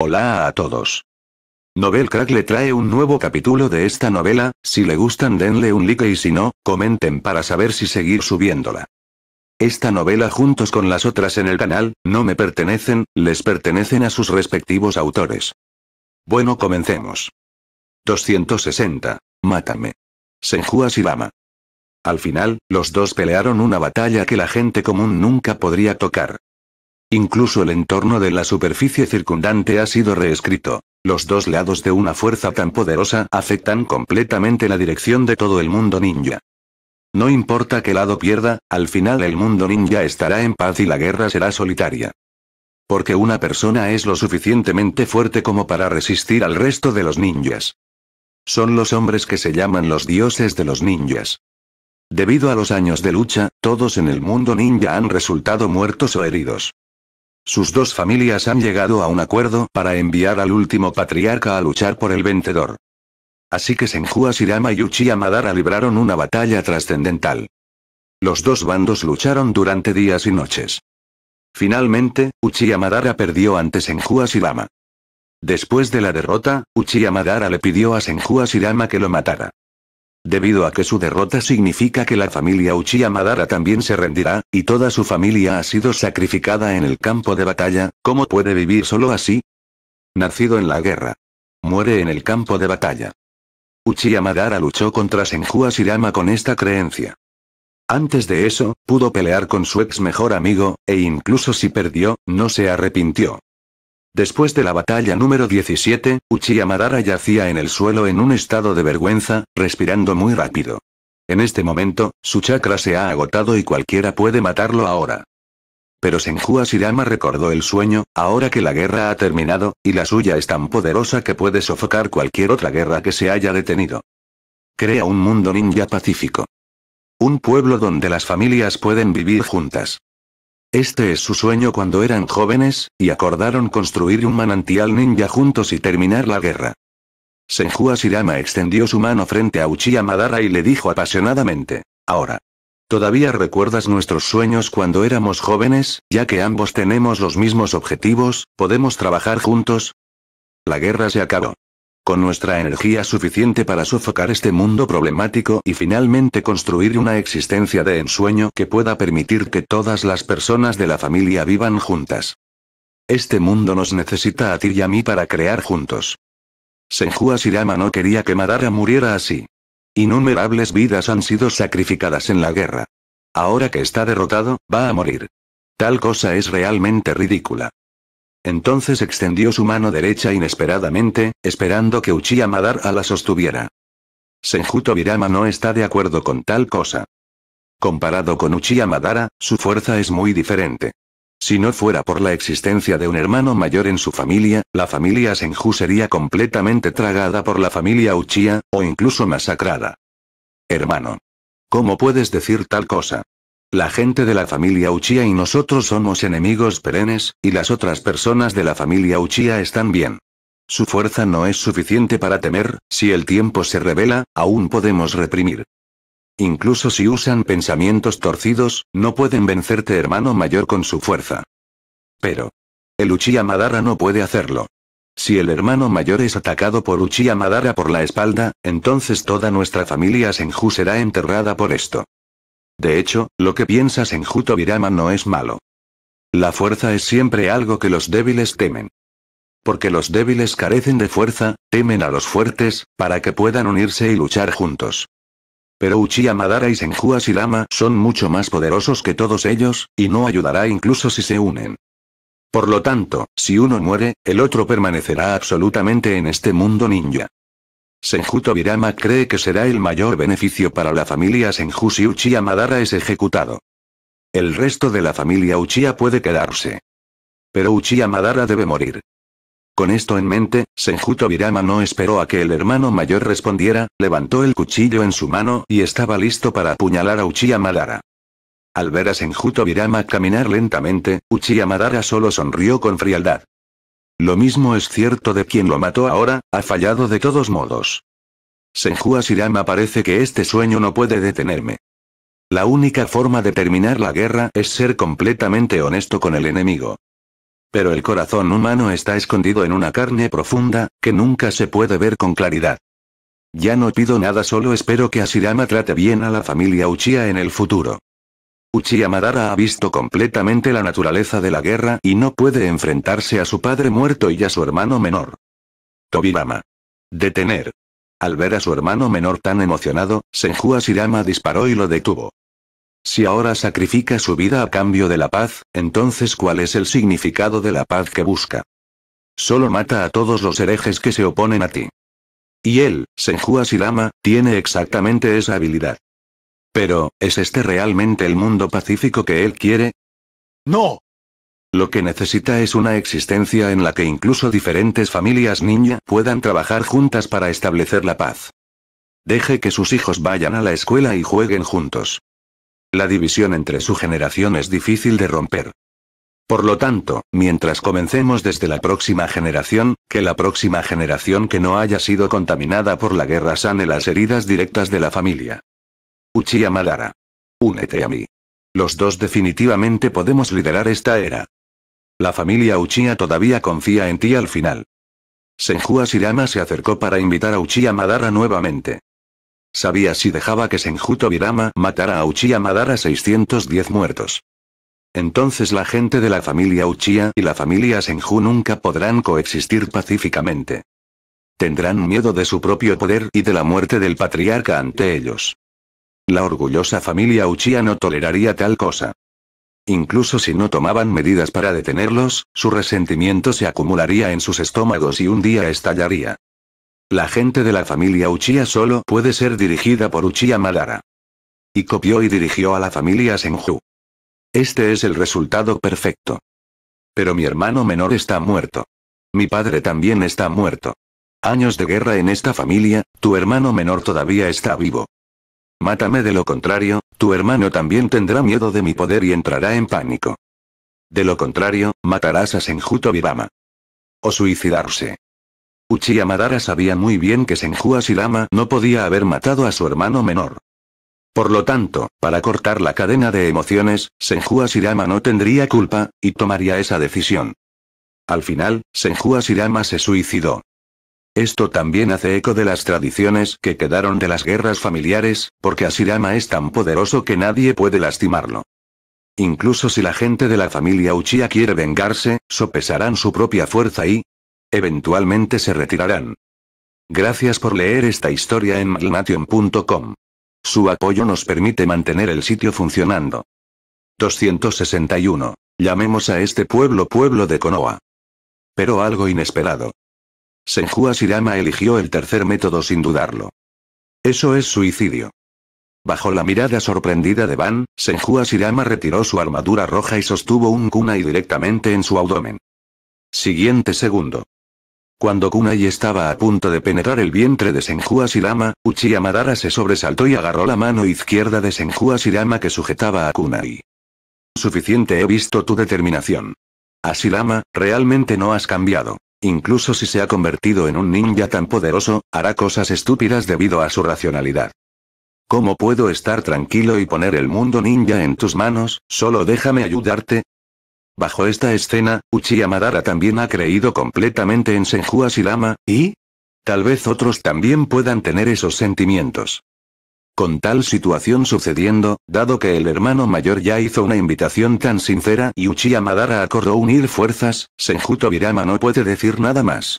Hola a todos. Novel Crack le trae un nuevo capítulo de esta novela, si le gustan denle un like y si no, comenten para saber si seguir subiéndola. Esta novela juntos con las otras en el canal, no me pertenecen, les pertenecen a sus respectivos autores. Bueno comencemos. 260. Mátame. Senju lama. Al final, los dos pelearon una batalla que la gente común nunca podría tocar. Incluso el entorno de la superficie circundante ha sido reescrito. Los dos lados de una fuerza tan poderosa afectan completamente la dirección de todo el mundo ninja. No importa qué lado pierda, al final el mundo ninja estará en paz y la guerra será solitaria. Porque una persona es lo suficientemente fuerte como para resistir al resto de los ninjas. Son los hombres que se llaman los dioses de los ninjas. Debido a los años de lucha, todos en el mundo ninja han resultado muertos o heridos. Sus dos familias han llegado a un acuerdo para enviar al último patriarca a luchar por el vencedor. Así que Senju Shirama y Uchiha Madara libraron una batalla trascendental. Los dos bandos lucharon durante días y noches. Finalmente, Uchiha Madara perdió ante Senju Asirama. Después de la derrota, Uchiha Madara le pidió a Senju Shirama que lo matara debido a que su derrota significa que la familia Uchiha Madara también se rendirá, y toda su familia ha sido sacrificada en el campo de batalla, ¿cómo puede vivir solo así? Nacido en la guerra. Muere en el campo de batalla. Uchiha Madara luchó contra Senju Shirama con esta creencia. Antes de eso, pudo pelear con su ex mejor amigo, e incluso si perdió, no se arrepintió. Después de la batalla número 17, Uchiha Madara yacía en el suelo en un estado de vergüenza, respirando muy rápido. En este momento, su chakra se ha agotado y cualquiera puede matarlo ahora. Pero Senju Asirama recordó el sueño, ahora que la guerra ha terminado, y la suya es tan poderosa que puede sofocar cualquier otra guerra que se haya detenido. Crea un mundo ninja pacífico. Un pueblo donde las familias pueden vivir juntas. Este es su sueño cuando eran jóvenes, y acordaron construir un manantial ninja juntos y terminar la guerra. Senju Asirama extendió su mano frente a Uchiha Madara y le dijo apasionadamente, ahora. ¿Todavía recuerdas nuestros sueños cuando éramos jóvenes, ya que ambos tenemos los mismos objetivos, podemos trabajar juntos? La guerra se acabó con nuestra energía suficiente para sofocar este mundo problemático y finalmente construir una existencia de ensueño que pueda permitir que todas las personas de la familia vivan juntas. Este mundo nos necesita a ti y a mí para crear juntos. Senjua Shirama no quería que Madara muriera así. Innumerables vidas han sido sacrificadas en la guerra. Ahora que está derrotado, va a morir. Tal cosa es realmente ridícula. Entonces extendió su mano derecha inesperadamente, esperando que Uchiha Madara la sostuviera. Senju Tobirama no está de acuerdo con tal cosa. Comparado con Uchiha Madara, su fuerza es muy diferente. Si no fuera por la existencia de un hermano mayor en su familia, la familia Senju sería completamente tragada por la familia Uchiha, o incluso masacrada. Hermano. ¿Cómo puedes decir tal cosa? La gente de la familia Uchiha y nosotros somos enemigos perennes, y las otras personas de la familia Uchiha están bien. Su fuerza no es suficiente para temer, si el tiempo se revela, aún podemos reprimir. Incluso si usan pensamientos torcidos, no pueden vencerte hermano mayor con su fuerza. Pero. El Uchiha Madara no puede hacerlo. Si el hermano mayor es atacado por Uchiha Madara por la espalda, entonces toda nuestra familia Senju será enterrada por esto. De hecho, lo que piensas en Juto no es malo. La fuerza es siempre algo que los débiles temen. Porque los débiles carecen de fuerza, temen a los fuertes, para que puedan unirse y luchar juntos. Pero Uchiha Madara y Senju Lama son mucho más poderosos que todos ellos, y no ayudará incluso si se unen. Por lo tanto, si uno muere, el otro permanecerá absolutamente en este mundo ninja. Senjuto Virama cree que será el mayor beneficio para la familia si Uchiha Madara es ejecutado. El resto de la familia Uchiha puede quedarse. Pero Uchiha Madara debe morir. Con esto en mente, Senjuto Virama no esperó a que el hermano mayor respondiera, levantó el cuchillo en su mano y estaba listo para apuñalar a Uchiha Madara. Al ver a Senjuto Virama caminar lentamente, Uchiha Madara solo sonrió con frialdad. Lo mismo es cierto de quien lo mató ahora, ha fallado de todos modos. Senju Asirama parece que este sueño no puede detenerme. La única forma de terminar la guerra es ser completamente honesto con el enemigo. Pero el corazón humano está escondido en una carne profunda, que nunca se puede ver con claridad. Ya no pido nada, solo espero que Asirama trate bien a la familia Uchiha en el futuro. Uchiha Madara ha visto completamente la naturaleza de la guerra y no puede enfrentarse a su padre muerto y a su hermano menor. Tobirama. Detener. Al ver a su hermano menor tan emocionado, Senju Asirama disparó y lo detuvo. Si ahora sacrifica su vida a cambio de la paz, entonces ¿cuál es el significado de la paz que busca? Solo mata a todos los herejes que se oponen a ti. Y él, Senju Asirama, tiene exactamente esa habilidad. Pero, ¿es este realmente el mundo pacífico que él quiere? ¡No! Lo que necesita es una existencia en la que incluso diferentes familias niña puedan trabajar juntas para establecer la paz. Deje que sus hijos vayan a la escuela y jueguen juntos. La división entre su generación es difícil de romper. Por lo tanto, mientras comencemos desde la próxima generación, que la próxima generación que no haya sido contaminada por la guerra sane las heridas directas de la familia. Uchiha Madara. Únete a mí. Los dos definitivamente podemos liderar esta era. La familia Uchiha todavía confía en ti al final. Senju Asirama se acercó para invitar a Uchiha Madara nuevamente. Sabía si dejaba que Senju Tobirama matara a Uchiha Madara 610 muertos. Entonces la gente de la familia Uchiha y la familia Senju nunca podrán coexistir pacíficamente. Tendrán miedo de su propio poder y de la muerte del patriarca ante ellos. La orgullosa familia Uchiha no toleraría tal cosa. Incluso si no tomaban medidas para detenerlos, su resentimiento se acumularía en sus estómagos y un día estallaría. La gente de la familia Uchiha solo puede ser dirigida por Uchiha Madara. Y copió y dirigió a la familia Senju. Este es el resultado perfecto. Pero mi hermano menor está muerto. Mi padre también está muerto. Años de guerra en esta familia, tu hermano menor todavía está vivo. Mátame de lo contrario, tu hermano también tendrá miedo de mi poder y entrará en pánico. De lo contrario, matarás a Senjuto Tobirama. O suicidarse. Uchiha Madara sabía muy bien que Senju Asirama no podía haber matado a su hermano menor. Por lo tanto, para cortar la cadena de emociones, Senju Asirama no tendría culpa, y tomaría esa decisión. Al final, Senju Asirama se suicidó. Esto también hace eco de las tradiciones que quedaron de las guerras familiares, porque Asirama es tan poderoso que nadie puede lastimarlo. Incluso si la gente de la familia Uchiha quiere vengarse, sopesarán su propia fuerza y, eventualmente se retirarán. Gracias por leer esta historia en malnation.com. Su apoyo nos permite mantener el sitio funcionando. 261. Llamemos a este pueblo pueblo de Konoha. Pero algo inesperado. Senju Asirama eligió el tercer método sin dudarlo. Eso es suicidio. Bajo la mirada sorprendida de Van, Senju Asirama retiró su armadura roja y sostuvo un kunai directamente en su abdomen. Siguiente segundo. Cuando Kunai estaba a punto de penetrar el vientre de Senju Asirama, Uchiha Madara se sobresaltó y agarró la mano izquierda de Senju Asirama que sujetaba a Kunai. Suficiente he visto tu determinación. Asirama, realmente no has cambiado. Incluso si se ha convertido en un ninja tan poderoso, hará cosas estúpidas debido a su racionalidad. ¿Cómo puedo estar tranquilo y poner el mundo ninja en tus manos? Solo déjame ayudarte. Bajo esta escena, Uchiha Madara también ha creído completamente en Senju Lama, y... Tal vez otros también puedan tener esos sentimientos. Con tal situación sucediendo, dado que el hermano mayor ya hizo una invitación tan sincera y Uchiha Madara acordó unir fuerzas, Senjuto Virama no puede decir nada más.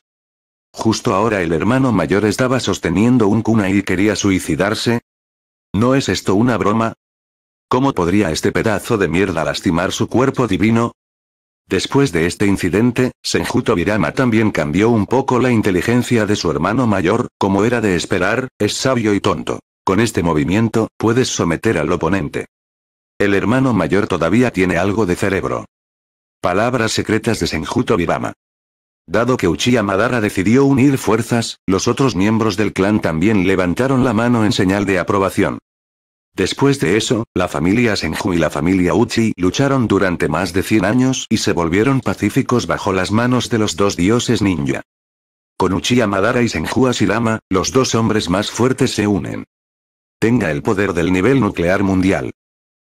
Justo ahora el hermano mayor estaba sosteniendo un cuna y quería suicidarse. ¿No es esto una broma? ¿Cómo podría este pedazo de mierda lastimar su cuerpo divino? Después de este incidente, Senjuto Virama también cambió un poco la inteligencia de su hermano mayor, como era de esperar, es sabio y tonto. Con este movimiento, puedes someter al oponente. El hermano mayor todavía tiene algo de cerebro. Palabras secretas de Senjuto Vivama. Dado que Uchiha Madara decidió unir fuerzas, los otros miembros del clan también levantaron la mano en señal de aprobación. Después de eso, la familia Senju y la familia Uchi lucharon durante más de 100 años y se volvieron pacíficos bajo las manos de los dos dioses ninja. Con Uchiha Madara y Senju Asirama, los dos hombres más fuertes se unen tenga el poder del nivel nuclear mundial.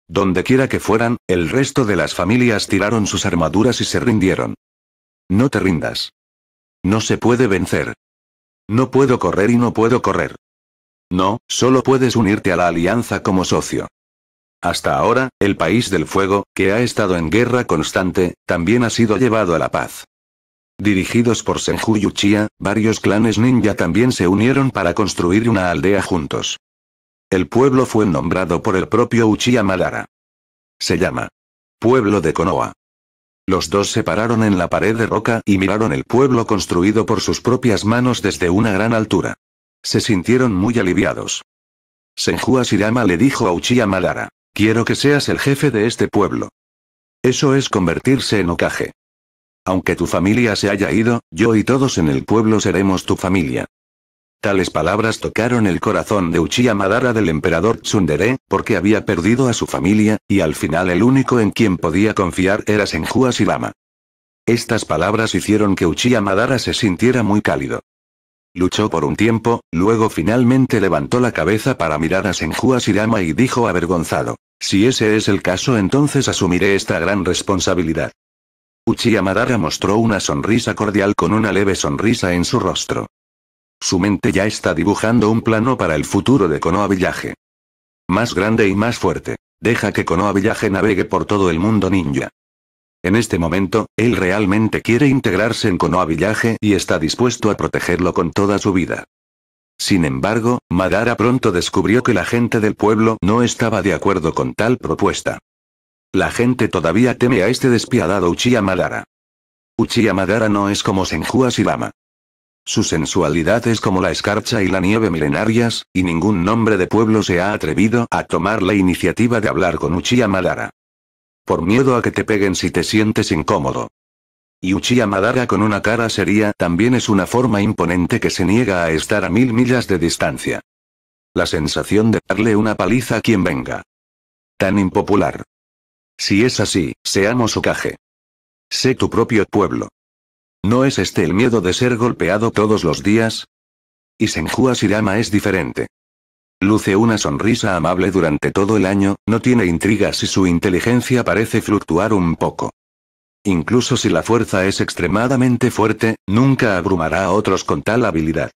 Donde quiera que fueran, el resto de las familias tiraron sus armaduras y se rindieron. No te rindas. No se puede vencer. No puedo correr y no puedo correr. No, solo puedes unirte a la alianza como socio. Hasta ahora, el país del fuego, que ha estado en guerra constante, también ha sido llevado a la paz. Dirigidos por Senju Uchiha, varios clanes ninja también se unieron para construir una aldea juntos. El pueblo fue nombrado por el propio Uchiha Madara. Se llama Pueblo de Konoha. Los dos se pararon en la pared de roca y miraron el pueblo construido por sus propias manos desde una gran altura. Se sintieron muy aliviados. Senju Shirama le dijo a Uchiha Madara, quiero que seas el jefe de este pueblo. Eso es convertirse en Okage. Aunque tu familia se haya ido, yo y todos en el pueblo seremos tu familia. Tales palabras tocaron el corazón de Uchiha Madara del emperador Tsundere, porque había perdido a su familia, y al final el único en quien podía confiar era Senju Asirama. Estas palabras hicieron que Uchiha Madara se sintiera muy cálido. Luchó por un tiempo, luego finalmente levantó la cabeza para mirar a Senju Asirama y dijo avergonzado, si ese es el caso entonces asumiré esta gran responsabilidad. Uchiha Madara mostró una sonrisa cordial con una leve sonrisa en su rostro. Su mente ya está dibujando un plano para el futuro de Konoha Villaje. Más grande y más fuerte. Deja que Konoha Villaje navegue por todo el mundo ninja. En este momento, él realmente quiere integrarse en Konoha Villaje y está dispuesto a protegerlo con toda su vida. Sin embargo, Madara pronto descubrió que la gente del pueblo no estaba de acuerdo con tal propuesta. La gente todavía teme a este despiadado Uchiha Madara. Uchiha Madara no es como Senju Asirama. Su sensualidad es como la escarcha y la nieve milenarias, y ningún nombre de pueblo se ha atrevido a tomar la iniciativa de hablar con Uchiha Madara. Por miedo a que te peguen si te sientes incómodo. Y Uchiha Madara con una cara seria también es una forma imponente que se niega a estar a mil millas de distancia. La sensación de darle una paliza a quien venga. Tan impopular. Si es así, seamos Okage. Sé tu propio pueblo. ¿No es este el miedo de ser golpeado todos los días? Y Senju Asirama es diferente. Luce una sonrisa amable durante todo el año, no tiene intrigas y su inteligencia parece fluctuar un poco. Incluso si la fuerza es extremadamente fuerte, nunca abrumará a otros con tal habilidad.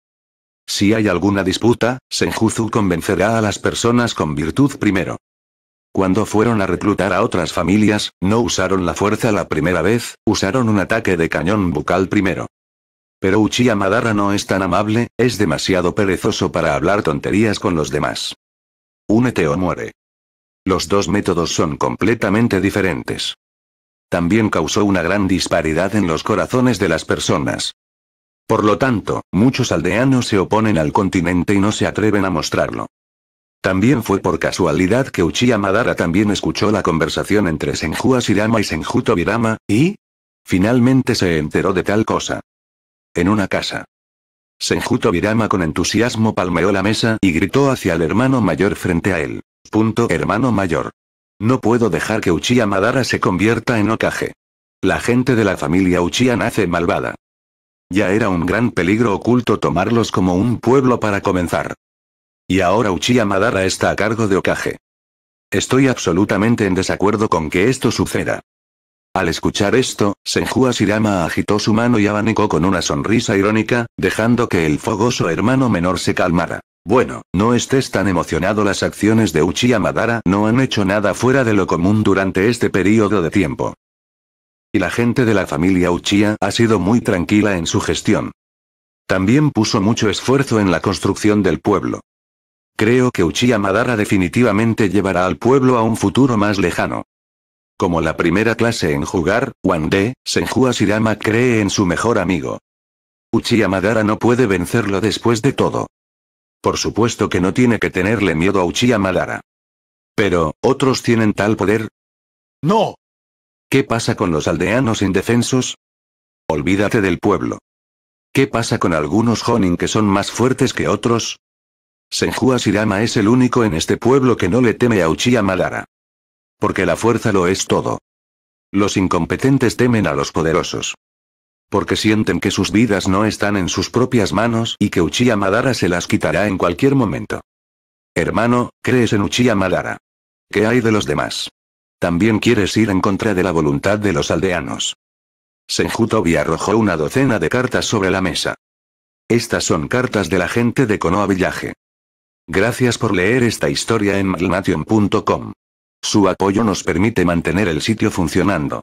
Si hay alguna disputa, Senjuzu convencerá a las personas con virtud primero. Cuando fueron a reclutar a otras familias, no usaron la fuerza la primera vez, usaron un ataque de cañón bucal primero. Pero Uchiha Madara no es tan amable, es demasiado perezoso para hablar tonterías con los demás. Únete o muere. Los dos métodos son completamente diferentes. También causó una gran disparidad en los corazones de las personas. Por lo tanto, muchos aldeanos se oponen al continente y no se atreven a mostrarlo. También fue por casualidad que Uchiha Madara también escuchó la conversación entre Senju Asirama y Senju y... Finalmente se enteró de tal cosa. En una casa. Senju con entusiasmo palmeó la mesa y gritó hacia el hermano mayor frente a él. Punto hermano mayor. No puedo dejar que Uchiha Madara se convierta en Okage. La gente de la familia Uchiha nace malvada. Ya era un gran peligro oculto tomarlos como un pueblo para comenzar. Y ahora Uchiha Madara está a cargo de Okage. Estoy absolutamente en desacuerdo con que esto suceda. Al escuchar esto, Senju Asirama agitó su mano y abanicó con una sonrisa irónica, dejando que el fogoso hermano menor se calmara. Bueno, no estés tan emocionado las acciones de Uchiha Madara no han hecho nada fuera de lo común durante este periodo de tiempo. Y la gente de la familia Uchiha ha sido muy tranquila en su gestión. También puso mucho esfuerzo en la construcción del pueblo. Creo que Uchiha Madara definitivamente llevará al pueblo a un futuro más lejano. Como la primera clase en jugar, Wande, Senju Asirama cree en su mejor amigo. Uchiha Madara no puede vencerlo después de todo. Por supuesto que no tiene que tenerle miedo a Uchiha Madara. Pero, ¿otros tienen tal poder? ¡No! ¿Qué pasa con los aldeanos indefensos? Olvídate del pueblo. ¿Qué pasa con algunos Honin que son más fuertes que otros? Senju Asirama es el único en este pueblo que no le teme a Uchiha Madara. Porque la fuerza lo es todo. Los incompetentes temen a los poderosos. Porque sienten que sus vidas no están en sus propias manos y que Uchiha Madara se las quitará en cualquier momento. Hermano, crees en Uchiha Madara. ¿Qué hay de los demás? También quieres ir en contra de la voluntad de los aldeanos. Senju Tobi arrojó una docena de cartas sobre la mesa. Estas son cartas de la gente de Konoha Villaje. Gracias por leer esta historia en malnation.com. Su apoyo nos permite mantener el sitio funcionando.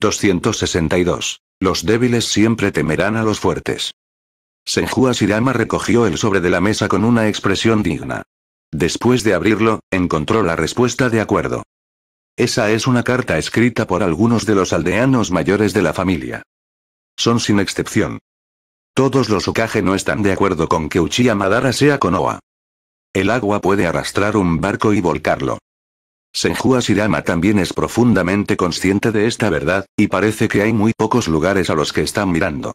262. Los débiles siempre temerán a los fuertes. Senju Asirama recogió el sobre de la mesa con una expresión digna. Después de abrirlo, encontró la respuesta de acuerdo. Esa es una carta escrita por algunos de los aldeanos mayores de la familia. Son sin excepción. Todos los Okage no están de acuerdo con que Uchiha Madara sea Konoha. El agua puede arrastrar un barco y volcarlo. Senju Shirama también es profundamente consciente de esta verdad, y parece que hay muy pocos lugares a los que están mirando.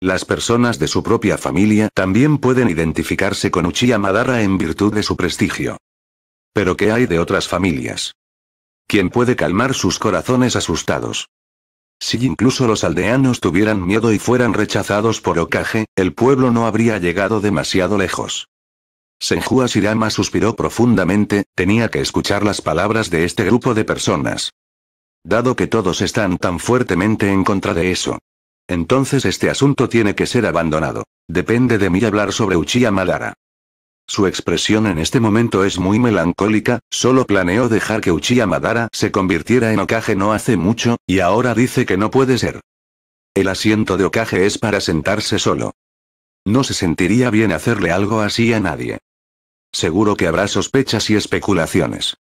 Las personas de su propia familia también pueden identificarse con Uchiha Madara en virtud de su prestigio. Pero ¿qué hay de otras familias? ¿Quién puede calmar sus corazones asustados? Si incluso los aldeanos tuvieran miedo y fueran rechazados por Okage, el pueblo no habría llegado demasiado lejos. Senju Shirama suspiró profundamente, tenía que escuchar las palabras de este grupo de personas. Dado que todos están tan fuertemente en contra de eso. Entonces este asunto tiene que ser abandonado. Depende de mí hablar sobre Uchiha Madara. Su expresión en este momento es muy melancólica, solo planeó dejar que Uchiha Madara se convirtiera en Okage no hace mucho, y ahora dice que no puede ser. El asiento de Okage es para sentarse solo. No se sentiría bien hacerle algo así a nadie. Seguro que habrá sospechas y especulaciones.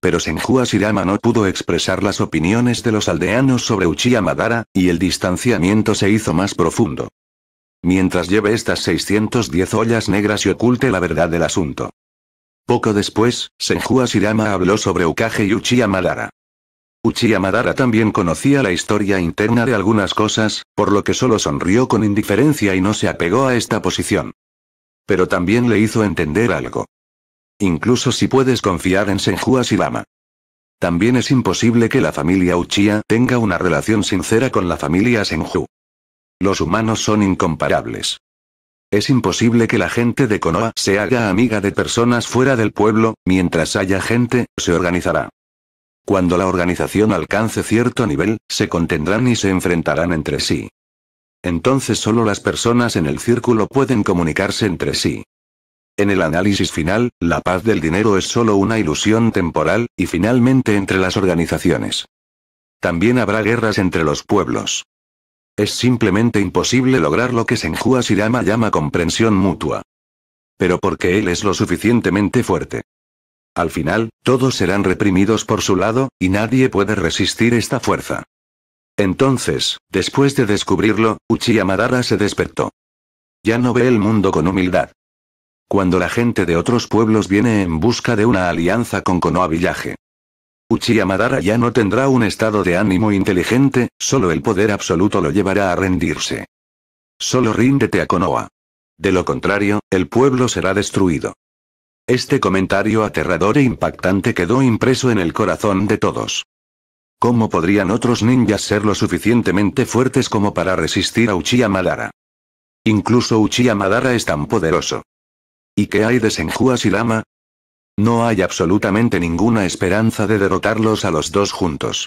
Pero Senju Asirama no pudo expresar las opiniones de los aldeanos sobre Uchiha Madara, y el distanciamiento se hizo más profundo. Mientras lleve estas 610 ollas negras y oculte la verdad del asunto. Poco después, Senju Asirama habló sobre Ukage y Uchiha Madara. Uchiha Madara también conocía la historia interna de algunas cosas, por lo que solo sonrió con indiferencia y no se apegó a esta posición pero también le hizo entender algo. Incluso si puedes confiar en Senju Shibama. También es imposible que la familia Uchiha tenga una relación sincera con la familia Senju. Los humanos son incomparables. Es imposible que la gente de Konoha se haga amiga de personas fuera del pueblo, mientras haya gente, se organizará. Cuando la organización alcance cierto nivel, se contendrán y se enfrentarán entre sí. Entonces solo las personas en el círculo pueden comunicarse entre sí. En el análisis final, la paz del dinero es solo una ilusión temporal, y finalmente entre las organizaciones. También habrá guerras entre los pueblos. Es simplemente imposible lograr lo que Senhua Sirama llama comprensión mutua. Pero porque él es lo suficientemente fuerte. Al final, todos serán reprimidos por su lado, y nadie puede resistir esta fuerza. Entonces, después de descubrirlo, Uchiha Madara se despertó. Ya no ve el mundo con humildad. Cuando la gente de otros pueblos viene en busca de una alianza con Konoha Villaje. Uchiha Madara ya no tendrá un estado de ánimo inteligente, solo el poder absoluto lo llevará a rendirse. Solo ríndete a Konoha. De lo contrario, el pueblo será destruido. Este comentario aterrador e impactante quedó impreso en el corazón de todos. ¿Cómo podrían otros ninjas ser lo suficientemente fuertes como para resistir a Uchiha Madara? Incluso Uchiha Madara es tan poderoso. ¿Y qué hay de Senju Asilama? No hay absolutamente ninguna esperanza de derrotarlos a los dos juntos.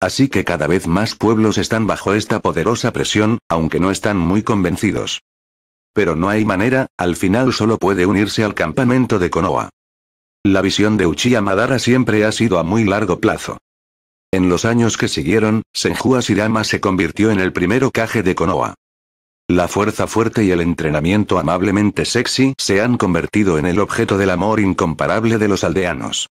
Así que cada vez más pueblos están bajo esta poderosa presión, aunque no están muy convencidos. Pero no hay manera, al final solo puede unirse al campamento de Konoha. La visión de Uchiha Madara siempre ha sido a muy largo plazo. En los años que siguieron, Senju Asirama se convirtió en el primero caje de Konoha. La fuerza fuerte y el entrenamiento amablemente sexy se han convertido en el objeto del amor incomparable de los aldeanos.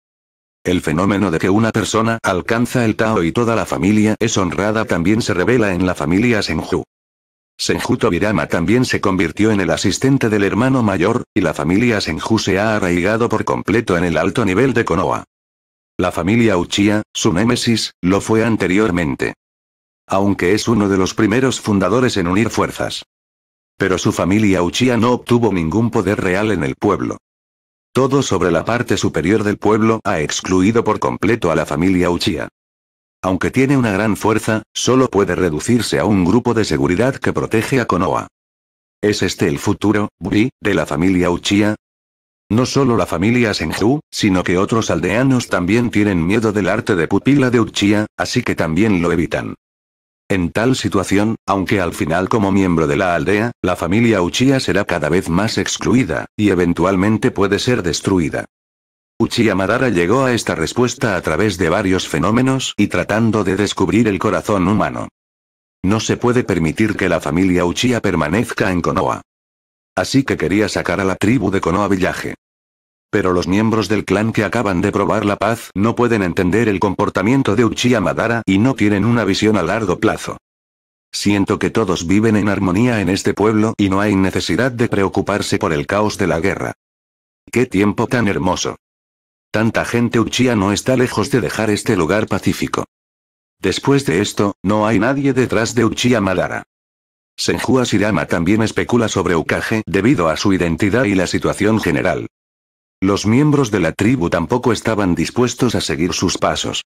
El fenómeno de que una persona alcanza el Tao y toda la familia es honrada también se revela en la familia Senju. Senju Tobirama también se convirtió en el asistente del hermano mayor, y la familia Senju se ha arraigado por completo en el alto nivel de Konoha. La familia Uchiha, su némesis, lo fue anteriormente. Aunque es uno de los primeros fundadores en unir fuerzas. Pero su familia Uchiha no obtuvo ningún poder real en el pueblo. Todo sobre la parte superior del pueblo ha excluido por completo a la familia Uchiha. Aunque tiene una gran fuerza, solo puede reducirse a un grupo de seguridad que protege a Konoha. ¿Es este el futuro, Bui, de la familia Uchiha? No solo la familia Senju, sino que otros aldeanos también tienen miedo del arte de pupila de Uchiha, así que también lo evitan. En tal situación, aunque al final como miembro de la aldea, la familia Uchiha será cada vez más excluida, y eventualmente puede ser destruida. Uchiha Madara llegó a esta respuesta a través de varios fenómenos y tratando de descubrir el corazón humano. No se puede permitir que la familia Uchiha permanezca en Konoha. Así que quería sacar a la tribu de Konoha Villaje. Pero los miembros del clan que acaban de probar la paz no pueden entender el comportamiento de Uchiha Madara y no tienen una visión a largo plazo. Siento que todos viven en armonía en este pueblo y no hay necesidad de preocuparse por el caos de la guerra. ¡Qué tiempo tan hermoso! Tanta gente Uchiha no está lejos de dejar este lugar pacífico. Después de esto, no hay nadie detrás de Uchiha Madara. Senju Asirama también especula sobre Ukage debido a su identidad y la situación general. Los miembros de la tribu tampoco estaban dispuestos a seguir sus pasos.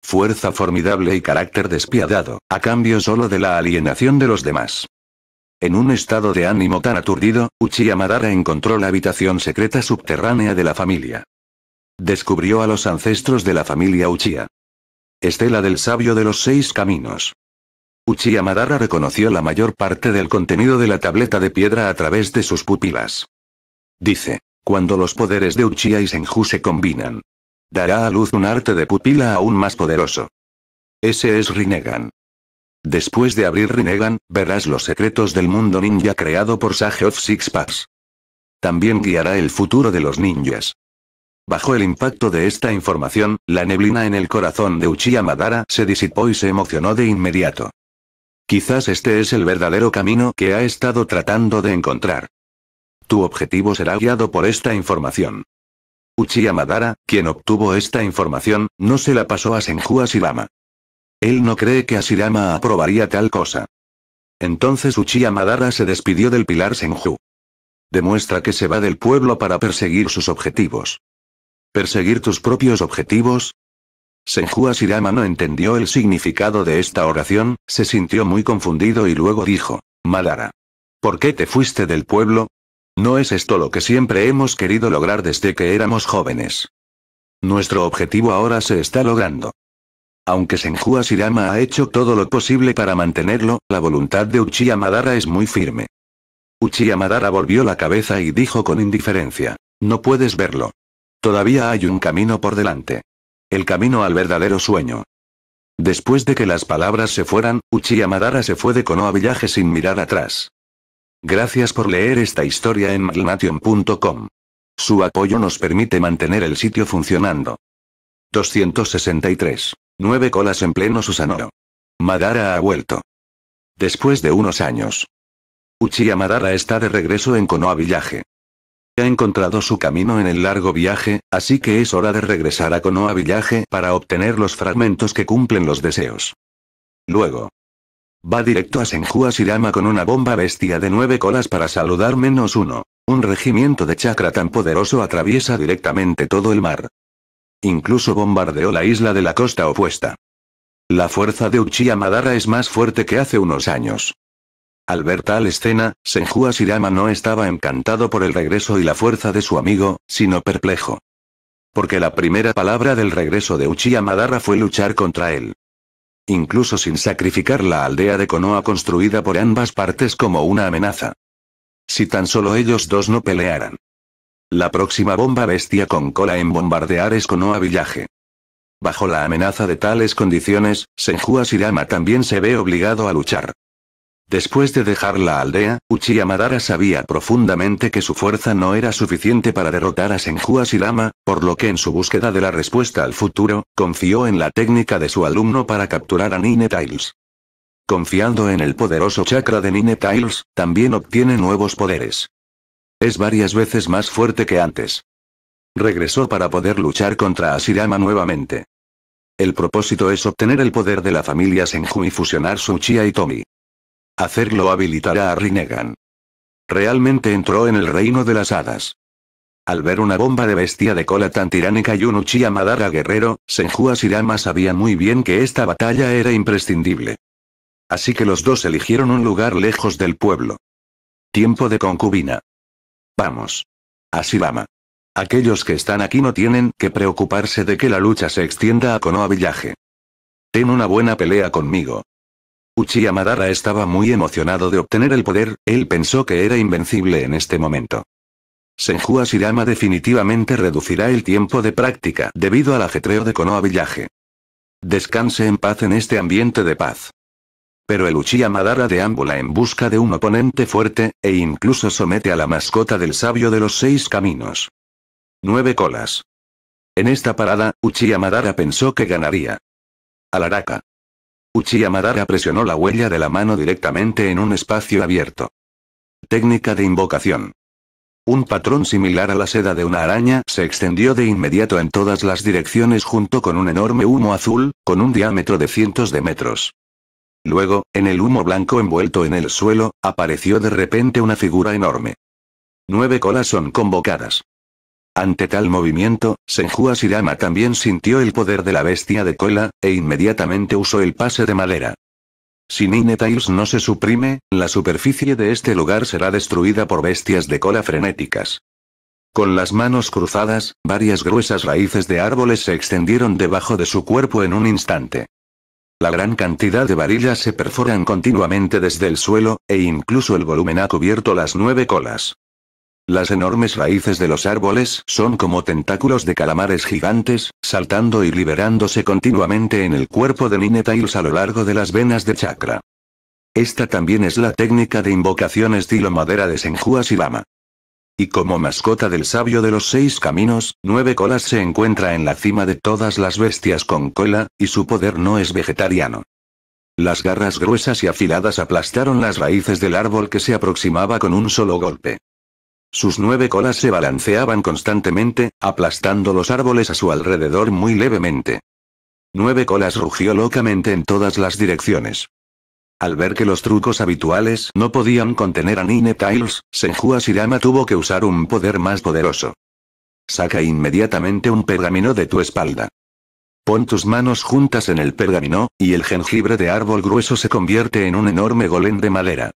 Fuerza formidable y carácter despiadado, a cambio solo de la alienación de los demás. En un estado de ánimo tan aturdido, Uchiha Madara encontró la habitación secreta subterránea de la familia. Descubrió a los ancestros de la familia Uchiha. Estela del Sabio de los Seis Caminos. Uchiha Madara reconoció la mayor parte del contenido de la tableta de piedra a través de sus pupilas. Dice. Cuando los poderes de Uchiha y Senju se combinan. Dará a luz un arte de pupila aún más poderoso. Ese es Rinnegan. Después de abrir Rinnegan, verás los secretos del mundo ninja creado por Sage of Six Paths. También guiará el futuro de los ninjas. Bajo el impacto de esta información, la neblina en el corazón de Uchiha Madara se disipó y se emocionó de inmediato. Quizás este es el verdadero camino que ha estado tratando de encontrar. Tu objetivo será guiado por esta información. Uchiha Madara, quien obtuvo esta información, no se la pasó a Senju Asirama. Él no cree que Asirama aprobaría tal cosa. Entonces Uchiha Madara se despidió del pilar Senju. Demuestra que se va del pueblo para perseguir sus objetivos. ¿Perseguir tus propios objetivos? Senju Asirama no entendió el significado de esta oración, se sintió muy confundido y luego dijo, Madara. ¿Por qué te fuiste del pueblo? ¿No es esto lo que siempre hemos querido lograr desde que éramos jóvenes? Nuestro objetivo ahora se está logrando. Aunque Senju Shirama ha hecho todo lo posible para mantenerlo, la voluntad de Uchiha Madara es muy firme. Uchiha Madara volvió la cabeza y dijo con indiferencia. No puedes verlo. Todavía hay un camino por delante. El camino al verdadero sueño. Después de que las palabras se fueran, Uchiha Madara se fue de Konoha Villaje sin mirar atrás. Gracias por leer esta historia en magnation.com. Su apoyo nos permite mantener el sitio funcionando. 263. Nueve colas en pleno Susanoro. Madara ha vuelto. Después de unos años. Uchiha Madara está de regreso en Konoha Village. Ha encontrado su camino en el largo viaje, así que es hora de regresar a Konoha Village para obtener los fragmentos que cumplen los deseos. Luego, Va directo a Senjua Shirama con una bomba bestia de nueve colas para saludar menos uno. Un regimiento de chakra tan poderoso atraviesa directamente todo el mar. Incluso bombardeó la isla de la costa opuesta. La fuerza de Uchiha Madara es más fuerte que hace unos años. Al ver tal escena, Senjua Shirama no estaba encantado por el regreso y la fuerza de su amigo, sino perplejo. Porque la primera palabra del regreso de Uchiha Madara fue luchar contra él incluso sin sacrificar la aldea de Konoha construida por ambas partes como una amenaza. Si tan solo ellos dos no pelearan. La próxima bomba bestia con cola en bombardear es Konoha Village. Bajo la amenaza de tales condiciones, Senju Sirama también se ve obligado a luchar. Después de dejar la aldea, Uchiha Madara sabía profundamente que su fuerza no era suficiente para derrotar a Senju Asirama, por lo que en su búsqueda de la respuesta al futuro, confió en la técnica de su alumno para capturar a Nine Tiles. Confiando en el poderoso chakra de Nine Tiles, también obtiene nuevos poderes. Es varias veces más fuerte que antes. Regresó para poder luchar contra Asirama nuevamente. El propósito es obtener el poder de la familia Senju y fusionar su Uchiha y Tomi. Hacerlo habilitará a Rinnegan. Realmente entró en el reino de las hadas. Al ver una bomba de bestia de cola tan tiránica y un Uchiha Madara guerrero, Senju Asirama sabía muy bien que esta batalla era imprescindible. Así que los dos eligieron un lugar lejos del pueblo. Tiempo de concubina. Vamos. Asirama. Aquellos que están aquí no tienen que preocuparse de que la lucha se extienda a Konoha Villaje. Ten una buena pelea conmigo. Uchiha Madara estaba muy emocionado de obtener el poder, él pensó que era invencible en este momento. Senju Asirama definitivamente reducirá el tiempo de práctica debido al ajetreo de Konoha Village. Descanse en paz en este ambiente de paz. Pero el Uchiha Madara deambula en busca de un oponente fuerte, e incluso somete a la mascota del sabio de los seis caminos. Nueve colas. En esta parada, Uchiha Madara pensó que ganaría. Alaraka. Madara presionó la huella de la mano directamente en un espacio abierto. Técnica de invocación. Un patrón similar a la seda de una araña se extendió de inmediato en todas las direcciones junto con un enorme humo azul, con un diámetro de cientos de metros. Luego, en el humo blanco envuelto en el suelo, apareció de repente una figura enorme. Nueve colas son convocadas. Ante tal movimiento, Senju Shirama también sintió el poder de la bestia de cola, e inmediatamente usó el pase de madera. Si Nine no se suprime, la superficie de este lugar será destruida por bestias de cola frenéticas. Con las manos cruzadas, varias gruesas raíces de árboles se extendieron debajo de su cuerpo en un instante. La gran cantidad de varillas se perforan continuamente desde el suelo, e incluso el volumen ha cubierto las nueve colas. Las enormes raíces de los árboles son como tentáculos de calamares gigantes, saltando y liberándose continuamente en el cuerpo de Ninetails a lo largo de las venas de chakra. Esta también es la técnica de invocación estilo madera de y Silama. Y como mascota del sabio de los seis caminos, nueve colas se encuentra en la cima de todas las bestias con cola, y su poder no es vegetariano. Las garras gruesas y afiladas aplastaron las raíces del árbol que se aproximaba con un solo golpe. Sus nueve colas se balanceaban constantemente, aplastando los árboles a su alrededor muy levemente. Nueve colas rugió locamente en todas las direcciones. Al ver que los trucos habituales no podían contener a Nine Tiles, Senju Shirama tuvo que usar un poder más poderoso. Saca inmediatamente un pergamino de tu espalda. Pon tus manos juntas en el pergamino, y el jengibre de árbol grueso se convierte en un enorme golem de madera.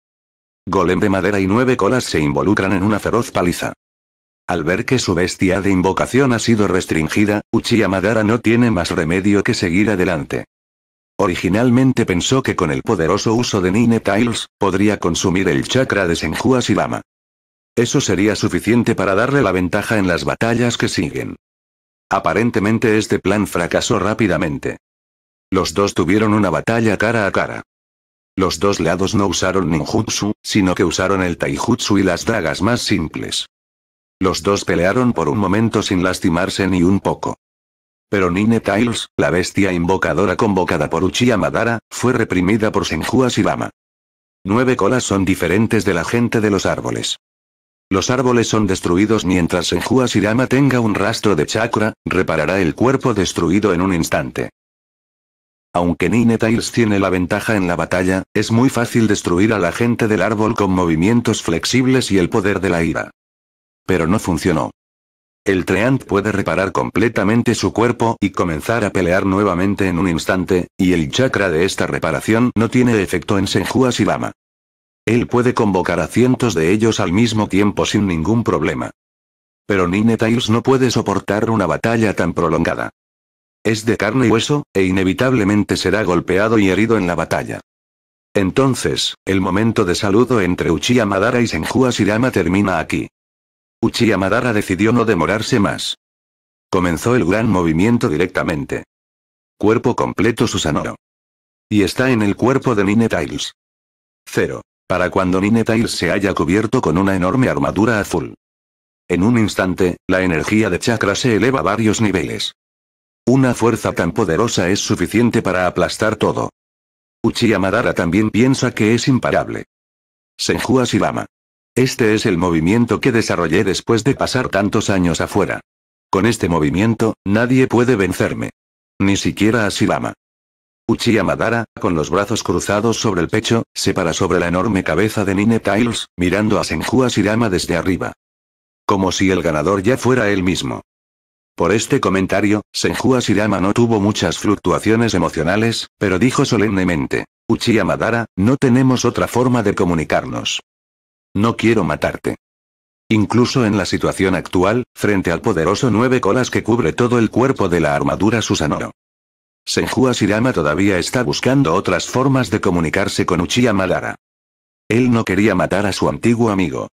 Golem de madera y nueve colas se involucran en una feroz paliza. Al ver que su bestia de invocación ha sido restringida, Uchiha Madara no tiene más remedio que seguir adelante. Originalmente pensó que con el poderoso uso de Nine Tiles podría consumir el chakra de Senju Lama. Eso sería suficiente para darle la ventaja en las batallas que siguen. Aparentemente este plan fracasó rápidamente. Los dos tuvieron una batalla cara a cara. Los dos lados no usaron ninjutsu, sino que usaron el taijutsu y las dagas más simples. Los dos pelearon por un momento sin lastimarse ni un poco. Pero Nine Tails, la bestia invocadora convocada por Uchiha Madara, fue reprimida por Senju Shirama. Nueve colas son diferentes de la gente de los árboles. Los árboles son destruidos mientras Senju Asirama tenga un rastro de chakra, reparará el cuerpo destruido en un instante. Aunque Nine tiene la ventaja en la batalla, es muy fácil destruir a la gente del árbol con movimientos flexibles y el poder de la ira. Pero no funcionó. El Treant puede reparar completamente su cuerpo y comenzar a pelear nuevamente en un instante, y el chakra de esta reparación no tiene efecto en Senjua Silama. Él puede convocar a cientos de ellos al mismo tiempo sin ningún problema. Pero Nine no puede soportar una batalla tan prolongada. Es de carne y hueso, e inevitablemente será golpeado y herido en la batalla. Entonces, el momento de saludo entre Uchiha Madara y Senju Asirama termina aquí. Uchiha Madara decidió no demorarse más. Comenzó el gran movimiento directamente. Cuerpo completo Susanoo. Y está en el cuerpo de Nine Cero. Para cuando Nine se haya cubierto con una enorme armadura azul. En un instante, la energía de chakra se eleva a varios niveles. Una fuerza tan poderosa es suficiente para aplastar todo. Uchiha Madara también piensa que es imparable. Senju Asirama. Este es el movimiento que desarrollé después de pasar tantos años afuera. Con este movimiento, nadie puede vencerme. Ni siquiera Asirama. Uchiha Madara, con los brazos cruzados sobre el pecho, se para sobre la enorme cabeza de Nine Tails, mirando a Senju Asirama desde arriba. Como si el ganador ya fuera él mismo. Por este comentario, Senju Shirama no tuvo muchas fluctuaciones emocionales, pero dijo solemnemente, Uchiha Madara, no tenemos otra forma de comunicarnos. No quiero matarte. Incluso en la situación actual, frente al poderoso nueve colas que cubre todo el cuerpo de la armadura Susanoro. Senju Shirama todavía está buscando otras formas de comunicarse con Uchiha Madara. Él no quería matar a su antiguo amigo,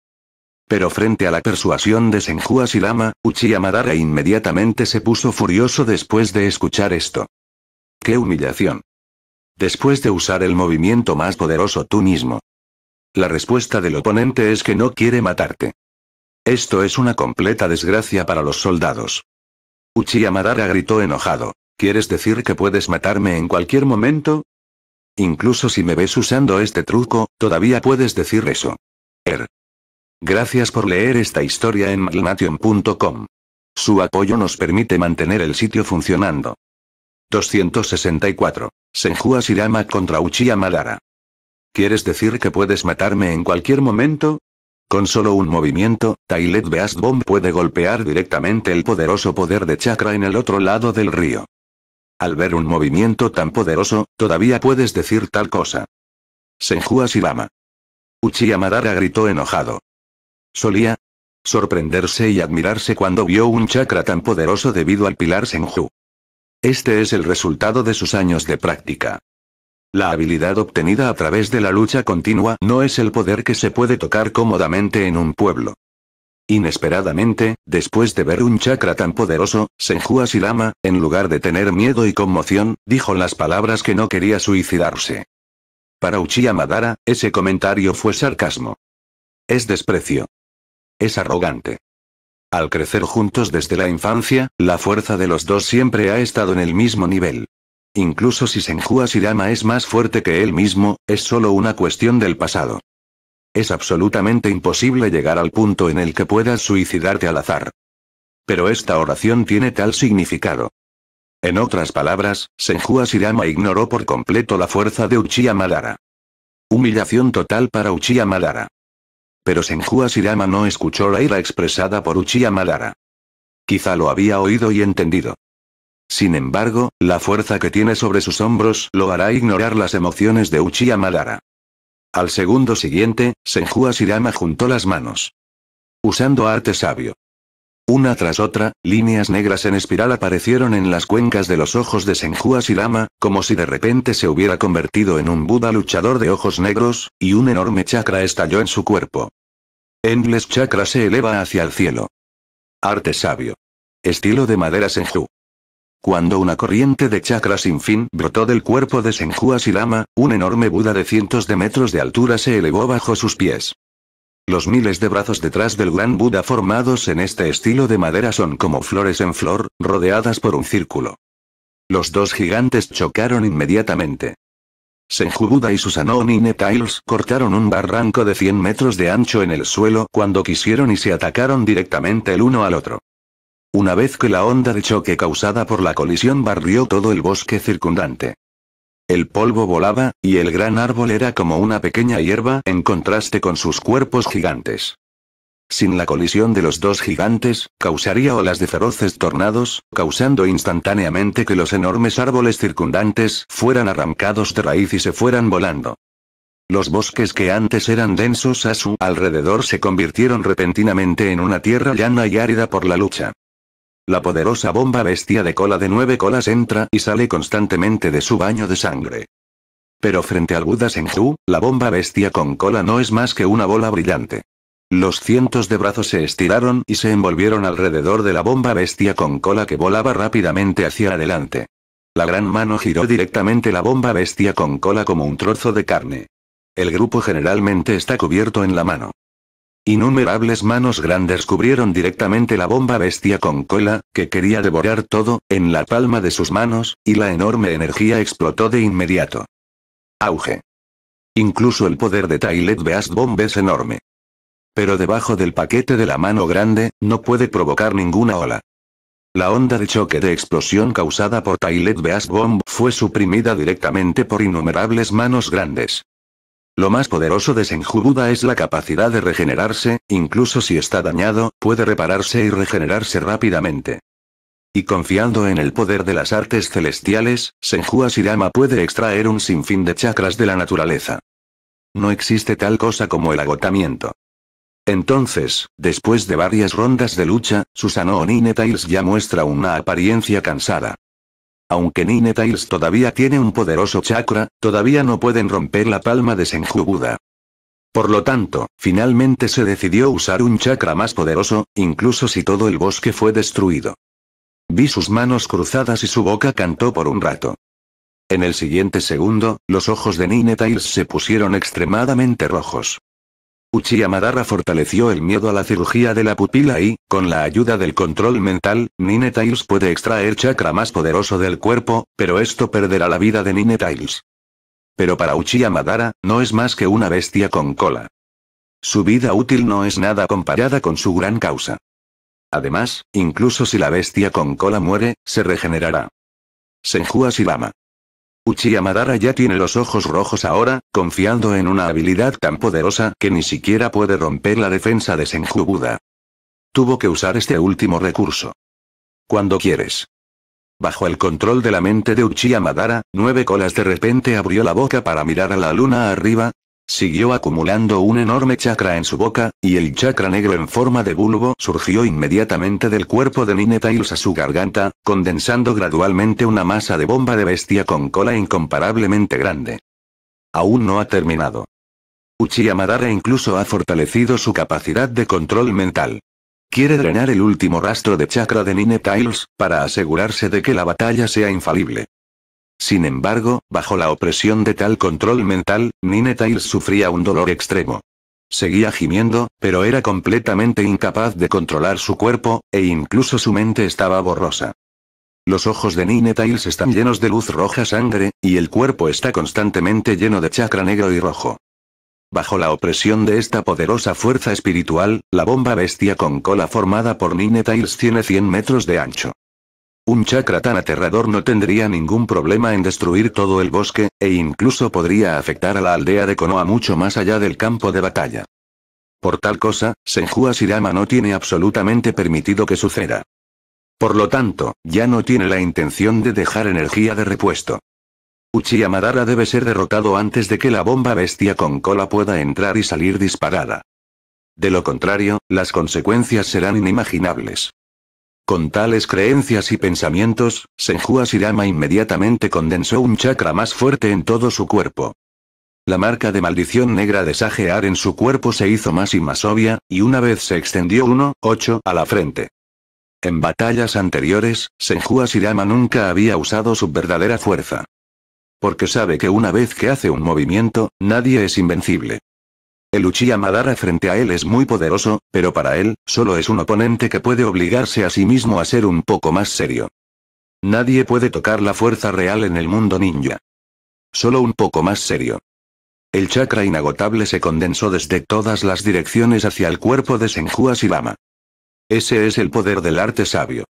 pero frente a la persuasión de Senhua Silama, Uchiha inmediatamente se puso furioso después de escuchar esto. ¡Qué humillación! Después de usar el movimiento más poderoso tú mismo. La respuesta del oponente es que no quiere matarte. Esto es una completa desgracia para los soldados. Uchiha gritó enojado. ¿Quieres decir que puedes matarme en cualquier momento? Incluso si me ves usando este truco, todavía puedes decir eso. Er, Gracias por leer esta historia en maglnation.com. Su apoyo nos permite mantener el sitio funcionando. 264. Senju Shirama contra Uchiha Madara. ¿Quieres decir que puedes matarme en cualquier momento? Con solo un movimiento, Tailet Beast Bomb puede golpear directamente el poderoso poder de chakra en el otro lado del río. Al ver un movimiento tan poderoso, todavía puedes decir tal cosa. Senju Shirama. Uchiha Madara gritó enojado. Solía sorprenderse y admirarse cuando vio un chakra tan poderoso debido al pilar Senju. Este es el resultado de sus años de práctica. La habilidad obtenida a través de la lucha continua no es el poder que se puede tocar cómodamente en un pueblo. Inesperadamente, después de ver un chakra tan poderoso, Senju Asilama, en lugar de tener miedo y conmoción, dijo las palabras que no quería suicidarse. Para Uchiha Madara, ese comentario fue sarcasmo. Es desprecio. Es arrogante. Al crecer juntos desde la infancia, la fuerza de los dos siempre ha estado en el mismo nivel. Incluso si Senju Asirama es más fuerte que él mismo, es solo una cuestión del pasado. Es absolutamente imposible llegar al punto en el que puedas suicidarte al azar. Pero esta oración tiene tal significado. En otras palabras, Senju Asirama ignoró por completo la fuerza de Uchiha Madara. Humillación total para Uchiha Madara. Pero Senju Asirama no escuchó la ira expresada por Uchiha Madara. Quizá lo había oído y entendido. Sin embargo, la fuerza que tiene sobre sus hombros lo hará ignorar las emociones de Uchiha Madara. Al segundo siguiente, Senjua Asirama juntó las manos. Usando arte sabio, una tras otra, líneas negras en espiral aparecieron en las cuencas de los ojos de Senju Lama, como si de repente se hubiera convertido en un Buda luchador de ojos negros, y un enorme chakra estalló en su cuerpo. Endless Chakra se eleva hacia el cielo. Arte sabio. Estilo de madera Senju. Cuando una corriente de chakra sin fin brotó del cuerpo de Senju Lama, un enorme Buda de cientos de metros de altura se elevó bajo sus pies. Los miles de brazos detrás del gran Buda formados en este estilo de madera son como flores en flor, rodeadas por un círculo. Los dos gigantes chocaron inmediatamente. Senju Buda y Susanoo Nine Tiles cortaron un barranco de 100 metros de ancho en el suelo cuando quisieron y se atacaron directamente el uno al otro. Una vez que la onda de choque causada por la colisión barrió todo el bosque circundante. El polvo volaba, y el gran árbol era como una pequeña hierba en contraste con sus cuerpos gigantes. Sin la colisión de los dos gigantes, causaría olas de feroces tornados, causando instantáneamente que los enormes árboles circundantes fueran arrancados de raíz y se fueran volando. Los bosques que antes eran densos a su alrededor se convirtieron repentinamente en una tierra llana y árida por la lucha. La poderosa bomba bestia de cola de nueve colas entra y sale constantemente de su baño de sangre. Pero frente al Buda Senju, la bomba bestia con cola no es más que una bola brillante. Los cientos de brazos se estiraron y se envolvieron alrededor de la bomba bestia con cola que volaba rápidamente hacia adelante. La gran mano giró directamente la bomba bestia con cola como un trozo de carne. El grupo generalmente está cubierto en la mano. Innumerables manos grandes cubrieron directamente la bomba bestia con cola, que quería devorar todo, en la palma de sus manos, y la enorme energía explotó de inmediato. Auge. Incluso el poder de Tailet Beast Bomb es enorme. Pero debajo del paquete de la mano grande, no puede provocar ninguna ola. La onda de choque de explosión causada por Tailet Beast Bomb fue suprimida directamente por innumerables manos grandes. Lo más poderoso de Senju Buda es la capacidad de regenerarse, incluso si está dañado, puede repararse y regenerarse rápidamente. Y confiando en el poder de las artes celestiales, Senju Asirama puede extraer un sinfín de chakras de la naturaleza. No existe tal cosa como el agotamiento. Entonces, después de varias rondas de lucha, Susano Onine Tails ya muestra una apariencia cansada. Aunque Nine todavía tiene un poderoso chakra, todavía no pueden romper la palma de Senju Buda. Por lo tanto, finalmente se decidió usar un chakra más poderoso, incluso si todo el bosque fue destruido. Vi sus manos cruzadas y su boca cantó por un rato. En el siguiente segundo, los ojos de Nine se pusieron extremadamente rojos. Uchiha Madara fortaleció el miedo a la cirugía de la pupila y, con la ayuda del control mental, Nine puede extraer chakra más poderoso del cuerpo, pero esto perderá la vida de Nine Pero para Uchiha Madara, no es más que una bestia con cola. Su vida útil no es nada comparada con su gran causa. Además, incluso si la bestia con cola muere, se regenerará. Senju Asirama. Madara ya tiene los ojos rojos ahora, confiando en una habilidad tan poderosa que ni siquiera puede romper la defensa de Senju Buda. Tuvo que usar este último recurso. Cuando quieres. Bajo el control de la mente de Uchiha Madara, Nueve Colas de repente abrió la boca para mirar a la luna arriba, Siguió acumulando un enorme chakra en su boca, y el chakra negro en forma de bulbo surgió inmediatamente del cuerpo de Ninetails a su garganta, condensando gradualmente una masa de bomba de bestia con cola incomparablemente grande. Aún no ha terminado. Uchiha Madara incluso ha fortalecido su capacidad de control mental. Quiere drenar el último rastro de chakra de Ninetails, para asegurarse de que la batalla sea infalible. Sin embargo, bajo la opresión de tal control mental, Nine sufría un dolor extremo. Seguía gimiendo, pero era completamente incapaz de controlar su cuerpo, e incluso su mente estaba borrosa. Los ojos de Nine están llenos de luz roja sangre, y el cuerpo está constantemente lleno de chakra negro y rojo. Bajo la opresión de esta poderosa fuerza espiritual, la bomba bestia con cola formada por Nine tiene 100 metros de ancho. Un chakra tan aterrador no tendría ningún problema en destruir todo el bosque, e incluso podría afectar a la aldea de Konoha mucho más allá del campo de batalla. Por tal cosa, Senju Asirama no tiene absolutamente permitido que suceda. Por lo tanto, ya no tiene la intención de dejar energía de repuesto. Uchiha Madara debe ser derrotado antes de que la bomba bestia con cola pueda entrar y salir disparada. De lo contrario, las consecuencias serán inimaginables. Con tales creencias y pensamientos, Senju Shirama inmediatamente condensó un chakra más fuerte en todo su cuerpo. La marca de maldición negra de Sajear en su cuerpo se hizo más y más obvia, y una vez se extendió 1-8 a la frente. En batallas anteriores, Senjua Shirama nunca había usado su verdadera fuerza. Porque sabe que una vez que hace un movimiento, nadie es invencible. El Uchiha Madara frente a él es muy poderoso, pero para él, solo es un oponente que puede obligarse a sí mismo a ser un poco más serio. Nadie puede tocar la fuerza real en el mundo ninja. Solo un poco más serio. El chakra inagotable se condensó desde todas las direcciones hacia el cuerpo de Senju Lama. Ese es el poder del arte sabio.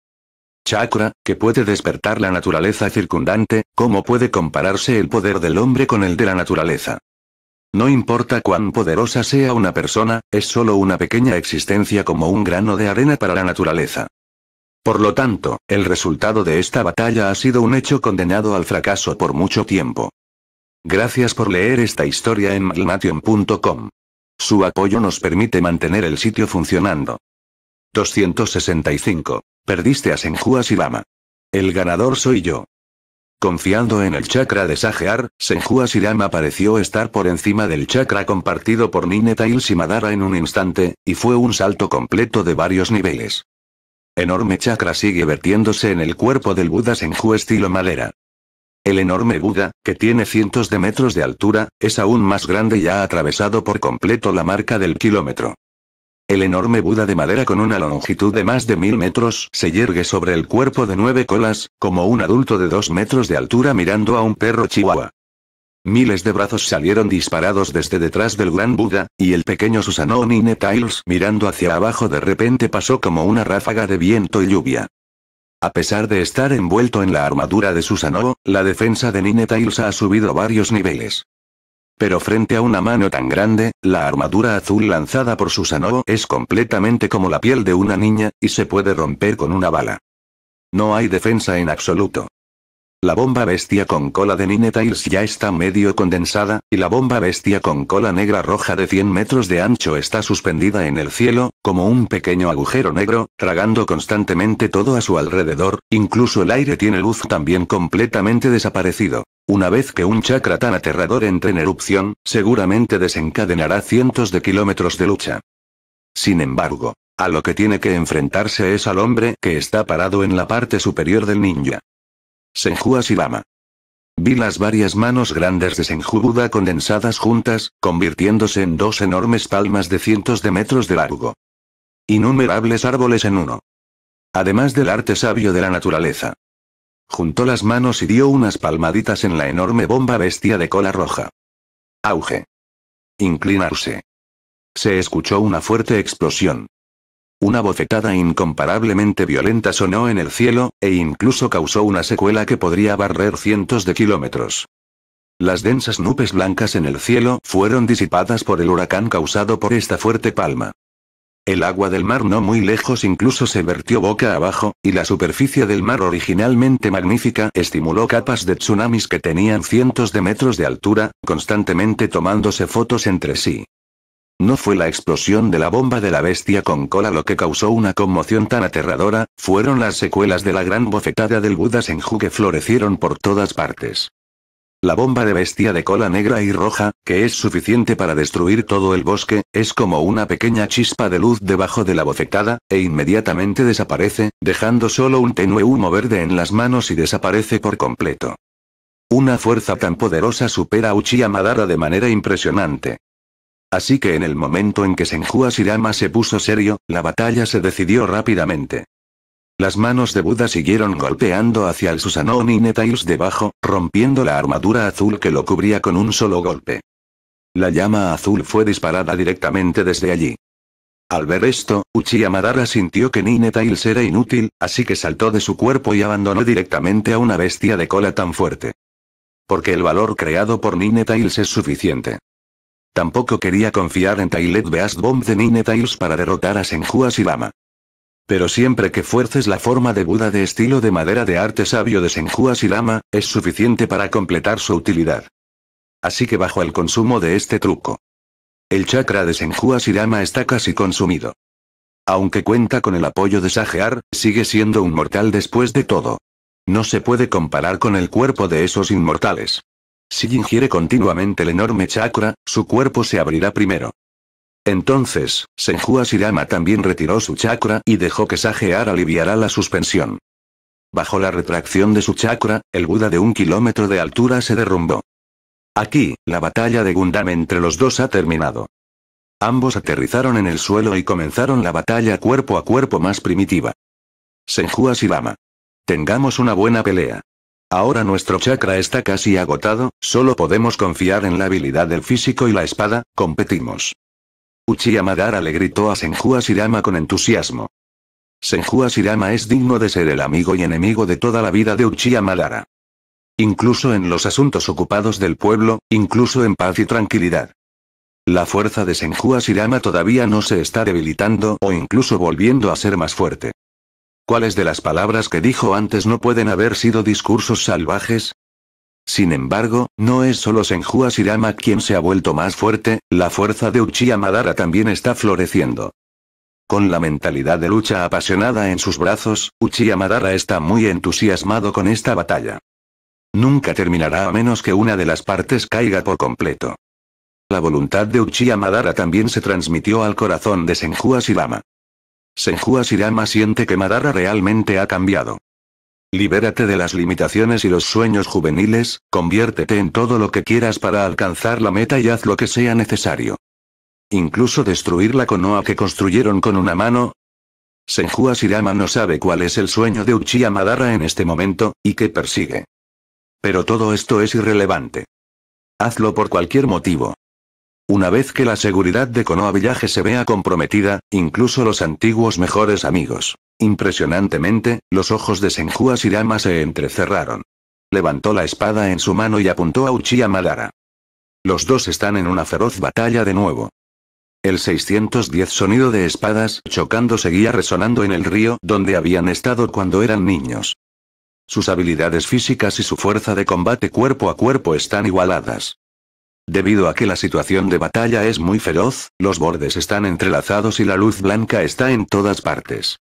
Chakra, que puede despertar la naturaleza circundante, ¿cómo puede compararse el poder del hombre con el de la naturaleza? No importa cuán poderosa sea una persona, es solo una pequeña existencia como un grano de arena para la naturaleza. Por lo tanto, el resultado de esta batalla ha sido un hecho condenado al fracaso por mucho tiempo. Gracias por leer esta historia en Malmation.com. Su apoyo nos permite mantener el sitio funcionando. 265. Perdiste a Senju Silama. El ganador soy yo. Confiando en el chakra de Sagear, Senju Asirama pareció estar por encima del chakra compartido por Ninetail y en un instante, y fue un salto completo de varios niveles. Enorme chakra sigue vertiéndose en el cuerpo del Buda Senju estilo madera. El enorme Buda, que tiene cientos de metros de altura, es aún más grande y ha atravesado por completo la marca del kilómetro. El enorme Buda de madera con una longitud de más de mil metros se yergue sobre el cuerpo de nueve colas, como un adulto de dos metros de altura mirando a un perro chihuahua. Miles de brazos salieron disparados desde detrás del gran Buda, y el pequeño Susanoo Nine mirando hacia abajo de repente pasó como una ráfaga de viento y lluvia. A pesar de estar envuelto en la armadura de Susanoo, la defensa de Nine ha subido varios niveles. Pero frente a una mano tan grande, la armadura azul lanzada por Susanoo es completamente como la piel de una niña, y se puede romper con una bala. No hay defensa en absoluto. La bomba bestia con cola de Ninetails ya está medio condensada, y la bomba bestia con cola negra roja de 100 metros de ancho está suspendida en el cielo, como un pequeño agujero negro, tragando constantemente todo a su alrededor, incluso el aire tiene luz también completamente desaparecido. Una vez que un chakra tan aterrador entre en erupción, seguramente desencadenará cientos de kilómetros de lucha. Sin embargo, a lo que tiene que enfrentarse es al hombre que está parado en la parte superior del ninja. Senju Asilama. Vi las varias manos grandes de Senju Buda condensadas juntas, convirtiéndose en dos enormes palmas de cientos de metros de largo. Innumerables árboles en uno. Además del arte sabio de la naturaleza. Juntó las manos y dio unas palmaditas en la enorme bomba bestia de cola roja. Auge. Inclinarse. Se escuchó una fuerte explosión. Una bofetada incomparablemente violenta sonó en el cielo, e incluso causó una secuela que podría barrer cientos de kilómetros. Las densas nubes blancas en el cielo fueron disipadas por el huracán causado por esta fuerte palma. El agua del mar no muy lejos incluso se vertió boca abajo, y la superficie del mar originalmente magnífica estimuló capas de tsunamis que tenían cientos de metros de altura, constantemente tomándose fotos entre sí. No fue la explosión de la bomba de la bestia con cola lo que causó una conmoción tan aterradora, fueron las secuelas de la gran bofetada del Buda Senju que florecieron por todas partes. La bomba de bestia de cola negra y roja, que es suficiente para destruir todo el bosque, es como una pequeña chispa de luz debajo de la bofetada, e inmediatamente desaparece, dejando solo un tenue humo verde en las manos y desaparece por completo. Una fuerza tan poderosa supera a Uchiha Madara de manera impresionante. Así que en el momento en que Senju Shirama se puso serio, la batalla se decidió rápidamente. Las manos de Buda siguieron golpeando hacia el Susanoo Tails debajo, rompiendo la armadura azul que lo cubría con un solo golpe. La llama azul fue disparada directamente desde allí. Al ver esto, Uchiha Madara sintió que Tails era inútil, así que saltó de su cuerpo y abandonó directamente a una bestia de cola tan fuerte. Porque el valor creado por Tails es suficiente. Tampoco quería confiar en Tailet Beast Bomb de Nine para derrotar a Senju Asirama. Pero siempre que fuerces la forma de Buda de estilo de madera de arte sabio de Senju Asirama, es suficiente para completar su utilidad. Así que bajo el consumo de este truco. El chakra de Senju Asirama está casi consumido. Aunque cuenta con el apoyo de Sagear, sigue siendo un mortal después de todo. No se puede comparar con el cuerpo de esos inmortales. Si ingiere continuamente el enorme chakra, su cuerpo se abrirá primero. Entonces, Senju Sidama también retiró su chakra y dejó que Sajear aliviará la suspensión. Bajo la retracción de su chakra, el Buda de un kilómetro de altura se derrumbó. Aquí, la batalla de Gundam entre los dos ha terminado. Ambos aterrizaron en el suelo y comenzaron la batalla cuerpo a cuerpo más primitiva. Senju Sidama. Tengamos una buena pelea. Ahora nuestro chakra está casi agotado, solo podemos confiar en la habilidad del físico y la espada, competimos. Uchiha Madara le gritó a Senju sirama con entusiasmo. Senju sirama es digno de ser el amigo y enemigo de toda la vida de Uchiha Madara. Incluso en los asuntos ocupados del pueblo, incluso en paz y tranquilidad. La fuerza de Senju sirama todavía no se está debilitando o incluso volviendo a ser más fuerte cuáles de las palabras que dijo antes no pueden haber sido discursos salvajes? Sin embargo, no es solo Senjua Asirama quien se ha vuelto más fuerte, la fuerza de Uchiha Madara también está floreciendo. Con la mentalidad de lucha apasionada en sus brazos, Uchiha Madara está muy entusiasmado con esta batalla. Nunca terminará a menos que una de las partes caiga por completo. La voluntad de Uchiha Madara también se transmitió al corazón de Senju Asirama. Senjua Shirama siente que Madara realmente ha cambiado. Libérate de las limitaciones y los sueños juveniles, conviértete en todo lo que quieras para alcanzar la meta y haz lo que sea necesario. Incluso destruir la Konoha que construyeron con una mano. Senjua Shirama no sabe cuál es el sueño de Uchiha Madara en este momento, y qué persigue. Pero todo esto es irrelevante. Hazlo por cualquier motivo. Una vez que la seguridad de Konoha Villaje se vea comprometida, incluso los antiguos mejores amigos. Impresionantemente, los ojos de Senju Sirama se entrecerraron. Levantó la espada en su mano y apuntó a Uchiha Madara. Los dos están en una feroz batalla de nuevo. El 610 sonido de espadas chocando seguía resonando en el río donde habían estado cuando eran niños. Sus habilidades físicas y su fuerza de combate cuerpo a cuerpo están igualadas. Debido a que la situación de batalla es muy feroz, los bordes están entrelazados y la luz blanca está en todas partes.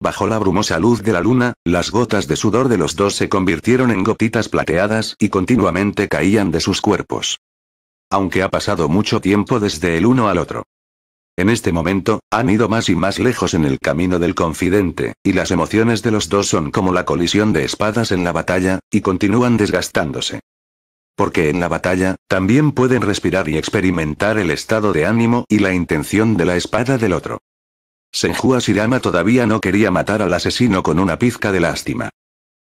Bajo la brumosa luz de la luna, las gotas de sudor de los dos se convirtieron en gotitas plateadas y continuamente caían de sus cuerpos. Aunque ha pasado mucho tiempo desde el uno al otro. En este momento, han ido más y más lejos en el camino del confidente, y las emociones de los dos son como la colisión de espadas en la batalla, y continúan desgastándose. Porque en la batalla, también pueden respirar y experimentar el estado de ánimo y la intención de la espada del otro. Senju Asirama todavía no quería matar al asesino con una pizca de lástima.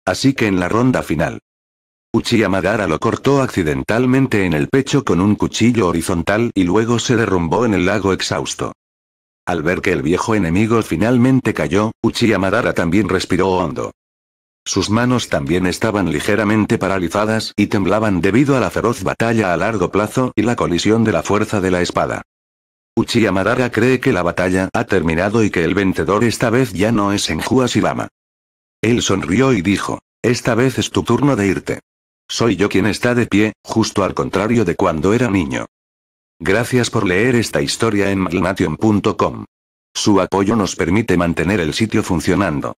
Así que en la ronda final. Uchiha Madara lo cortó accidentalmente en el pecho con un cuchillo horizontal y luego se derrumbó en el lago exhausto. Al ver que el viejo enemigo finalmente cayó, Uchiha Madara también respiró hondo. Sus manos también estaban ligeramente paralizadas y temblaban debido a la feroz batalla a largo plazo y la colisión de la fuerza de la espada. Uchiha Madara cree que la batalla ha terminado y que el vencedor esta vez ya no es Senju Lama. Él sonrió y dijo, esta vez es tu turno de irte. Soy yo quien está de pie, justo al contrario de cuando era niño. Gracias por leer esta historia en malnation.com. Su apoyo nos permite mantener el sitio funcionando.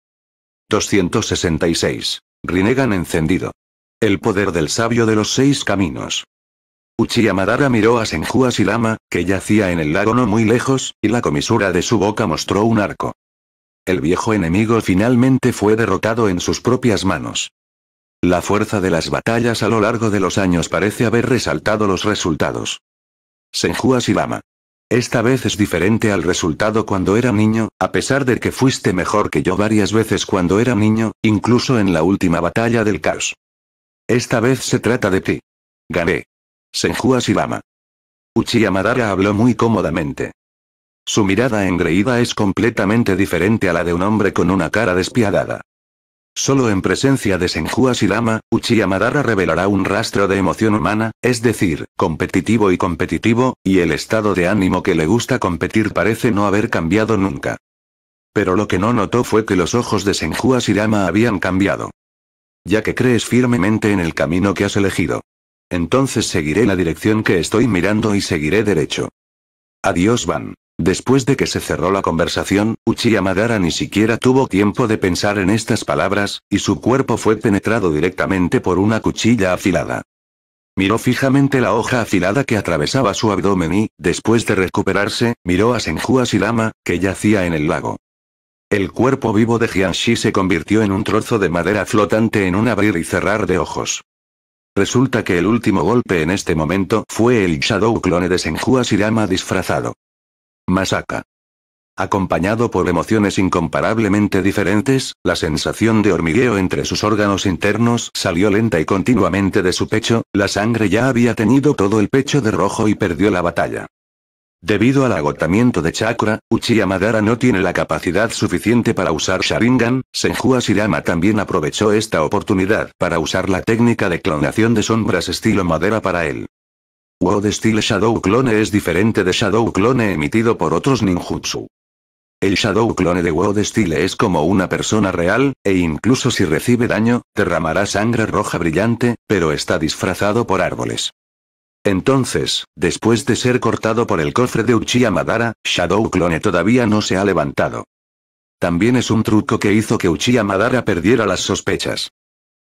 266. Rinegan encendido. El poder del sabio de los seis caminos. Uchiha Madara miró a Senju Asilama, que yacía en el lago no muy lejos, y la comisura de su boca mostró un arco. El viejo enemigo finalmente fue derrotado en sus propias manos. La fuerza de las batallas a lo largo de los años parece haber resaltado los resultados. Senju Asilama. Esta vez es diferente al resultado cuando era niño, a pesar de que fuiste mejor que yo varias veces cuando era niño, incluso en la última batalla del caos. Esta vez se trata de ti. Gané. Senju Asirama. Uchiha Madara habló muy cómodamente. Su mirada engreída es completamente diferente a la de un hombre con una cara despiadada. Solo en presencia de Senjua Asirama, Uchiha Madara revelará un rastro de emoción humana, es decir, competitivo y competitivo, y el estado de ánimo que le gusta competir parece no haber cambiado nunca. Pero lo que no notó fue que los ojos de Senjua Lama habían cambiado. Ya que crees firmemente en el camino que has elegido. Entonces seguiré la dirección que estoy mirando y seguiré derecho. Adiós van. Después de que se cerró la conversación, Uchiha Madara ni siquiera tuvo tiempo de pensar en estas palabras, y su cuerpo fue penetrado directamente por una cuchilla afilada. Miró fijamente la hoja afilada que atravesaba su abdomen y, después de recuperarse, miró a Senju silama que yacía en el lago. El cuerpo vivo de Jianxi se convirtió en un trozo de madera flotante en un abrir y cerrar de ojos. Resulta que el último golpe en este momento fue el Shadow clone de Senju Asirama disfrazado. Masaka. Acompañado por emociones incomparablemente diferentes, la sensación de hormigueo entre sus órganos internos salió lenta y continuamente de su pecho, la sangre ya había tenido todo el pecho de rojo y perdió la batalla. Debido al agotamiento de chakra, Uchiha Madara no tiene la capacidad suficiente para usar Sharingan, Senju Shirama también aprovechó esta oportunidad para usar la técnica de clonación de sombras estilo madera para él. God Shadow Clone es diferente de Shadow Clone emitido por otros ninjutsu. El Shadow Clone de God es como una persona real, e incluso si recibe daño, derramará sangre roja brillante, pero está disfrazado por árboles. Entonces, después de ser cortado por el cofre de Uchiha Madara, Shadow Clone todavía no se ha levantado. También es un truco que hizo que Uchiha Madara perdiera las sospechas.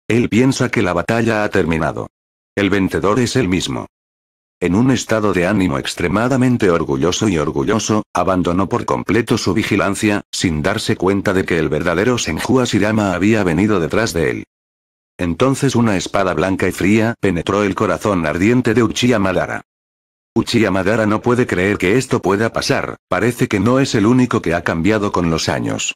Él piensa que la batalla ha terminado. El vencedor es el mismo. En un estado de ánimo extremadamente orgulloso y orgulloso, abandonó por completo su vigilancia, sin darse cuenta de que el verdadero Senjua Shirama había venido detrás de él. Entonces una espada blanca y fría penetró el corazón ardiente de Uchiha Madara. Uchiha Madara no puede creer que esto pueda pasar, parece que no es el único que ha cambiado con los años.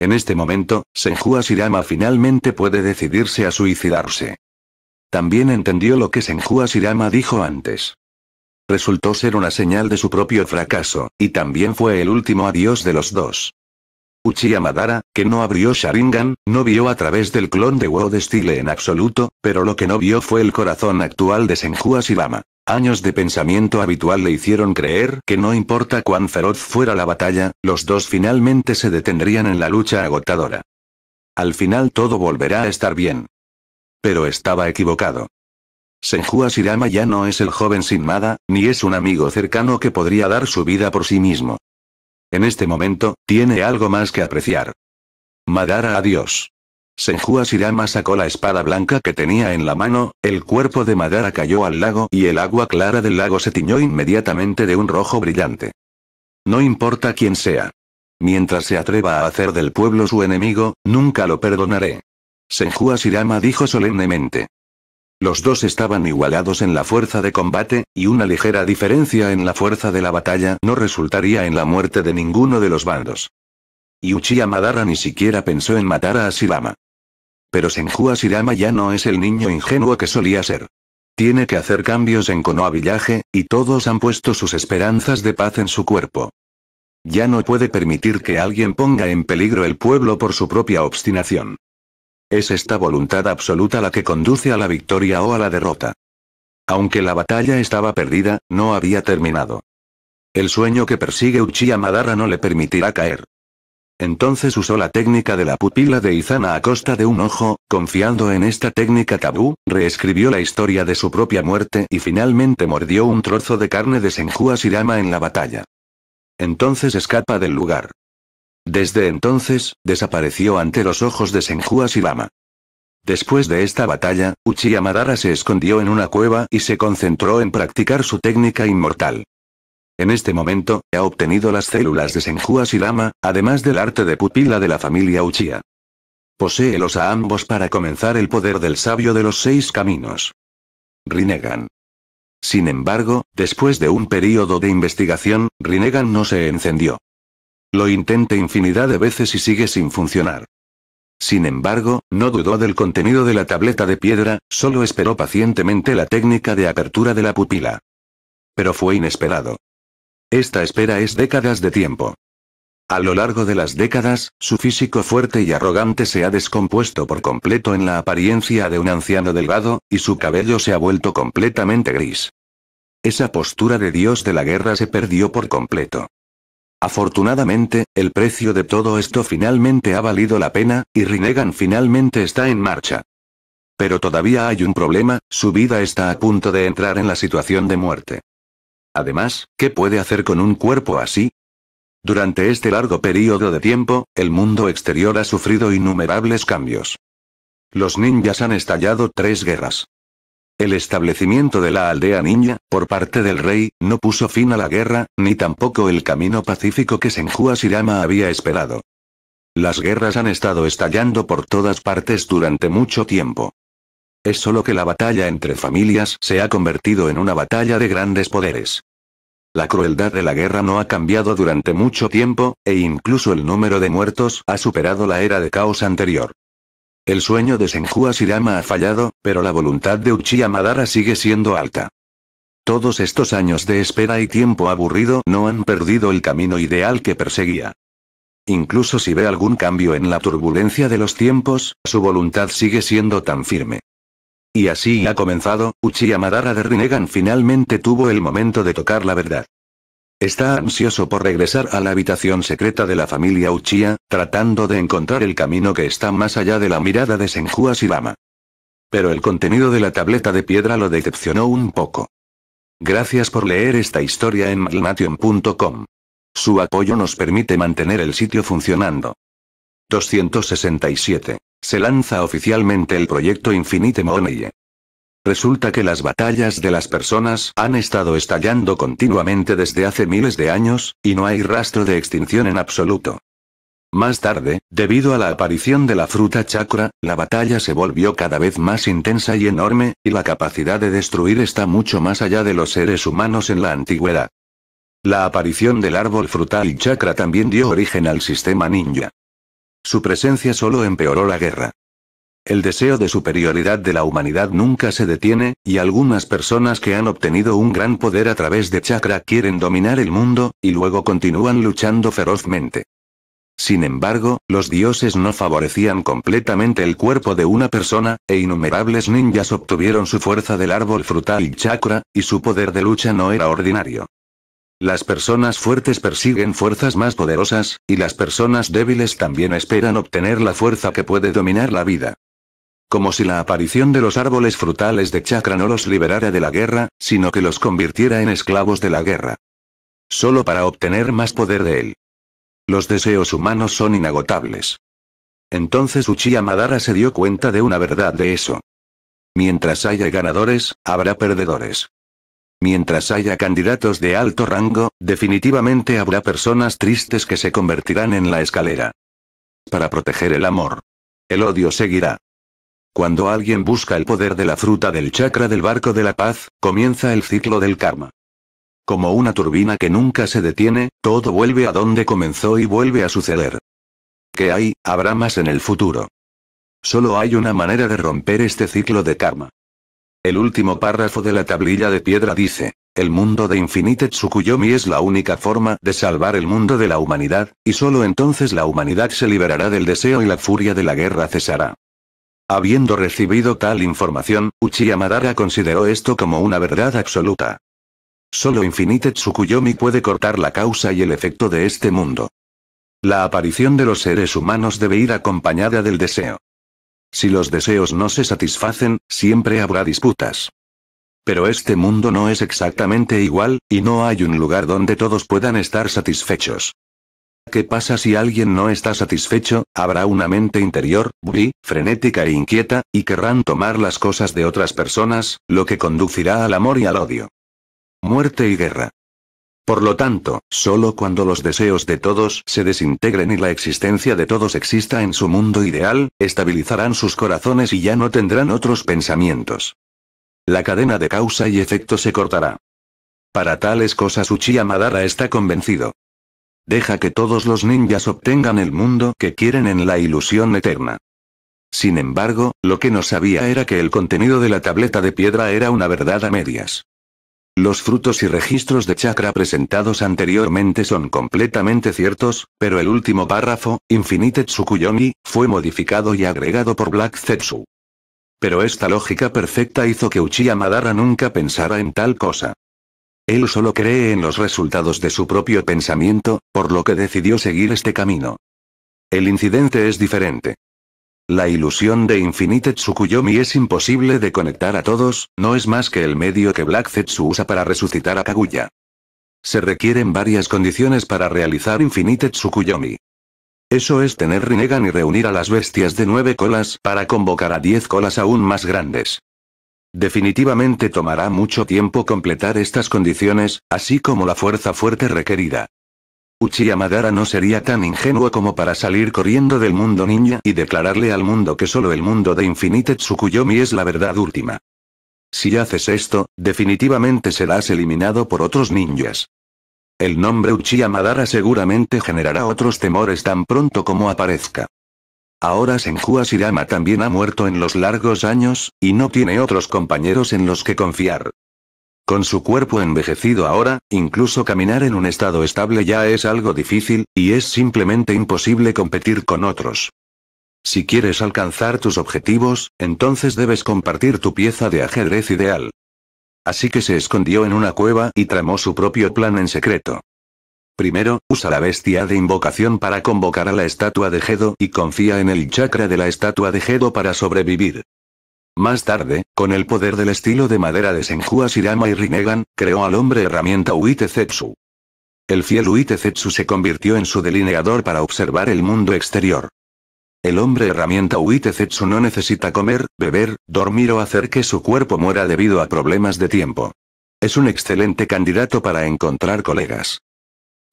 En este momento, Senjua Shirama finalmente puede decidirse a suicidarse. También entendió lo que Senjua Shirama dijo antes. Resultó ser una señal de su propio fracaso, y también fue el último adiós de los dos. Uchiha Madara, que no abrió Sharingan, no vio a través del clon de Wodestile Style en absoluto, pero lo que no vio fue el corazón actual de Senjua Shirama. Años de pensamiento habitual le hicieron creer que no importa cuán feroz fuera la batalla, los dos finalmente se detendrían en la lucha agotadora. Al final todo volverá a estar bien. Pero estaba equivocado. Senju Asirama ya no es el joven sin nada ni es un amigo cercano que podría dar su vida por sí mismo. En este momento, tiene algo más que apreciar. Madara adiós. Senju Asirama sacó la espada blanca que tenía en la mano, el cuerpo de Madara cayó al lago y el agua clara del lago se tiñó inmediatamente de un rojo brillante. No importa quién sea. Mientras se atreva a hacer del pueblo su enemigo, nunca lo perdonaré. Senju Shirama dijo solemnemente. Los dos estaban igualados en la fuerza de combate, y una ligera diferencia en la fuerza de la batalla no resultaría en la muerte de ninguno de los bandos. Y Uchiha Madara ni siquiera pensó en matar a Asirama. Pero Senju Shirama ya no es el niño ingenuo que solía ser. Tiene que hacer cambios en Konoha y todos han puesto sus esperanzas de paz en su cuerpo. Ya no puede permitir que alguien ponga en peligro el pueblo por su propia obstinación. Es esta voluntad absoluta la que conduce a la victoria o a la derrota. Aunque la batalla estaba perdida, no había terminado. El sueño que persigue Uchiha Madara no le permitirá caer. Entonces usó la técnica de la pupila de Izana a costa de un ojo, confiando en esta técnica tabú, reescribió la historia de su propia muerte y finalmente mordió un trozo de carne de Senju Asirama en la batalla. Entonces escapa del lugar. Desde entonces, desapareció ante los ojos de Senju Lama. Después de esta batalla, Uchiha Madara se escondió en una cueva y se concentró en practicar su técnica inmortal. En este momento, ha obtenido las células de Senju Lama, además del arte de pupila de la familia Uchiha. Poseélos a ambos para comenzar el poder del sabio de los seis caminos. Rinnegan. Sin embargo, después de un período de investigación, Rinnegan no se encendió. Lo intenté infinidad de veces y sigue sin funcionar. Sin embargo, no dudó del contenido de la tableta de piedra, solo esperó pacientemente la técnica de apertura de la pupila. Pero fue inesperado. Esta espera es décadas de tiempo. A lo largo de las décadas, su físico fuerte y arrogante se ha descompuesto por completo en la apariencia de un anciano delgado, y su cabello se ha vuelto completamente gris. Esa postura de dios de la guerra se perdió por completo. Afortunadamente, el precio de todo esto finalmente ha valido la pena, y Rinnegan finalmente está en marcha. Pero todavía hay un problema, su vida está a punto de entrar en la situación de muerte. Además, ¿qué puede hacer con un cuerpo así? Durante este largo periodo de tiempo, el mundo exterior ha sufrido innumerables cambios. Los ninjas han estallado tres guerras. El establecimiento de la aldea niña, por parte del rey, no puso fin a la guerra, ni tampoco el camino pacífico que Senjua Sirama había esperado. Las guerras han estado estallando por todas partes durante mucho tiempo. Es solo que la batalla entre familias se ha convertido en una batalla de grandes poderes. La crueldad de la guerra no ha cambiado durante mucho tiempo, e incluso el número de muertos ha superado la era de caos anterior. El sueño de Senju Shirama ha fallado, pero la voluntad de Uchiha Madara sigue siendo alta. Todos estos años de espera y tiempo aburrido no han perdido el camino ideal que perseguía. Incluso si ve algún cambio en la turbulencia de los tiempos, su voluntad sigue siendo tan firme. Y así ha comenzado, Uchiha Madara de Rinnegan finalmente tuvo el momento de tocar la verdad. Está ansioso por regresar a la habitación secreta de la familia Uchiha, tratando de encontrar el camino que está más allá de la mirada de Senhua Ashibama. Pero el contenido de la tableta de piedra lo decepcionó un poco. Gracias por leer esta historia en malmation.com. Su apoyo nos permite mantener el sitio funcionando. 267. Se lanza oficialmente el proyecto Infinite Moneye. Resulta que las batallas de las personas han estado estallando continuamente desde hace miles de años, y no hay rastro de extinción en absoluto. Más tarde, debido a la aparición de la fruta chakra, la batalla se volvió cada vez más intensa y enorme, y la capacidad de destruir está mucho más allá de los seres humanos en la antigüedad. La aparición del árbol frutal y chakra también dio origen al sistema ninja. Su presencia solo empeoró la guerra. El deseo de superioridad de la humanidad nunca se detiene, y algunas personas que han obtenido un gran poder a través de chakra quieren dominar el mundo, y luego continúan luchando ferozmente. Sin embargo, los dioses no favorecían completamente el cuerpo de una persona, e innumerables ninjas obtuvieron su fuerza del árbol frutal chakra, y su poder de lucha no era ordinario. Las personas fuertes persiguen fuerzas más poderosas, y las personas débiles también esperan obtener la fuerza que puede dominar la vida. Como si la aparición de los árboles frutales de Chakra no los liberara de la guerra, sino que los convirtiera en esclavos de la guerra. Solo para obtener más poder de él. Los deseos humanos son inagotables. Entonces Uchiha Madara se dio cuenta de una verdad de eso. Mientras haya ganadores, habrá perdedores. Mientras haya candidatos de alto rango, definitivamente habrá personas tristes que se convertirán en la escalera. Para proteger el amor. El odio seguirá. Cuando alguien busca el poder de la fruta del chakra del barco de la paz, comienza el ciclo del karma. Como una turbina que nunca se detiene, todo vuelve a donde comenzó y vuelve a suceder. ¿Qué hay? Habrá más en el futuro. Solo hay una manera de romper este ciclo de karma. El último párrafo de la tablilla de piedra dice, el mundo de Infinite Tsukuyomi es la única forma de salvar el mundo de la humanidad, y solo entonces la humanidad se liberará del deseo y la furia de la guerra cesará. Habiendo recibido tal información, Uchiha Madara consideró esto como una verdad absoluta. Solo Infinite Tsukuyomi puede cortar la causa y el efecto de este mundo. La aparición de los seres humanos debe ir acompañada del deseo. Si los deseos no se satisfacen, siempre habrá disputas. Pero este mundo no es exactamente igual, y no hay un lugar donde todos puedan estar satisfechos. ¿Qué pasa si alguien no está satisfecho? Habrá una mente interior, bri, frenética e inquieta, y querrán tomar las cosas de otras personas, lo que conducirá al amor y al odio. Muerte y guerra. Por lo tanto, solo cuando los deseos de todos se desintegren y la existencia de todos exista en su mundo ideal, estabilizarán sus corazones y ya no tendrán otros pensamientos. La cadena de causa y efecto se cortará. Para tales cosas Uchiha Madara está convencido. Deja que todos los ninjas obtengan el mundo que quieren en la ilusión eterna. Sin embargo, lo que no sabía era que el contenido de la tableta de piedra era una verdad a medias. Los frutos y registros de chakra presentados anteriormente son completamente ciertos, pero el último párrafo, Infinite Tsukuyomi, fue modificado y agregado por Black Zetsu. Pero esta lógica perfecta hizo que Uchiha Madara nunca pensara en tal cosa. Él solo cree en los resultados de su propio pensamiento, por lo que decidió seguir este camino. El incidente es diferente. La ilusión de Infinite Tsukuyomi es imposible de conectar a todos, no es más que el medio que Black Zetsu usa para resucitar a Kaguya. Se requieren varias condiciones para realizar Infinite Tsukuyomi. Eso es tener Rinnegan y reunir a las bestias de nueve colas para convocar a diez colas aún más grandes. Definitivamente tomará mucho tiempo completar estas condiciones, así como la fuerza fuerte requerida. Uchiha Madara no sería tan ingenuo como para salir corriendo del mundo ninja y declararle al mundo que solo el mundo de Infinite Tsukuyomi es la verdad última. Si haces esto, definitivamente serás eliminado por otros ninjas. El nombre Uchiha Madara seguramente generará otros temores tan pronto como aparezca. Ahora Senju Shirama también ha muerto en los largos años, y no tiene otros compañeros en los que confiar. Con su cuerpo envejecido ahora, incluso caminar en un estado estable ya es algo difícil, y es simplemente imposible competir con otros. Si quieres alcanzar tus objetivos, entonces debes compartir tu pieza de ajedrez ideal. Así que se escondió en una cueva y tramó su propio plan en secreto. Primero, usa la bestia de invocación para convocar a la estatua de Gedo y confía en el chakra de la estatua de Gedo para sobrevivir. Más tarde, con el poder del estilo de madera de Senju Asirama y Rinnegan, creó al hombre herramienta Uitezetsu. El fiel Uitezetsu se convirtió en su delineador para observar el mundo exterior. El hombre herramienta Uitezetsu no necesita comer, beber, dormir o hacer que su cuerpo muera debido a problemas de tiempo. Es un excelente candidato para encontrar colegas.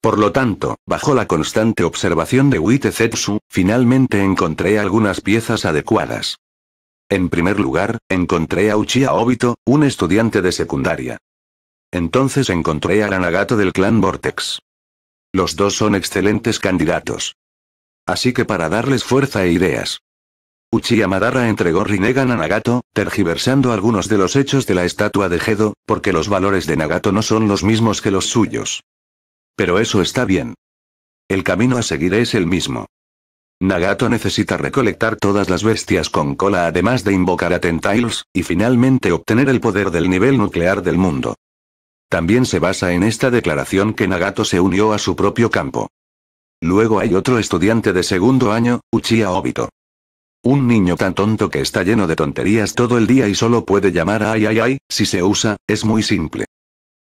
Por lo tanto, bajo la constante observación de Zetsu, finalmente encontré algunas piezas adecuadas. En primer lugar, encontré a Uchiha Obito, un estudiante de secundaria. Entonces encontré a Nagato del clan Vortex. Los dos son excelentes candidatos. Así que para darles fuerza e ideas. Uchiha Madara entregó Rinnegan a Nagato, tergiversando algunos de los hechos de la estatua de Gedo, porque los valores de Nagato no son los mismos que los suyos. Pero eso está bien. El camino a seguir es el mismo. Nagato necesita recolectar todas las bestias con cola además de invocar a Tentails, y finalmente obtener el poder del nivel nuclear del mundo. También se basa en esta declaración que Nagato se unió a su propio campo. Luego hay otro estudiante de segundo año, Uchiha Obito. Un niño tan tonto que está lleno de tonterías todo el día y solo puede llamar a ay ay ay, si se usa, es muy simple.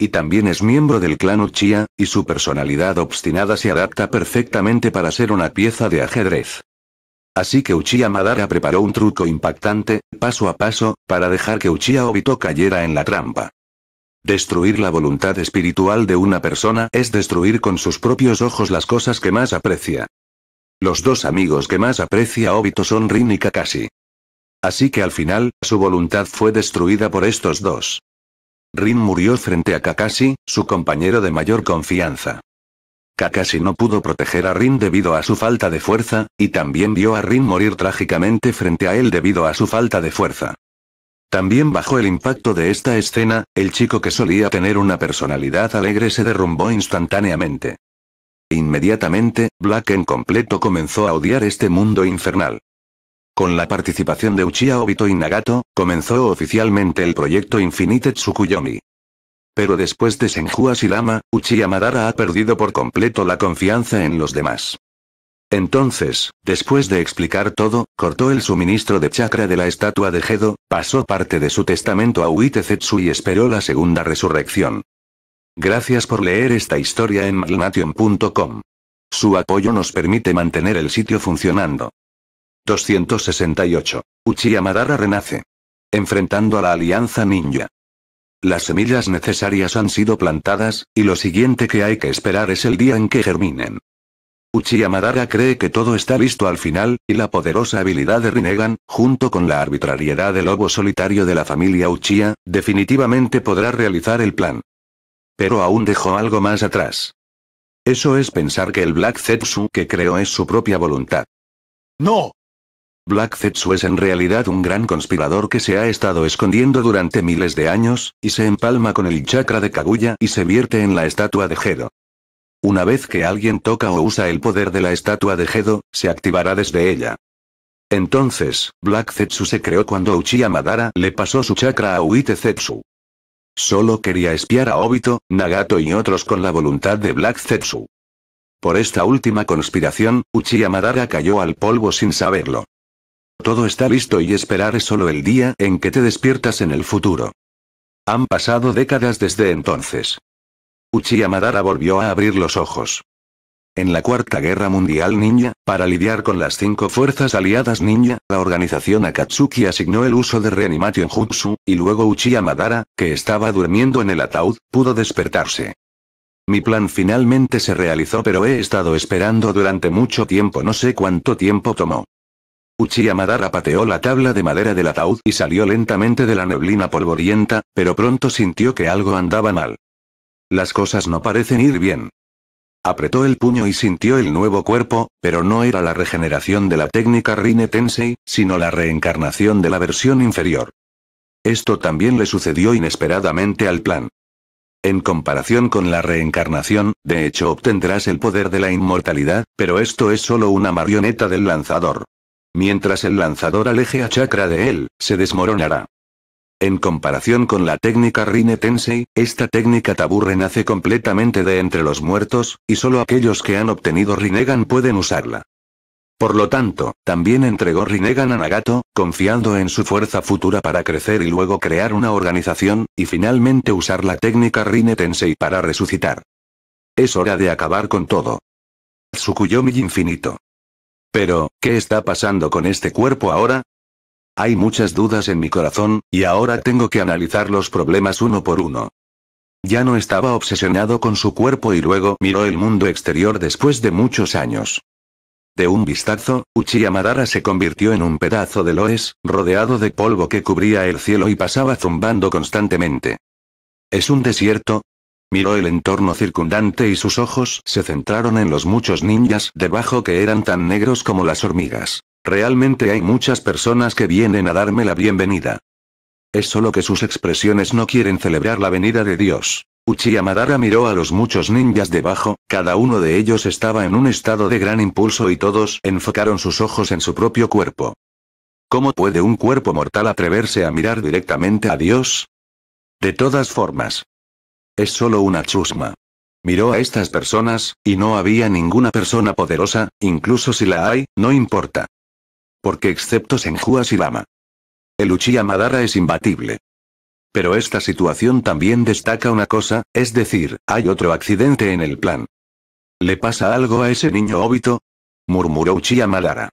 Y también es miembro del clan Uchiha, y su personalidad obstinada se adapta perfectamente para ser una pieza de ajedrez. Así que Uchiha Madara preparó un truco impactante, paso a paso, para dejar que Uchiha Obito cayera en la trampa. Destruir la voluntad espiritual de una persona es destruir con sus propios ojos las cosas que más aprecia. Los dos amigos que más aprecia Obito son Rin y Kakashi. Así que al final, su voluntad fue destruida por estos dos. Rin murió frente a Kakashi, su compañero de mayor confianza. Kakashi no pudo proteger a Rin debido a su falta de fuerza, y también vio a Rin morir trágicamente frente a él debido a su falta de fuerza. También bajo el impacto de esta escena, el chico que solía tener una personalidad alegre se derrumbó instantáneamente. Inmediatamente, Black en completo comenzó a odiar este mundo infernal. Con la participación de Uchiha Obito y Nagato, comenzó oficialmente el proyecto Infinite Tsukuyomi. Pero después de Senju silama Uchiha Madara ha perdido por completo la confianza en los demás. Entonces, después de explicar todo, cortó el suministro de chakra de la estatua de Gedo, pasó parte de su testamento a Uitezetsu y esperó la segunda resurrección. Gracias por leer esta historia en magnation.com. Su apoyo nos permite mantener el sitio funcionando. 268. Uchiha Madara renace. Enfrentando a la Alianza Ninja. Las semillas necesarias han sido plantadas, y lo siguiente que hay que esperar es el día en que germinen. Uchiha Madara cree que todo está listo al final, y la poderosa habilidad de Rinnegan, junto con la arbitrariedad del lobo solitario de la familia Uchiha, definitivamente podrá realizar el plan. Pero aún dejó algo más atrás. Eso es pensar que el Black Zetsu que creó es su propia voluntad. ¡No! Black Zetsu es en realidad un gran conspirador que se ha estado escondiendo durante miles de años, y se empalma con el chakra de Kaguya y se vierte en la estatua de Gedo. Una vez que alguien toca o usa el poder de la estatua de Gedo, se activará desde ella. Entonces, Black Zetsu se creó cuando Uchiha Madara le pasó su chakra a Uite Zetsu. Solo quería espiar a Obito, Nagato y otros con la voluntad de Black Zetsu. Por esta última conspiración, Uchiha Madara cayó al polvo sin saberlo. Todo está listo y esperar es solo el día en que te despiertas en el futuro. Han pasado décadas desde entonces. Uchiha Madara volvió a abrir los ojos. En la Cuarta Guerra Mundial Ninja, para lidiar con las cinco fuerzas aliadas ninja, la organización Akatsuki asignó el uso de Reanimation Jutsu, y luego Uchiha Madara, que estaba durmiendo en el ataúd, pudo despertarse. Mi plan finalmente se realizó pero he estado esperando durante mucho tiempo no sé cuánto tiempo tomó. Madara pateó la tabla de madera del ataúd y salió lentamente de la neblina polvorienta, pero pronto sintió que algo andaba mal. Las cosas no parecen ir bien. Apretó el puño y sintió el nuevo cuerpo, pero no era la regeneración de la técnica Rine Tensei, sino la reencarnación de la versión inferior. Esto también le sucedió inesperadamente al plan. En comparación con la reencarnación, de hecho obtendrás el poder de la inmortalidad, pero esto es solo una marioneta del lanzador. Mientras el lanzador aleje a chakra de él, se desmoronará. En comparación con la técnica Rinne Tensei, esta técnica tabú renace completamente de entre los muertos, y solo aquellos que han obtenido Rinnegan pueden usarla. Por lo tanto, también entregó Rinnegan a Nagato, confiando en su fuerza futura para crecer y luego crear una organización, y finalmente usar la técnica Rinne Tensei para resucitar. Es hora de acabar con todo. Tsukuyomi infinito. Pero, ¿qué está pasando con este cuerpo ahora? Hay muchas dudas en mi corazón, y ahora tengo que analizar los problemas uno por uno. Ya no estaba obsesionado con su cuerpo y luego miró el mundo exterior después de muchos años. De un vistazo, Uchiha Madara se convirtió en un pedazo de loes, rodeado de polvo que cubría el cielo y pasaba zumbando constantemente. Es un desierto, Miró el entorno circundante y sus ojos se centraron en los muchos ninjas debajo que eran tan negros como las hormigas. Realmente hay muchas personas que vienen a darme la bienvenida. Es solo que sus expresiones no quieren celebrar la venida de Dios. Uchiha Madara miró a los muchos ninjas debajo, cada uno de ellos estaba en un estado de gran impulso y todos enfocaron sus ojos en su propio cuerpo. ¿Cómo puede un cuerpo mortal atreverse a mirar directamente a Dios? De todas formas, es solo una chusma. Miró a estas personas, y no había ninguna persona poderosa, incluso si la hay, no importa. Porque excepto Senju Lama. El Uchiha Madara es imbatible. Pero esta situación también destaca una cosa, es decir, hay otro accidente en el plan. ¿Le pasa algo a ese niño óbito? murmuró Uchiha Madara.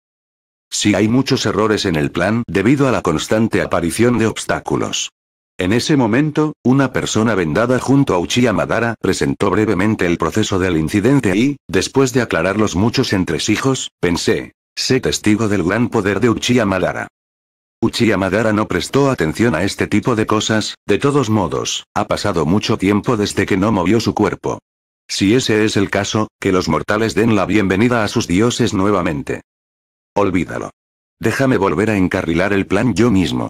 Si hay muchos errores en el plan debido a la constante aparición de obstáculos. En ese momento, una persona vendada junto a Uchiha Madara presentó brevemente el proceso del incidente y, después de aclarar los muchos entresijos, pensé, sé testigo del gran poder de Uchiha Madara. Uchiha Madara no prestó atención a este tipo de cosas, de todos modos, ha pasado mucho tiempo desde que no movió su cuerpo. Si ese es el caso, que los mortales den la bienvenida a sus dioses nuevamente. Olvídalo. Déjame volver a encarrilar el plan yo mismo.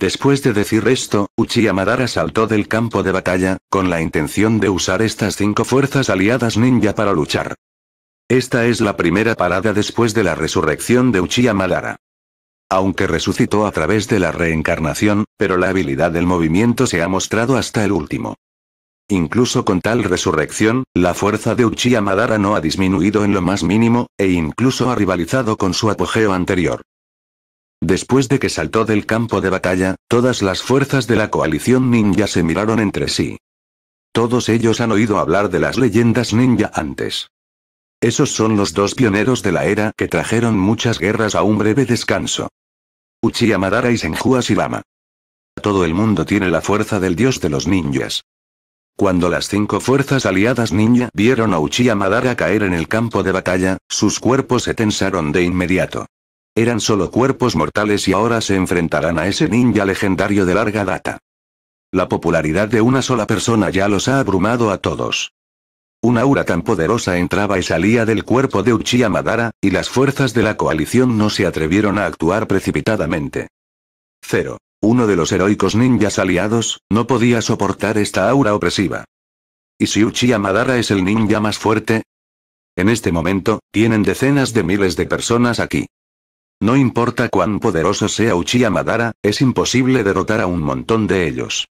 Después de decir esto, Uchiha Madara saltó del campo de batalla, con la intención de usar estas cinco fuerzas aliadas ninja para luchar. Esta es la primera parada después de la resurrección de Uchiha Madara. Aunque resucitó a través de la reencarnación, pero la habilidad del movimiento se ha mostrado hasta el último. Incluso con tal resurrección, la fuerza de Uchiha Madara no ha disminuido en lo más mínimo, e incluso ha rivalizado con su apogeo anterior. Después de que saltó del campo de batalla, todas las fuerzas de la coalición ninja se miraron entre sí. Todos ellos han oído hablar de las leyendas ninja antes. Esos son los dos pioneros de la era que trajeron muchas guerras a un breve descanso. Uchiha Madara y Senju Ashirama. Todo el mundo tiene la fuerza del dios de los ninjas. Cuando las cinco fuerzas aliadas ninja vieron a Uchiha Madara caer en el campo de batalla, sus cuerpos se tensaron de inmediato. Eran solo cuerpos mortales y ahora se enfrentarán a ese ninja legendario de larga data. La popularidad de una sola persona ya los ha abrumado a todos. Un aura tan poderosa entraba y salía del cuerpo de Uchiha Madara, y las fuerzas de la coalición no se atrevieron a actuar precipitadamente. Cero. Uno de los heroicos ninjas aliados, no podía soportar esta aura opresiva. ¿Y si Uchiha Madara es el ninja más fuerte? En este momento, tienen decenas de miles de personas aquí. No importa cuán poderoso sea Uchiha Madara, es imposible derrotar a un montón de ellos.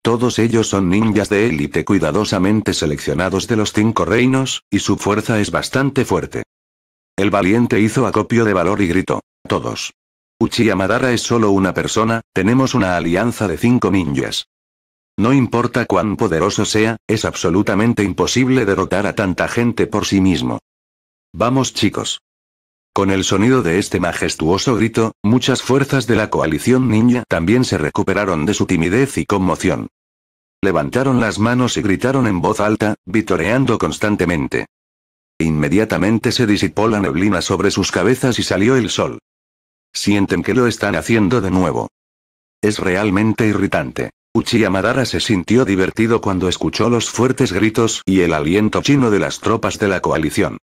Todos ellos son ninjas de élite cuidadosamente seleccionados de los cinco reinos, y su fuerza es bastante fuerte. El valiente hizo acopio de valor y gritó. Todos. Uchiha Madara es solo una persona, tenemos una alianza de cinco ninjas. No importa cuán poderoso sea, es absolutamente imposible derrotar a tanta gente por sí mismo. Vamos chicos. Con el sonido de este majestuoso grito, muchas fuerzas de la coalición ninja también se recuperaron de su timidez y conmoción. Levantaron las manos y gritaron en voz alta, vitoreando constantemente. Inmediatamente se disipó la neblina sobre sus cabezas y salió el sol. Sienten que lo están haciendo de nuevo. Es realmente irritante. Uchiha Madara se sintió divertido cuando escuchó los fuertes gritos y el aliento chino de las tropas de la coalición.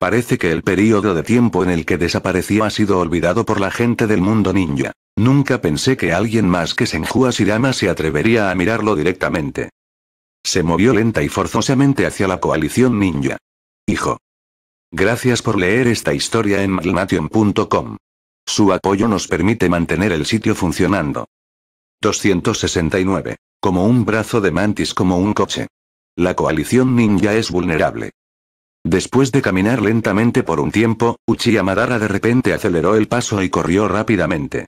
Parece que el periodo de tiempo en el que desapareció ha sido olvidado por la gente del mundo ninja. Nunca pensé que alguien más que Senju Asirama se atrevería a mirarlo directamente. Se movió lenta y forzosamente hacia la coalición ninja. Hijo. Gracias por leer esta historia en Malmation.com. Su apoyo nos permite mantener el sitio funcionando. 269. Como un brazo de mantis como un coche. La coalición ninja es vulnerable. Después de caminar lentamente por un tiempo, Uchiha Madara de repente aceleró el paso y corrió rápidamente.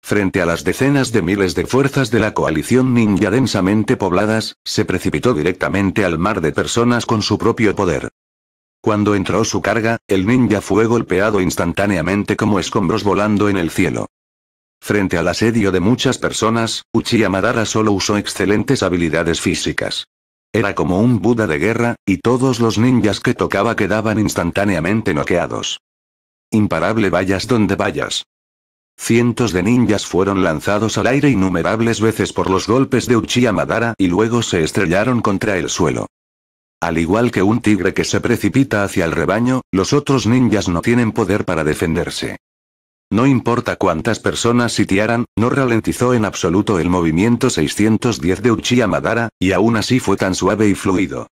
Frente a las decenas de miles de fuerzas de la coalición ninja densamente pobladas, se precipitó directamente al mar de personas con su propio poder. Cuando entró su carga, el ninja fue golpeado instantáneamente como escombros volando en el cielo. Frente al asedio de muchas personas, Uchiha Madara solo usó excelentes habilidades físicas. Era como un Buda de guerra, y todos los ninjas que tocaba quedaban instantáneamente noqueados. Imparable vayas donde vayas. Cientos de ninjas fueron lanzados al aire innumerables veces por los golpes de Uchiha Madara y luego se estrellaron contra el suelo. Al igual que un tigre que se precipita hacia el rebaño, los otros ninjas no tienen poder para defenderse. No importa cuántas personas sitiaran, no ralentizó en absoluto el movimiento 610 de Uchiha Madara, y aún así fue tan suave y fluido.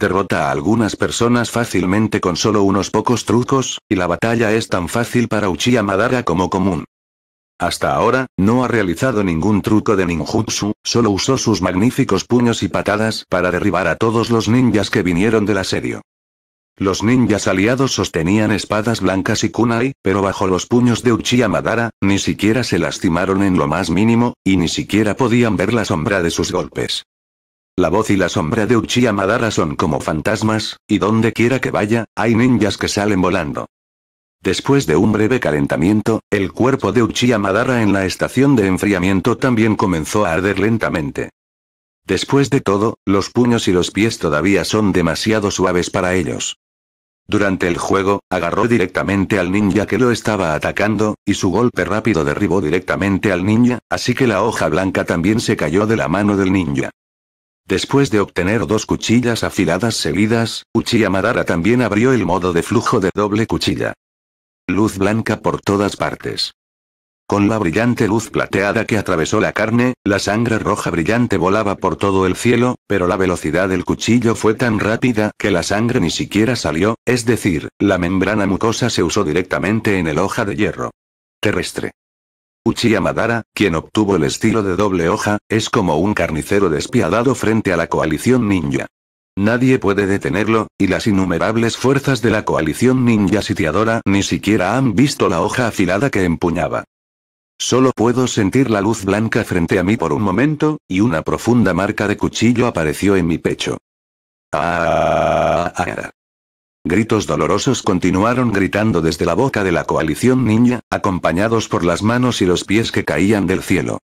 Derrota a algunas personas fácilmente con solo unos pocos trucos, y la batalla es tan fácil para Uchiha Madara como común. Hasta ahora, no ha realizado ningún truco de ninjutsu, solo usó sus magníficos puños y patadas para derribar a todos los ninjas que vinieron del asedio. Los ninjas aliados sostenían espadas blancas y kunai, pero bajo los puños de Uchiha Madara, ni siquiera se lastimaron en lo más mínimo, y ni siquiera podían ver la sombra de sus golpes. La voz y la sombra de Uchiha Madara son como fantasmas, y donde quiera que vaya, hay ninjas que salen volando. Después de un breve calentamiento, el cuerpo de Uchiha Madara en la estación de enfriamiento también comenzó a arder lentamente. Después de todo, los puños y los pies todavía son demasiado suaves para ellos. Durante el juego, agarró directamente al ninja que lo estaba atacando, y su golpe rápido derribó directamente al ninja, así que la hoja blanca también se cayó de la mano del ninja. Después de obtener dos cuchillas afiladas seguidas, Uchiha Madara también abrió el modo de flujo de doble cuchilla. Luz blanca por todas partes. Con la brillante luz plateada que atravesó la carne, la sangre roja brillante volaba por todo el cielo, pero la velocidad del cuchillo fue tan rápida que la sangre ni siquiera salió, es decir, la membrana mucosa se usó directamente en el hoja de hierro. Terrestre. Uchiha Madara, quien obtuvo el estilo de doble hoja, es como un carnicero despiadado frente a la coalición ninja. Nadie puede detenerlo, y las innumerables fuerzas de la coalición ninja sitiadora ni siquiera han visto la hoja afilada que empuñaba. Solo puedo sentir la luz blanca frente a mí por un momento, y una profunda marca de cuchillo apareció en mi pecho. Ah, ah, ah. Gritos dolorosos continuaron gritando desde la boca de la coalición ninja, acompañados por las manos y los pies que caían del cielo.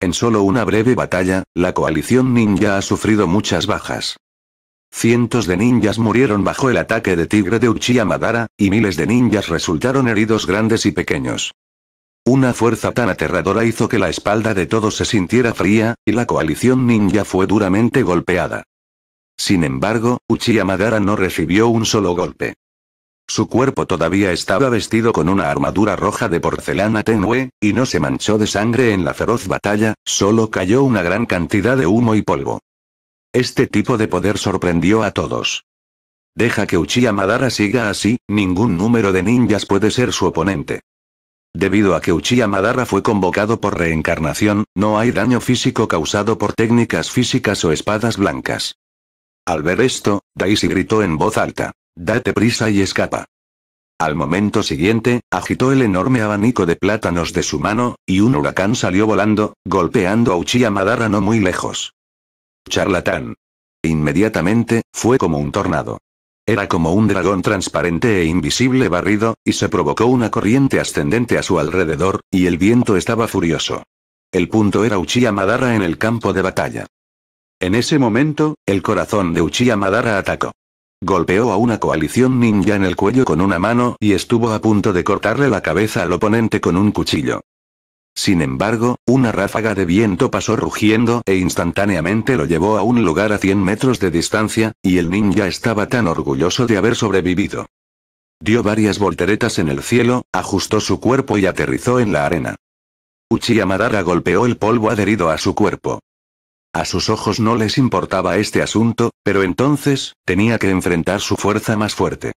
En solo una breve batalla, la coalición ninja ha sufrido muchas bajas. Cientos de ninjas murieron bajo el ataque de Tigre de Uchiha Madara, y miles de ninjas resultaron heridos grandes y pequeños. Una fuerza tan aterradora hizo que la espalda de todos se sintiera fría, y la coalición ninja fue duramente golpeada. Sin embargo, Uchiha Madara no recibió un solo golpe. Su cuerpo todavía estaba vestido con una armadura roja de porcelana tenue, y no se manchó de sangre en la feroz batalla, solo cayó una gran cantidad de humo y polvo. Este tipo de poder sorprendió a todos. Deja que Uchiha Madara siga así, ningún número de ninjas puede ser su oponente. Debido a que Uchiha Madara fue convocado por reencarnación, no hay daño físico causado por técnicas físicas o espadas blancas. Al ver esto, Daisy gritó en voz alta. Date prisa y escapa. Al momento siguiente, agitó el enorme abanico de plátanos de su mano, y un huracán salió volando, golpeando a Uchiha Madara no muy lejos. Charlatán. Inmediatamente, fue como un tornado. Era como un dragón transparente e invisible barrido, y se provocó una corriente ascendente a su alrededor, y el viento estaba furioso. El punto era Uchiha Madara en el campo de batalla. En ese momento, el corazón de Uchiha Madara atacó. Golpeó a una coalición ninja en el cuello con una mano y estuvo a punto de cortarle la cabeza al oponente con un cuchillo. Sin embargo, una ráfaga de viento pasó rugiendo e instantáneamente lo llevó a un lugar a 100 metros de distancia, y el ninja estaba tan orgulloso de haber sobrevivido. Dio varias volteretas en el cielo, ajustó su cuerpo y aterrizó en la arena. Uchiha Madara golpeó el polvo adherido a su cuerpo. A sus ojos no les importaba este asunto, pero entonces, tenía que enfrentar su fuerza más fuerte.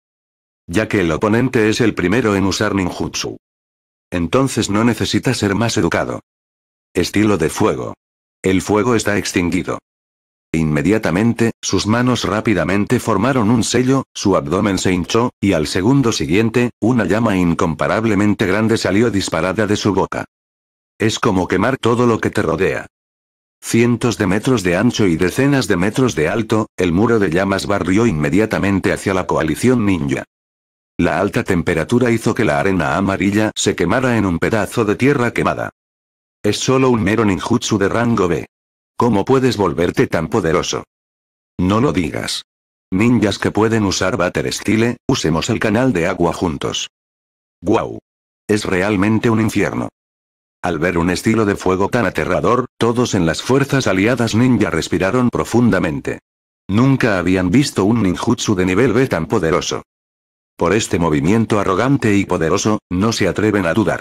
Ya que el oponente es el primero en usar ninjutsu. Entonces no necesita ser más educado. Estilo de fuego. El fuego está extinguido. Inmediatamente, sus manos rápidamente formaron un sello, su abdomen se hinchó, y al segundo siguiente, una llama incomparablemente grande salió disparada de su boca. Es como quemar todo lo que te rodea. Cientos de metros de ancho y decenas de metros de alto, el muro de llamas barrió inmediatamente hacia la coalición ninja. La alta temperatura hizo que la arena amarilla se quemara en un pedazo de tierra quemada. Es solo un mero ninjutsu de rango B. ¿Cómo puedes volverte tan poderoso? No lo digas. Ninjas que pueden usar Butter Style, usemos el canal de agua juntos. ¡Guau! Es realmente un infierno. Al ver un estilo de fuego tan aterrador, todos en las fuerzas aliadas ninja respiraron profundamente. Nunca habían visto un ninjutsu de nivel B tan poderoso. Por este movimiento arrogante y poderoso, no se atreven a dudar.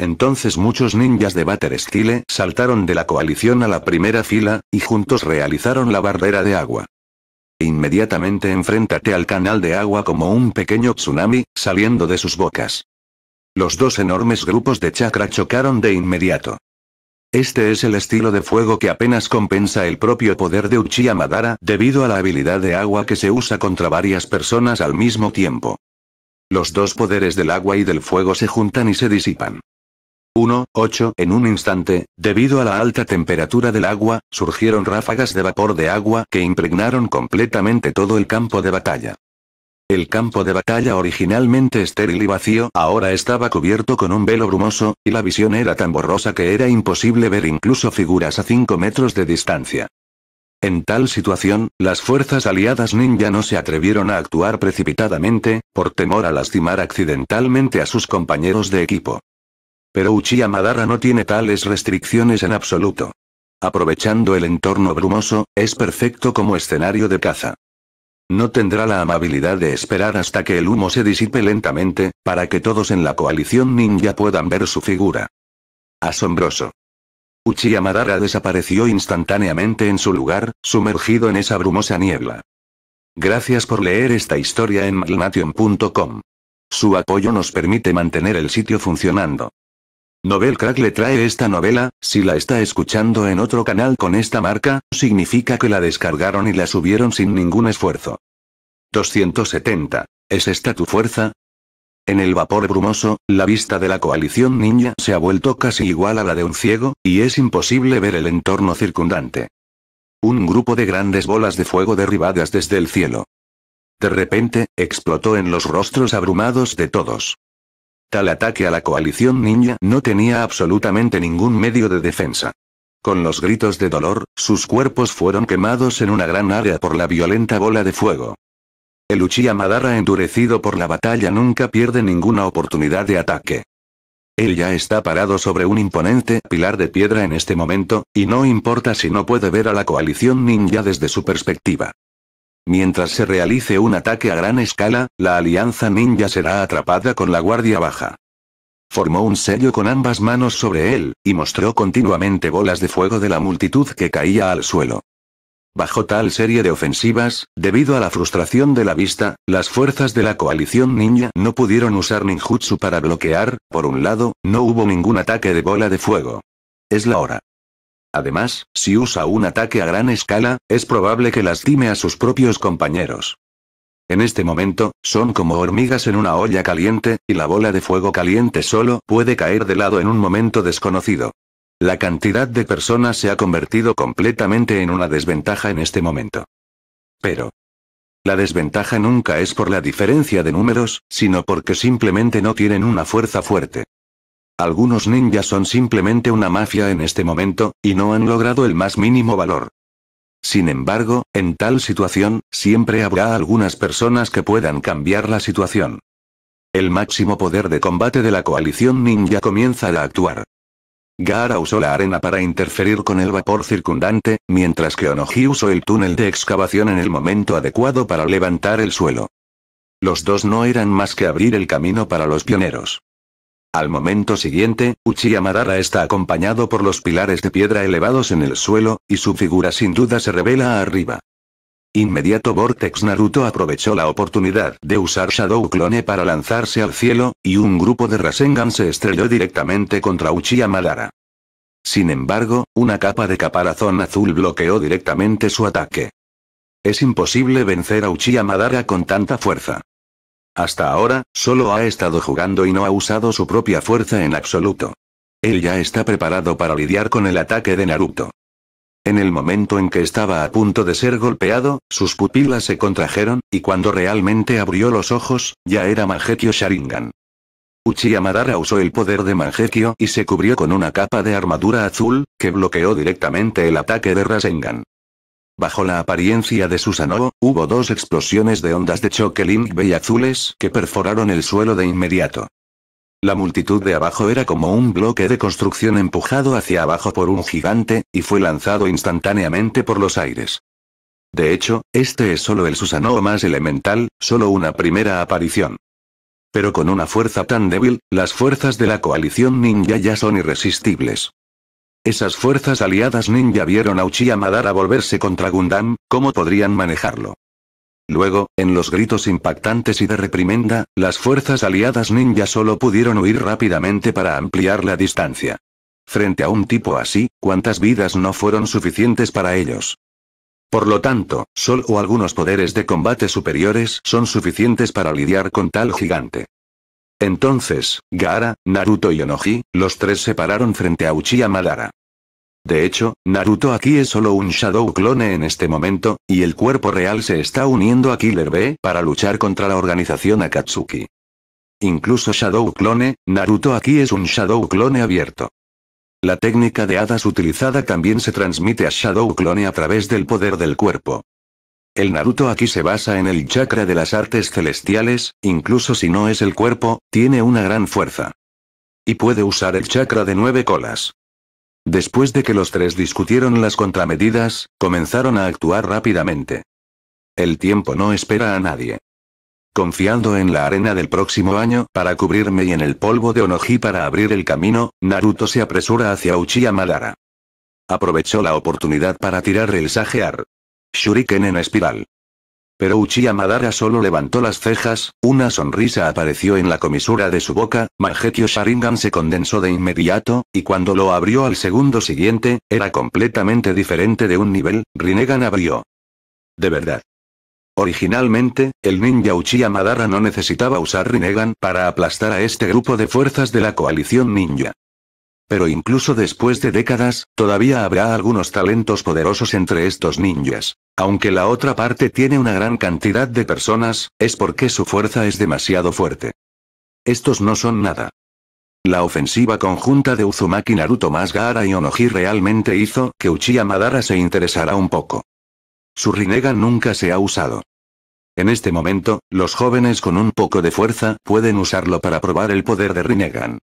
Entonces muchos ninjas de Bater Style saltaron de la coalición a la primera fila, y juntos realizaron la barrera de agua. Inmediatamente enfréntate al canal de agua como un pequeño tsunami, saliendo de sus bocas. Los dos enormes grupos de chakra chocaron de inmediato. Este es el estilo de fuego que apenas compensa el propio poder de Uchiha Madara debido a la habilidad de agua que se usa contra varias personas al mismo tiempo. Los dos poderes del agua y del fuego se juntan y se disipan. 1, 8, en un instante, debido a la alta temperatura del agua, surgieron ráfagas de vapor de agua que impregnaron completamente todo el campo de batalla. El campo de batalla originalmente estéril y vacío ahora estaba cubierto con un velo brumoso, y la visión era tan borrosa que era imposible ver incluso figuras a 5 metros de distancia. En tal situación, las fuerzas aliadas ninja no se atrevieron a actuar precipitadamente, por temor a lastimar accidentalmente a sus compañeros de equipo. Pero Uchiha Madara no tiene tales restricciones en absoluto. Aprovechando el entorno brumoso, es perfecto como escenario de caza. No tendrá la amabilidad de esperar hasta que el humo se disipe lentamente, para que todos en la coalición ninja puedan ver su figura. Asombroso. Uchiha Madara desapareció instantáneamente en su lugar, sumergido en esa brumosa niebla. Gracias por leer esta historia en malnation.com. Su apoyo nos permite mantener el sitio funcionando. Novelcrack Crack le trae esta novela, si la está escuchando en otro canal con esta marca, significa que la descargaron y la subieron sin ningún esfuerzo. 270. ¿Es esta tu fuerza? En el vapor brumoso, la vista de la coalición ninja se ha vuelto casi igual a la de un ciego, y es imposible ver el entorno circundante. Un grupo de grandes bolas de fuego derribadas desde el cielo. De repente, explotó en los rostros abrumados de todos. Tal ataque a la coalición ninja no tenía absolutamente ningún medio de defensa. Con los gritos de dolor, sus cuerpos fueron quemados en una gran área por la violenta bola de fuego. El Uchiha Madara endurecido por la batalla nunca pierde ninguna oportunidad de ataque. Él ya está parado sobre un imponente pilar de piedra en este momento, y no importa si no puede ver a la coalición ninja desde su perspectiva. Mientras se realice un ataque a gran escala, la alianza ninja será atrapada con la guardia baja. Formó un sello con ambas manos sobre él, y mostró continuamente bolas de fuego de la multitud que caía al suelo. Bajo tal serie de ofensivas, debido a la frustración de la vista, las fuerzas de la coalición ninja no pudieron usar ninjutsu para bloquear, por un lado, no hubo ningún ataque de bola de fuego. Es la hora. Además, si usa un ataque a gran escala, es probable que lastime a sus propios compañeros. En este momento, son como hormigas en una olla caliente, y la bola de fuego caliente solo puede caer de lado en un momento desconocido. La cantidad de personas se ha convertido completamente en una desventaja en este momento. Pero, la desventaja nunca es por la diferencia de números, sino porque simplemente no tienen una fuerza fuerte. Algunos ninjas son simplemente una mafia en este momento, y no han logrado el más mínimo valor. Sin embargo, en tal situación, siempre habrá algunas personas que puedan cambiar la situación. El máximo poder de combate de la coalición ninja comienza a actuar. Gaara usó la arena para interferir con el vapor circundante, mientras que Onoji usó el túnel de excavación en el momento adecuado para levantar el suelo. Los dos no eran más que abrir el camino para los pioneros. Al momento siguiente, Uchiha Madara está acompañado por los pilares de piedra elevados en el suelo, y su figura sin duda se revela arriba. Inmediato Vortex Naruto aprovechó la oportunidad de usar Shadow Clone para lanzarse al cielo, y un grupo de Rasengan se estrelló directamente contra Uchiha Madara. Sin embargo, una capa de caparazón azul bloqueó directamente su ataque. Es imposible vencer a Uchiha Madara con tanta fuerza. Hasta ahora, solo ha estado jugando y no ha usado su propia fuerza en absoluto. Él ya está preparado para lidiar con el ataque de Naruto. En el momento en que estaba a punto de ser golpeado, sus pupilas se contrajeron, y cuando realmente abrió los ojos, ya era Mangekyo Sharingan. Uchiha Madara usó el poder de Mangekyo y se cubrió con una capa de armadura azul, que bloqueó directamente el ataque de Rasengan. Bajo la apariencia de Susanoo, hubo dos explosiones de ondas de choque limbe y azules que perforaron el suelo de inmediato. La multitud de abajo era como un bloque de construcción empujado hacia abajo por un gigante, y fue lanzado instantáneamente por los aires. De hecho, este es solo el Susanoo más elemental, solo una primera aparición. Pero con una fuerza tan débil, las fuerzas de la coalición ninja ya son irresistibles. Esas fuerzas aliadas ninja vieron a Uchiha a volverse contra Gundam, ¿cómo podrían manejarlo? Luego, en los gritos impactantes y de reprimenda, las fuerzas aliadas ninja solo pudieron huir rápidamente para ampliar la distancia. Frente a un tipo así, cuántas vidas no fueron suficientes para ellos. Por lo tanto, solo algunos poderes de combate superiores son suficientes para lidiar con tal gigante. Entonces, Gaara, Naruto y Onoji, los tres se pararon frente a Uchiha Madara. De hecho, Naruto aquí es solo un Shadow clone en este momento, y el cuerpo real se está uniendo a Killer B para luchar contra la organización Akatsuki. Incluso Shadow clone, Naruto aquí es un Shadow clone abierto. La técnica de hadas utilizada también se transmite a Shadow clone a través del poder del cuerpo. El Naruto aquí se basa en el chakra de las artes celestiales, incluso si no es el cuerpo, tiene una gran fuerza. Y puede usar el chakra de nueve colas. Después de que los tres discutieron las contramedidas, comenzaron a actuar rápidamente. El tiempo no espera a nadie. Confiando en la arena del próximo año para cubrirme y en el polvo de Onoji para abrir el camino, Naruto se apresura hacia Uchiha Madara. Aprovechó la oportunidad para tirar el Sajear. Shuriken en espiral. Pero Uchiha Madara solo levantó las cejas, una sonrisa apareció en la comisura de su boca, Margetio Sharingan se condensó de inmediato, y cuando lo abrió al segundo siguiente, era completamente diferente de un nivel, Rinnegan abrió. De verdad. Originalmente, el ninja Uchiha Madara no necesitaba usar Rinnegan para aplastar a este grupo de fuerzas de la coalición ninja. Pero incluso después de décadas, todavía habrá algunos talentos poderosos entre estos ninjas. Aunque la otra parte tiene una gran cantidad de personas, es porque su fuerza es demasiado fuerte. Estos no son nada. La ofensiva conjunta de Uzumaki Naruto más y Onoji realmente hizo que Uchiha Madara se interesara un poco. Su Rinnegan nunca se ha usado. En este momento, los jóvenes con un poco de fuerza pueden usarlo para probar el poder de Rinnegan.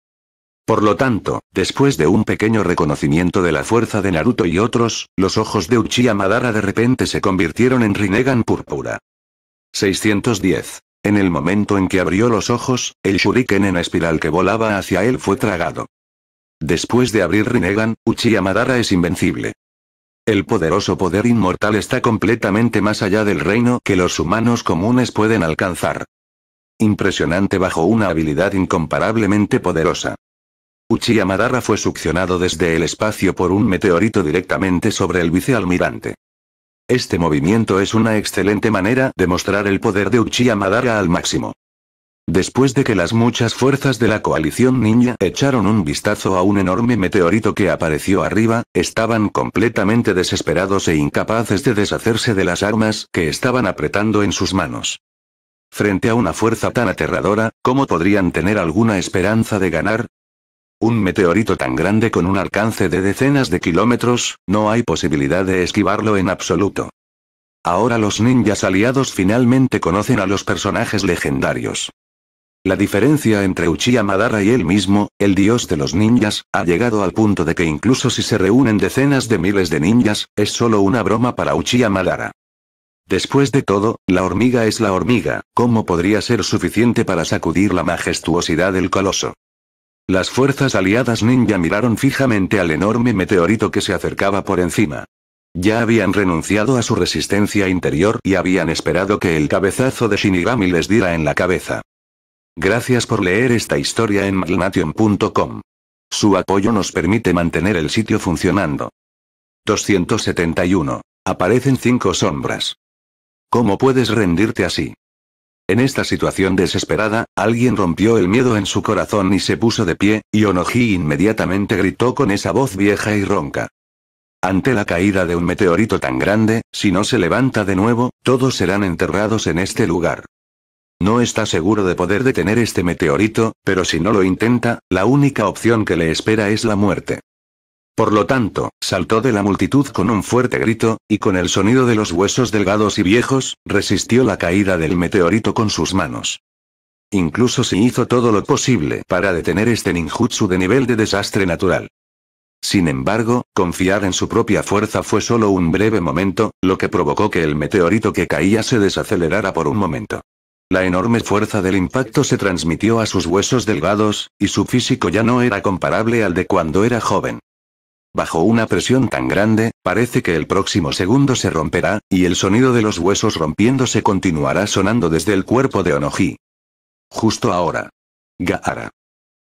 Por lo tanto, después de un pequeño reconocimiento de la fuerza de Naruto y otros, los ojos de Uchiha Madara de repente se convirtieron en Rinnegan púrpura. 610. En el momento en que abrió los ojos, el shuriken en espiral que volaba hacia él fue tragado. Después de abrir Rinnegan, Uchiha Madara es invencible. El poderoso poder inmortal está completamente más allá del reino que los humanos comunes pueden alcanzar. Impresionante bajo una habilidad incomparablemente poderosa. Madara fue succionado desde el espacio por un meteorito directamente sobre el vicealmirante. Este movimiento es una excelente manera de mostrar el poder de Madara al máximo. Después de que las muchas fuerzas de la coalición ninja echaron un vistazo a un enorme meteorito que apareció arriba, estaban completamente desesperados e incapaces de deshacerse de las armas que estaban apretando en sus manos. Frente a una fuerza tan aterradora, ¿cómo podrían tener alguna esperanza de ganar? Un meteorito tan grande con un alcance de decenas de kilómetros, no hay posibilidad de esquivarlo en absoluto. Ahora los ninjas aliados finalmente conocen a los personajes legendarios. La diferencia entre Uchiha Madara y él mismo, el dios de los ninjas, ha llegado al punto de que incluso si se reúnen decenas de miles de ninjas, es solo una broma para Uchiha Madara. Después de todo, la hormiga es la hormiga, ¿cómo podría ser suficiente para sacudir la majestuosidad del coloso? Las fuerzas aliadas ninja miraron fijamente al enorme meteorito que se acercaba por encima. Ya habían renunciado a su resistencia interior y habían esperado que el cabezazo de Shinigami les diera en la cabeza. Gracias por leer esta historia en Magnation.com. Su apoyo nos permite mantener el sitio funcionando. 271. Aparecen cinco sombras. ¿Cómo puedes rendirte así? En esta situación desesperada, alguien rompió el miedo en su corazón y se puso de pie, y Onoji inmediatamente gritó con esa voz vieja y ronca. Ante la caída de un meteorito tan grande, si no se levanta de nuevo, todos serán enterrados en este lugar. No está seguro de poder detener este meteorito, pero si no lo intenta, la única opción que le espera es la muerte. Por lo tanto, saltó de la multitud con un fuerte grito, y con el sonido de los huesos delgados y viejos, resistió la caída del meteorito con sus manos. Incluso se hizo todo lo posible para detener este ninjutsu de nivel de desastre natural. Sin embargo, confiar en su propia fuerza fue solo un breve momento, lo que provocó que el meteorito que caía se desacelerara por un momento. La enorme fuerza del impacto se transmitió a sus huesos delgados, y su físico ya no era comparable al de cuando era joven. Bajo una presión tan grande, parece que el próximo segundo se romperá, y el sonido de los huesos rompiéndose continuará sonando desde el cuerpo de Onoji. Justo ahora. Gaara.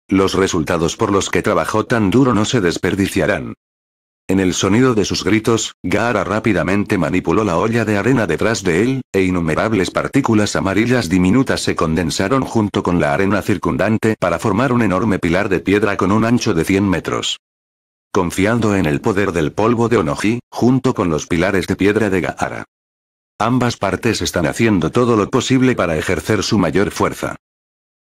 Los resultados por los que trabajó tan duro no se desperdiciarán. En el sonido de sus gritos, Gaara rápidamente manipuló la olla de arena detrás de él, e innumerables partículas amarillas diminutas se condensaron junto con la arena circundante para formar un enorme pilar de piedra con un ancho de 100 metros confiando en el poder del polvo de Onoji, junto con los pilares de piedra de Gahara. Ambas partes están haciendo todo lo posible para ejercer su mayor fuerza.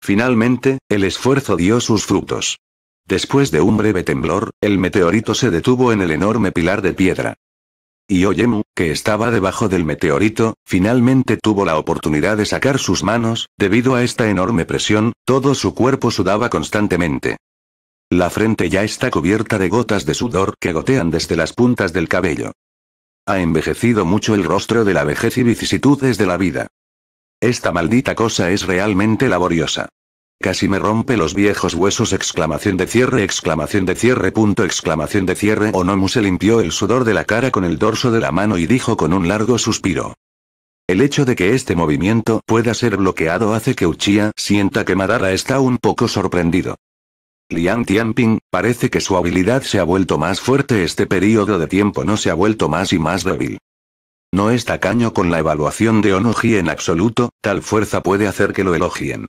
Finalmente, el esfuerzo dio sus frutos. Después de un breve temblor, el meteorito se detuvo en el enorme pilar de piedra. Y Oyemu, que estaba debajo del meteorito, finalmente tuvo la oportunidad de sacar sus manos, debido a esta enorme presión, todo su cuerpo sudaba constantemente. La frente ya está cubierta de gotas de sudor que gotean desde las puntas del cabello. Ha envejecido mucho el rostro de la vejez y vicisitudes de la vida. Esta maldita cosa es realmente laboriosa. Casi me rompe los viejos huesos exclamación de cierre exclamación de cierre punto exclamación de cierre Onomu se limpió el sudor de la cara con el dorso de la mano y dijo con un largo suspiro. El hecho de que este movimiento pueda ser bloqueado hace que Uchiha sienta que Madara está un poco sorprendido. Lian Tianping, parece que su habilidad se ha vuelto más fuerte este periodo de tiempo no se ha vuelto más y más débil. No es tacaño con la evaluación de Onoji en absoluto, tal fuerza puede hacer que lo elogien.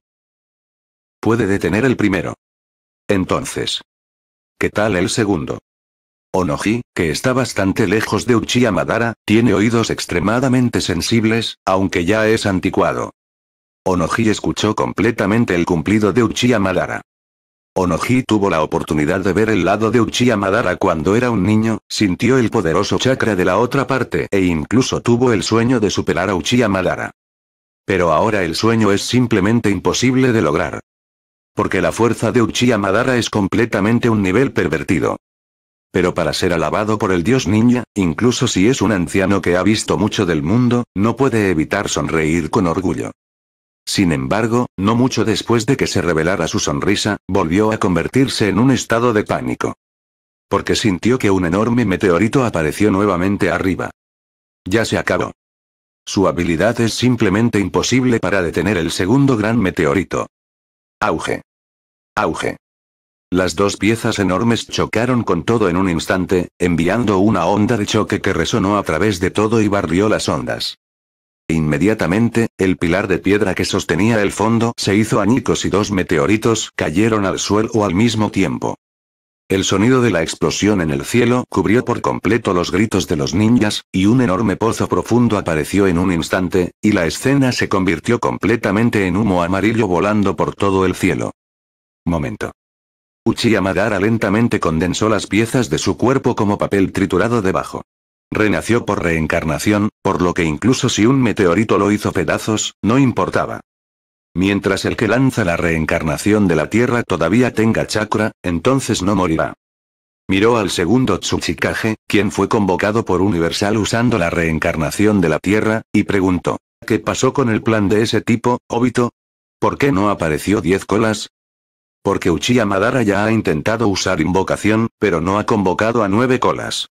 Puede detener el primero. Entonces. ¿Qué tal el segundo? Onoji, que está bastante lejos de Uchiha Madara, tiene oídos extremadamente sensibles, aunque ya es anticuado. Onoji escuchó completamente el cumplido de Uchiha Madara. Onoji tuvo la oportunidad de ver el lado de Uchiha Madara cuando era un niño, sintió el poderoso chakra de la otra parte e incluso tuvo el sueño de superar a Uchiha Madara. Pero ahora el sueño es simplemente imposible de lograr. Porque la fuerza de Uchiha Madara es completamente un nivel pervertido. Pero para ser alabado por el dios niña, incluso si es un anciano que ha visto mucho del mundo, no puede evitar sonreír con orgullo. Sin embargo, no mucho después de que se revelara su sonrisa, volvió a convertirse en un estado de pánico. Porque sintió que un enorme meteorito apareció nuevamente arriba. Ya se acabó. Su habilidad es simplemente imposible para detener el segundo gran meteorito. Auge. Auge. Las dos piezas enormes chocaron con todo en un instante, enviando una onda de choque que resonó a través de todo y barrió las ondas. E inmediatamente, el pilar de piedra que sostenía el fondo se hizo añicos y dos meteoritos cayeron al suelo al mismo tiempo. El sonido de la explosión en el cielo cubrió por completo los gritos de los ninjas, y un enorme pozo profundo apareció en un instante, y la escena se convirtió completamente en humo amarillo volando por todo el cielo. Momento. Uchiha Madara lentamente condensó las piezas de su cuerpo como papel triturado debajo. Renació por reencarnación, por lo que incluso si un meteorito lo hizo pedazos, no importaba. Mientras el que lanza la reencarnación de la Tierra todavía tenga chakra, entonces no morirá. Miró al segundo Tsuchikage, quien fue convocado por Universal usando la reencarnación de la Tierra, y preguntó, ¿qué pasó con el plan de ese tipo, Obito? ¿Por qué no apareció diez colas? Porque Uchiha Madara ya ha intentado usar invocación, pero no ha convocado a nueve colas.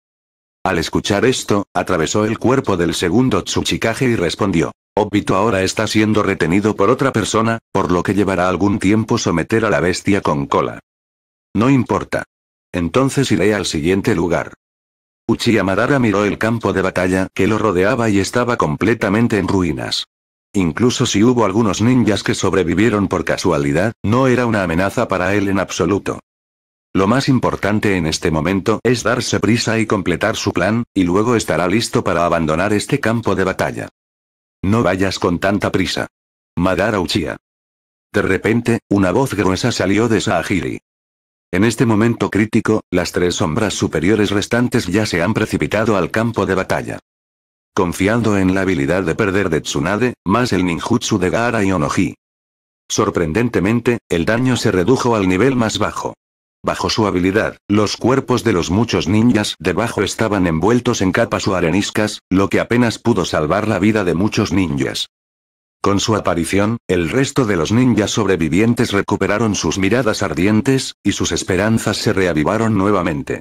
Al escuchar esto, atravesó el cuerpo del segundo Tsuchikage y respondió. Obito ahora está siendo retenido por otra persona, por lo que llevará algún tiempo someter a la bestia con cola. No importa. Entonces iré al siguiente lugar. Uchiha Madara miró el campo de batalla que lo rodeaba y estaba completamente en ruinas. Incluso si hubo algunos ninjas que sobrevivieron por casualidad, no era una amenaza para él en absoluto. Lo más importante en este momento es darse prisa y completar su plan, y luego estará listo para abandonar este campo de batalla. No vayas con tanta prisa. Madara Uchiha. De repente, una voz gruesa salió de Sahagiri. En este momento crítico, las tres sombras superiores restantes ya se han precipitado al campo de batalla. Confiando en la habilidad de perder de Tsunade, más el ninjutsu de Gaara y Onoji. Sorprendentemente, el daño se redujo al nivel más bajo. Bajo su habilidad, los cuerpos de los muchos ninjas debajo estaban envueltos en capas o areniscas, lo que apenas pudo salvar la vida de muchos ninjas. Con su aparición, el resto de los ninjas sobrevivientes recuperaron sus miradas ardientes, y sus esperanzas se reavivaron nuevamente.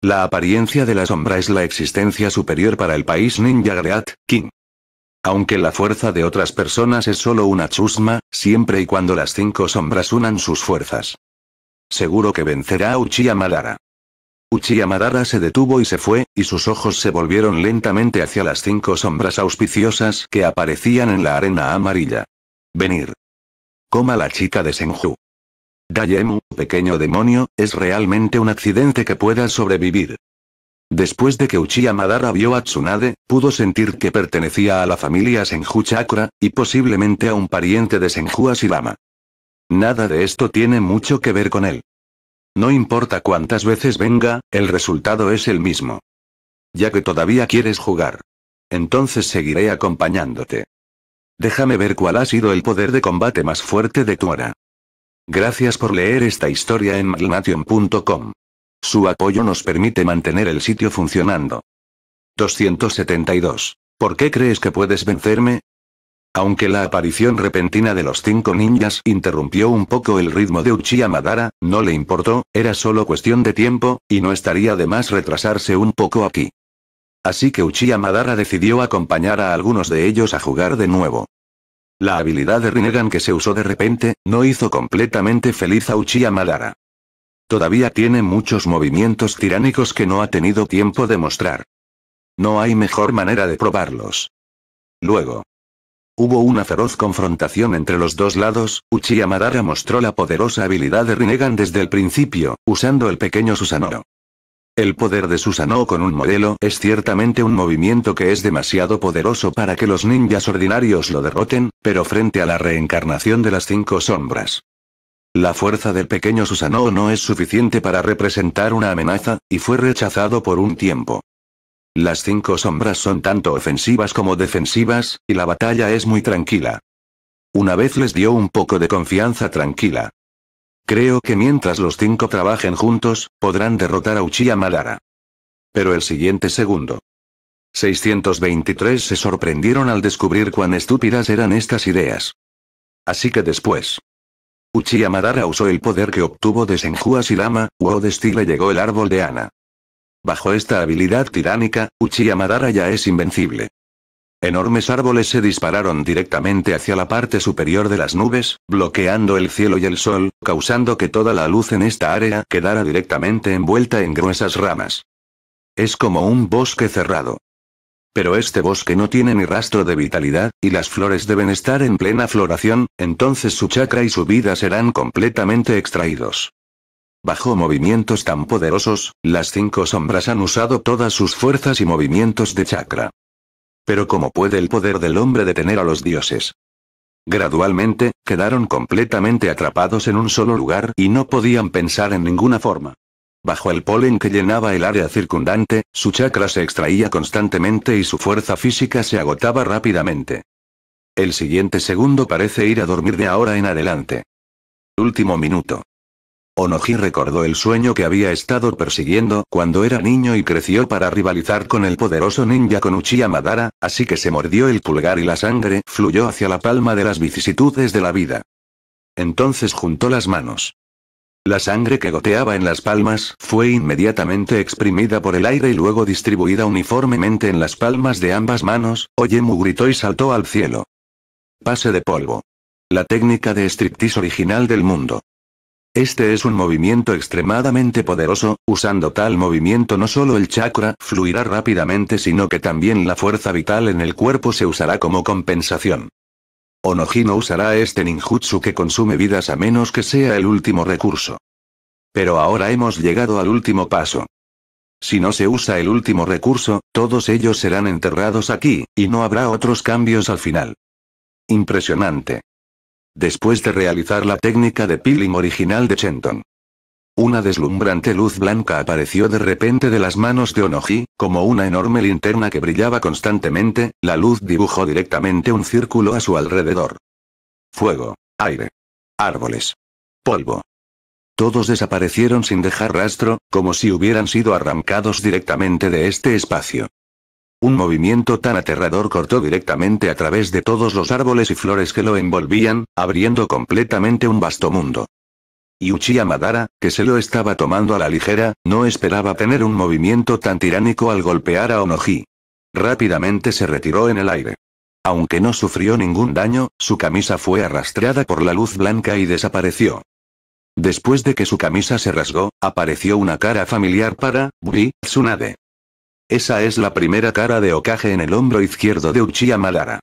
La apariencia de la sombra es la existencia superior para el país ninja Great King. Aunque la fuerza de otras personas es solo una chusma, siempre y cuando las cinco sombras unan sus fuerzas. Seguro que vencerá a Uchiha Madara. Uchiha Madara se detuvo y se fue, y sus ojos se volvieron lentamente hacia las cinco sombras auspiciosas que aparecían en la arena amarilla. Venir. Coma la chica de Senju. Dayemu, pequeño demonio, es realmente un accidente que pueda sobrevivir. Después de que Uchiha Madara vio a Tsunade, pudo sentir que pertenecía a la familia Senju Chakra, y posiblemente a un pariente de Senju Asirama. Nada de esto tiene mucho que ver con él. No importa cuántas veces venga, el resultado es el mismo. Ya que todavía quieres jugar. Entonces seguiré acompañándote. Déjame ver cuál ha sido el poder de combate más fuerte de tu hora. Gracias por leer esta historia en malnation.com. Su apoyo nos permite mantener el sitio funcionando. 272. ¿Por qué crees que puedes vencerme? Aunque la aparición repentina de los cinco ninjas interrumpió un poco el ritmo de Uchiha Madara, no le importó, era solo cuestión de tiempo, y no estaría de más retrasarse un poco aquí. Así que Uchiha Madara decidió acompañar a algunos de ellos a jugar de nuevo. La habilidad de Rinnegan que se usó de repente, no hizo completamente feliz a Uchiha Madara. Todavía tiene muchos movimientos tiránicos que no ha tenido tiempo de mostrar. No hay mejor manera de probarlos. Luego, Hubo una feroz confrontación entre los dos lados, Uchiha Madara mostró la poderosa habilidad de Rinnegan desde el principio, usando el pequeño Susanoo. El poder de Susanoo con un modelo es ciertamente un movimiento que es demasiado poderoso para que los ninjas ordinarios lo derroten, pero frente a la reencarnación de las cinco sombras. La fuerza del pequeño Susanoo no es suficiente para representar una amenaza, y fue rechazado por un tiempo. Las cinco sombras son tanto ofensivas como defensivas, y la batalla es muy tranquila. Una vez les dio un poco de confianza tranquila. Creo que mientras los cinco trabajen juntos, podrán derrotar a Uchiha Madara. Pero el siguiente segundo. 623 se sorprendieron al descubrir cuán estúpidas eran estas ideas. Así que después. Uchiha Madara usó el poder que obtuvo de Senju Asirama, o de le llegó el árbol de Ana. Bajo esta habilidad tiránica, Uchiha Madara ya es invencible. Enormes árboles se dispararon directamente hacia la parte superior de las nubes, bloqueando el cielo y el sol, causando que toda la luz en esta área quedara directamente envuelta en gruesas ramas. Es como un bosque cerrado. Pero este bosque no tiene ni rastro de vitalidad, y las flores deben estar en plena floración, entonces su chakra y su vida serán completamente extraídos. Bajo movimientos tan poderosos, las cinco sombras han usado todas sus fuerzas y movimientos de chakra. Pero ¿cómo puede el poder del hombre detener a los dioses? Gradualmente, quedaron completamente atrapados en un solo lugar y no podían pensar en ninguna forma. Bajo el polen que llenaba el área circundante, su chakra se extraía constantemente y su fuerza física se agotaba rápidamente. El siguiente segundo parece ir a dormir de ahora en adelante. Último minuto. Onoji recordó el sueño que había estado persiguiendo cuando era niño y creció para rivalizar con el poderoso ninja Konuchi Madara, así que se mordió el pulgar y la sangre fluyó hacia la palma de las vicisitudes de la vida. Entonces juntó las manos. La sangre que goteaba en las palmas fue inmediatamente exprimida por el aire y luego distribuida uniformemente en las palmas de ambas manos, Oyemu gritó y saltó al cielo. Pase de polvo. La técnica de striptease original del mundo. Este es un movimiento extremadamente poderoso, usando tal movimiento no solo el chakra fluirá rápidamente sino que también la fuerza vital en el cuerpo se usará como compensación. Onojino usará este ninjutsu que consume vidas a menos que sea el último recurso. Pero ahora hemos llegado al último paso. Si no se usa el último recurso, todos ellos serán enterrados aquí, y no habrá otros cambios al final. Impresionante después de realizar la técnica de peeling original de Chenton, Una deslumbrante luz blanca apareció de repente de las manos de Onoji, como una enorme linterna que brillaba constantemente, la luz dibujó directamente un círculo a su alrededor. Fuego, aire, árboles, polvo. Todos desaparecieron sin dejar rastro, como si hubieran sido arrancados directamente de este espacio. Un movimiento tan aterrador cortó directamente a través de todos los árboles y flores que lo envolvían, abriendo completamente un vasto mundo. Y Uchiha Madara, que se lo estaba tomando a la ligera, no esperaba tener un movimiento tan tiránico al golpear a Onoji. Rápidamente se retiró en el aire. Aunque no sufrió ningún daño, su camisa fue arrastrada por la luz blanca y desapareció. Después de que su camisa se rasgó, apareció una cara familiar para, Bui, Tsunade. Esa es la primera cara de Okage en el hombro izquierdo de Uchiha Madara.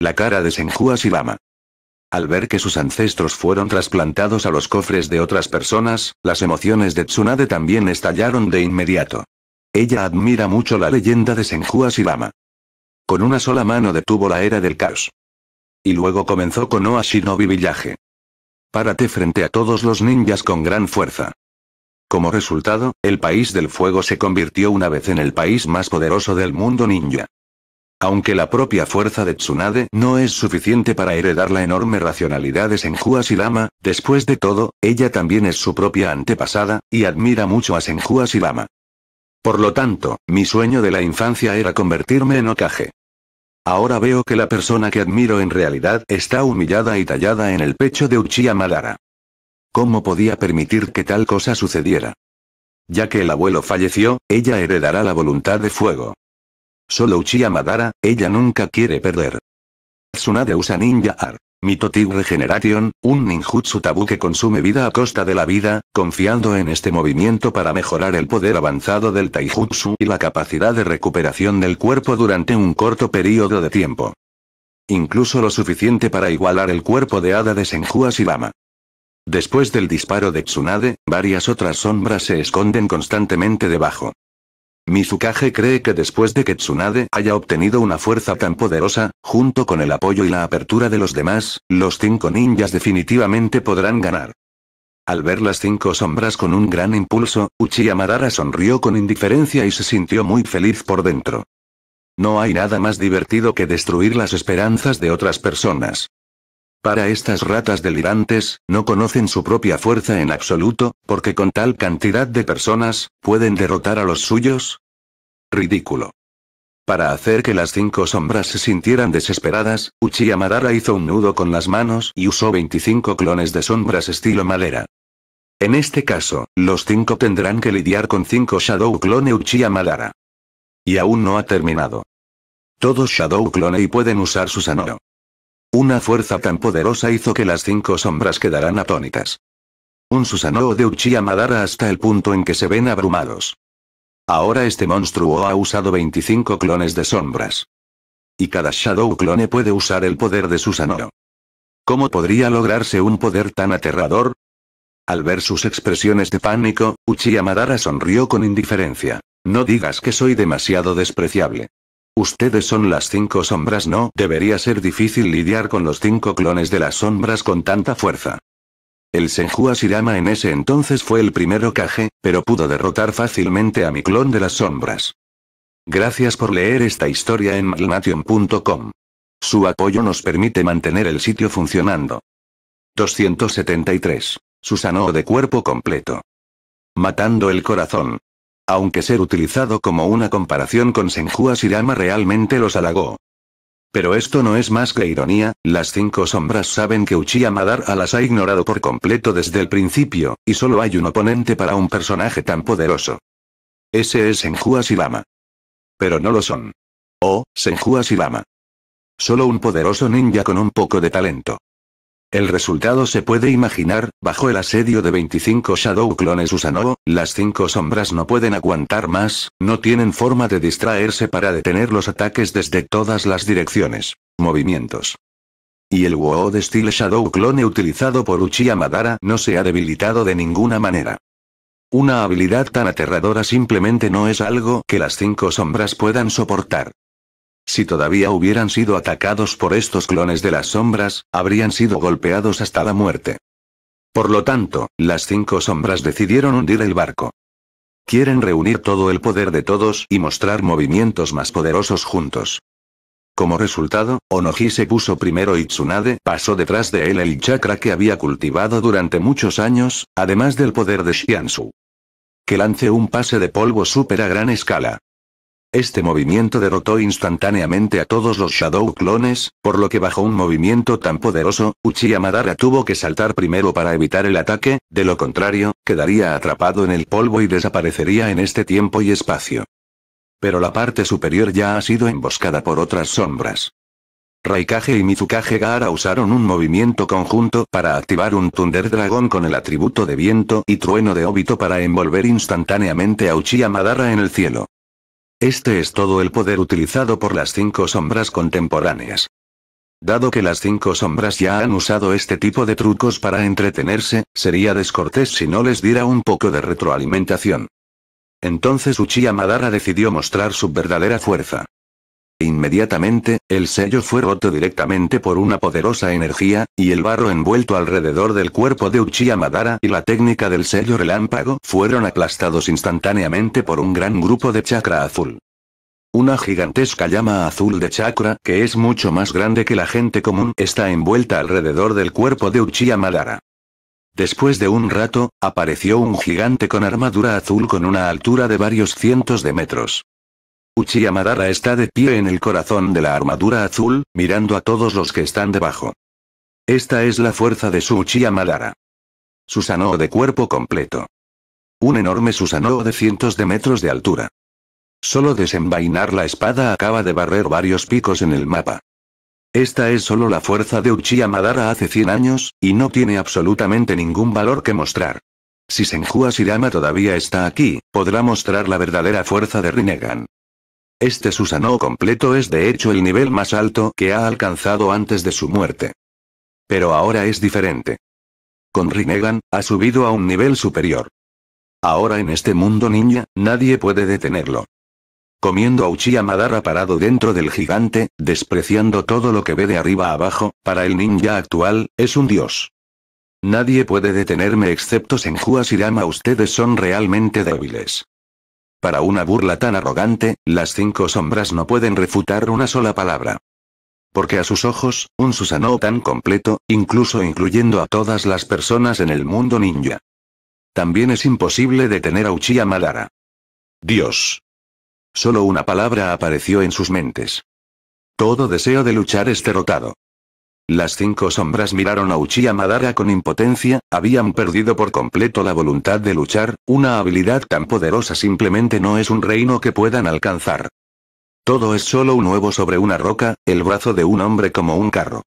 La cara de Senju silama Al ver que sus ancestros fueron trasplantados a los cofres de otras personas, las emociones de Tsunade también estallaron de inmediato. Ella admira mucho la leyenda de Senju Lama. Con una sola mano detuvo la era del caos. Y luego comenzó con Oashinobi Villaje. Párate frente a todos los ninjas con gran fuerza. Como resultado, el país del fuego se convirtió una vez en el país más poderoso del mundo ninja. Aunque la propia fuerza de Tsunade no es suficiente para heredar la enorme racionalidad de Senju lama, después de todo, ella también es su propia antepasada, y admira mucho a Senju Lama. Por lo tanto, mi sueño de la infancia era convertirme en Okage. Ahora veo que la persona que admiro en realidad está humillada y tallada en el pecho de Uchiha Madara. ¿Cómo podía permitir que tal cosa sucediera? Ya que el abuelo falleció, ella heredará la voluntad de fuego. Solo Uchiha Madara, ella nunca quiere perder. Tsunade usa Ninja Art. Mitotic Regeneration, un ninjutsu tabú que consume vida a costa de la vida, confiando en este movimiento para mejorar el poder avanzado del taijutsu y la capacidad de recuperación del cuerpo durante un corto periodo de tiempo. Incluso lo suficiente para igualar el cuerpo de hada de Senju Shibama. Después del disparo de Tsunade, varias otras sombras se esconden constantemente debajo. Mizukage cree que después de que Tsunade haya obtenido una fuerza tan poderosa, junto con el apoyo y la apertura de los demás, los cinco ninjas definitivamente podrán ganar. Al ver las cinco sombras con un gran impulso, Uchiha Madara sonrió con indiferencia y se sintió muy feliz por dentro. No hay nada más divertido que destruir las esperanzas de otras personas. Para estas ratas delirantes, no conocen su propia fuerza en absoluto, porque con tal cantidad de personas, ¿pueden derrotar a los suyos? Ridículo. Para hacer que las cinco sombras se sintieran desesperadas, Uchiha Madara hizo un nudo con las manos y usó 25 clones de sombras estilo madera. En este caso, los cinco tendrán que lidiar con cinco Shadow Clone Uchiha Madara. Y aún no ha terminado. Todos Shadow Clone y pueden usar su una fuerza tan poderosa hizo que las cinco sombras quedaran atónitas. Un Susanoo de Uchiha Madara hasta el punto en que se ven abrumados. Ahora este monstruo ha usado 25 clones de sombras. Y cada Shadow clone puede usar el poder de Susanoo. ¿Cómo podría lograrse un poder tan aterrador? Al ver sus expresiones de pánico, Uchiha Madara sonrió con indiferencia. No digas que soy demasiado despreciable. Ustedes son las cinco sombras, no debería ser difícil lidiar con los cinco clones de las sombras con tanta fuerza. El Senju Asirama en ese entonces fue el primero Kage, pero pudo derrotar fácilmente a mi clon de las sombras. Gracias por leer esta historia en malnation.com. Su apoyo nos permite mantener el sitio funcionando. 273. Susanoo de cuerpo completo. Matando el corazón aunque ser utilizado como una comparación con Senju Shirama realmente los halagó. Pero esto no es más que ironía, las cinco sombras saben que Uchiha Madara las ha ignorado por completo desde el principio, y solo hay un oponente para un personaje tan poderoso. Ese es Senju Shirama. Pero no lo son. Oh, Senju lama Solo un poderoso ninja con un poco de talento. El resultado se puede imaginar, bajo el asedio de 25 Shadow clones Usano, las cinco sombras no pueden aguantar más, no tienen forma de distraerse para detener los ataques desde todas las direcciones. Movimientos. Y el WoW de estilo Shadow clone utilizado por Uchiha Madara no se ha debilitado de ninguna manera. Una habilidad tan aterradora simplemente no es algo que las cinco sombras puedan soportar. Si todavía hubieran sido atacados por estos clones de las sombras, habrían sido golpeados hasta la muerte. Por lo tanto, las cinco sombras decidieron hundir el barco. Quieren reunir todo el poder de todos y mostrar movimientos más poderosos juntos. Como resultado, Onoji se puso primero y Tsunade pasó detrás de él el chakra que había cultivado durante muchos años, además del poder de Shiansu. Que lance un pase de polvo súper a gran escala. Este movimiento derrotó instantáneamente a todos los Shadow clones, por lo que bajo un movimiento tan poderoso, Uchiha Madara tuvo que saltar primero para evitar el ataque, de lo contrario, quedaría atrapado en el polvo y desaparecería en este tiempo y espacio. Pero la parte superior ya ha sido emboscada por otras sombras. Raikage y Mizukage Gaara usaron un movimiento conjunto para activar un Thunder Dragon con el atributo de viento y trueno de óbito para envolver instantáneamente a Uchiha Madara en el cielo. Este es todo el poder utilizado por las cinco sombras contemporáneas. Dado que las cinco sombras ya han usado este tipo de trucos para entretenerse, sería descortés si no les diera un poco de retroalimentación. Entonces Uchiha Madara decidió mostrar su verdadera fuerza. Inmediatamente, el sello fue roto directamente por una poderosa energía, y el barro envuelto alrededor del cuerpo de Uchiha Madara y la técnica del sello relámpago fueron aplastados instantáneamente por un gran grupo de chakra azul. Una gigantesca llama azul de chakra que es mucho más grande que la gente común está envuelta alrededor del cuerpo de Uchiha Madara. Después de un rato, apareció un gigante con armadura azul con una altura de varios cientos de metros. Uchiha Madara está de pie en el corazón de la armadura azul, mirando a todos los que están debajo. Esta es la fuerza de su Uchiha Madara. Susanoo de cuerpo completo. Un enorme Susanoo de cientos de metros de altura. Solo desenvainar la espada acaba de barrer varios picos en el mapa. Esta es solo la fuerza de Uchiha Madara hace 100 años, y no tiene absolutamente ningún valor que mostrar. Si Senju Shirama todavía está aquí, podrá mostrar la verdadera fuerza de Rinnegan. Este Susanoo completo es de hecho el nivel más alto que ha alcanzado antes de su muerte. Pero ahora es diferente. Con Rinnegan, ha subido a un nivel superior. Ahora en este mundo ninja, nadie puede detenerlo. Comiendo a Uchiha Madara parado dentro del gigante, despreciando todo lo que ve de arriba abajo, para el ninja actual, es un dios. Nadie puede detenerme excepto Senju Asirama ustedes son realmente débiles. Para una burla tan arrogante, las cinco sombras no pueden refutar una sola palabra. Porque a sus ojos, un susano tan completo, incluso incluyendo a todas las personas en el mundo ninja. También es imposible detener a Uchiha Madara. Dios. Solo una palabra apareció en sus mentes. Todo deseo de luchar es derrotado. Las cinco sombras miraron a Uchiha Madara con impotencia, habían perdido por completo la voluntad de luchar, una habilidad tan poderosa simplemente no es un reino que puedan alcanzar. Todo es solo un huevo sobre una roca, el brazo de un hombre como un carro.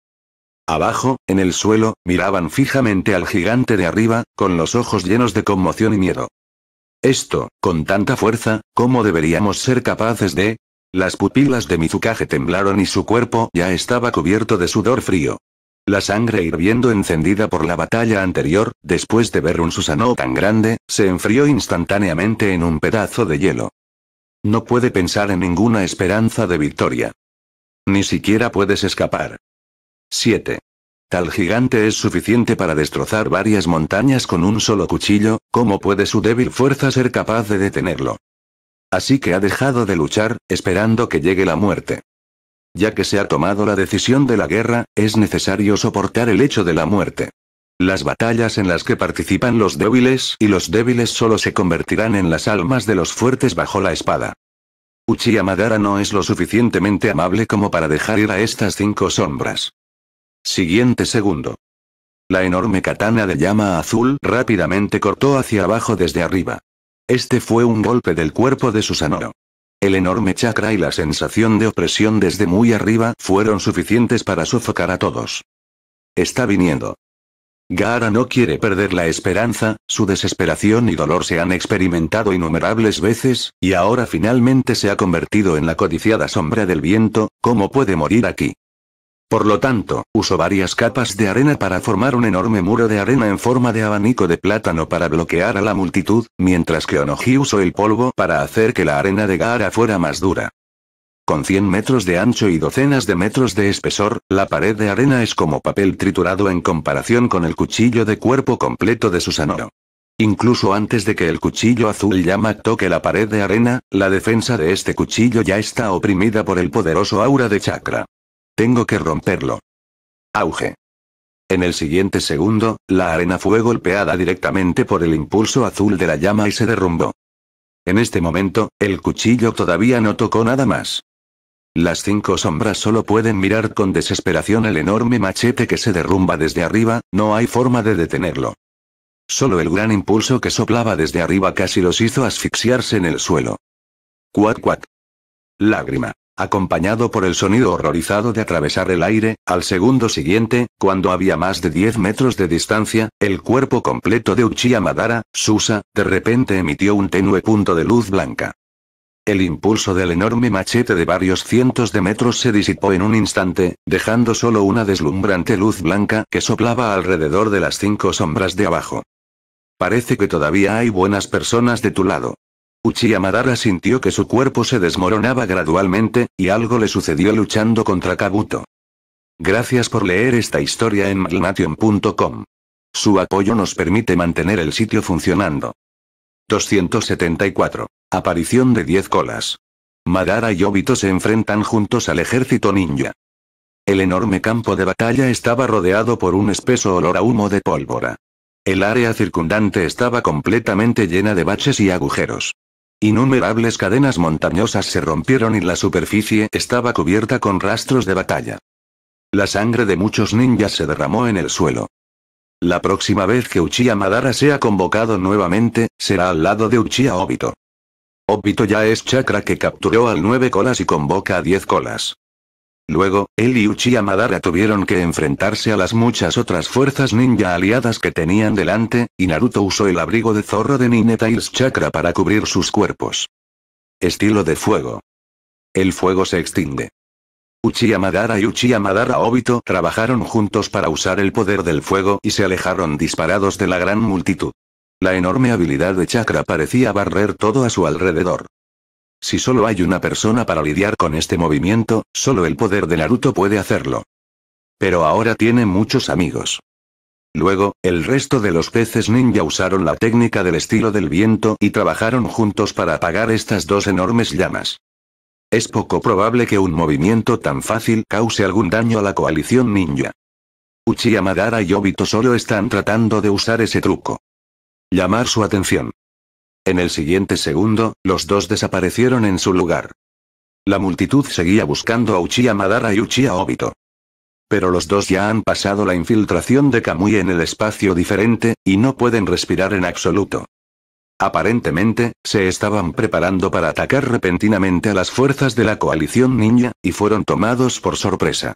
Abajo, en el suelo, miraban fijamente al gigante de arriba, con los ojos llenos de conmoción y miedo. Esto, con tanta fuerza, ¿cómo deberíamos ser capaces de? Las pupilas de Mizukage temblaron y su cuerpo ya estaba cubierto de sudor frío. La sangre hirviendo encendida por la batalla anterior, después de ver un Susanoo tan grande, se enfrió instantáneamente en un pedazo de hielo. No puede pensar en ninguna esperanza de victoria. Ni siquiera puedes escapar. 7. Tal gigante es suficiente para destrozar varias montañas con un solo cuchillo, ¿cómo puede su débil fuerza ser capaz de detenerlo? Así que ha dejado de luchar, esperando que llegue la muerte. Ya que se ha tomado la decisión de la guerra, es necesario soportar el hecho de la muerte. Las batallas en las que participan los débiles y los débiles solo se convertirán en las almas de los fuertes bajo la espada. Uchiha Madara no es lo suficientemente amable como para dejar ir a estas cinco sombras. Siguiente segundo. La enorme katana de llama azul rápidamente cortó hacia abajo desde arriba. Este fue un golpe del cuerpo de Susanoo. El enorme chakra y la sensación de opresión desde muy arriba fueron suficientes para sofocar a todos. Está viniendo. Gara no quiere perder la esperanza, su desesperación y dolor se han experimentado innumerables veces, y ahora finalmente se ha convertido en la codiciada sombra del viento, ¿cómo puede morir aquí? Por lo tanto, usó varias capas de arena para formar un enorme muro de arena en forma de abanico de plátano para bloquear a la multitud, mientras que Onoji usó el polvo para hacer que la arena de Gaara fuera más dura. Con 100 metros de ancho y docenas de metros de espesor, la pared de arena es como papel triturado en comparación con el cuchillo de cuerpo completo de Susanoo. Incluso antes de que el cuchillo azul llama toque la pared de arena, la defensa de este cuchillo ya está oprimida por el poderoso aura de chakra. Tengo que romperlo. Auge. En el siguiente segundo, la arena fue golpeada directamente por el impulso azul de la llama y se derrumbó. En este momento, el cuchillo todavía no tocó nada más. Las cinco sombras solo pueden mirar con desesperación el enorme machete que se derrumba desde arriba, no hay forma de detenerlo. Solo el gran impulso que soplaba desde arriba casi los hizo asfixiarse en el suelo. Cuac cuac. Lágrima acompañado por el sonido horrorizado de atravesar el aire, al segundo siguiente, cuando había más de 10 metros de distancia, el cuerpo completo de Uchiha Madara, Susa, de repente emitió un tenue punto de luz blanca. El impulso del enorme machete de varios cientos de metros se disipó en un instante, dejando solo una deslumbrante luz blanca que soplaba alrededor de las cinco sombras de abajo. Parece que todavía hay buenas personas de tu lado. Madara sintió que su cuerpo se desmoronaba gradualmente, y algo le sucedió luchando contra Kabuto. Gracias por leer esta historia en malnation.com. Su apoyo nos permite mantener el sitio funcionando. 274. Aparición de 10 colas. Madara y Obito se enfrentan juntos al ejército ninja. El enorme campo de batalla estaba rodeado por un espeso olor a humo de pólvora. El área circundante estaba completamente llena de baches y agujeros. Innumerables cadenas montañosas se rompieron y la superficie estaba cubierta con rastros de batalla. La sangre de muchos ninjas se derramó en el suelo. La próxima vez que Uchiha Madara sea convocado nuevamente, será al lado de Uchiha Obito. Obito ya es chakra que capturó al nueve colas y convoca a diez colas. Luego, él y Uchiha Madara tuvieron que enfrentarse a las muchas otras fuerzas ninja aliadas que tenían delante, y Naruto usó el abrigo de zorro de Ninetales Chakra para cubrir sus cuerpos. Estilo de fuego. El fuego se extingue. Uchiha Madara y Uchiha Madara Obito trabajaron juntos para usar el poder del fuego y se alejaron disparados de la gran multitud. La enorme habilidad de chakra parecía barrer todo a su alrededor. Si solo hay una persona para lidiar con este movimiento, solo el poder de Naruto puede hacerlo. Pero ahora tiene muchos amigos. Luego, el resto de los peces ninja usaron la técnica del estilo del viento y trabajaron juntos para apagar estas dos enormes llamas. Es poco probable que un movimiento tan fácil cause algún daño a la coalición ninja. Uchiha Madara y Obito solo están tratando de usar ese truco. Llamar su atención. En el siguiente segundo, los dos desaparecieron en su lugar. La multitud seguía buscando a Uchiha Madara y Uchiha Obito. Pero los dos ya han pasado la infiltración de Kamui en el espacio diferente, y no pueden respirar en absoluto. Aparentemente, se estaban preparando para atacar repentinamente a las fuerzas de la coalición ninja, y fueron tomados por sorpresa.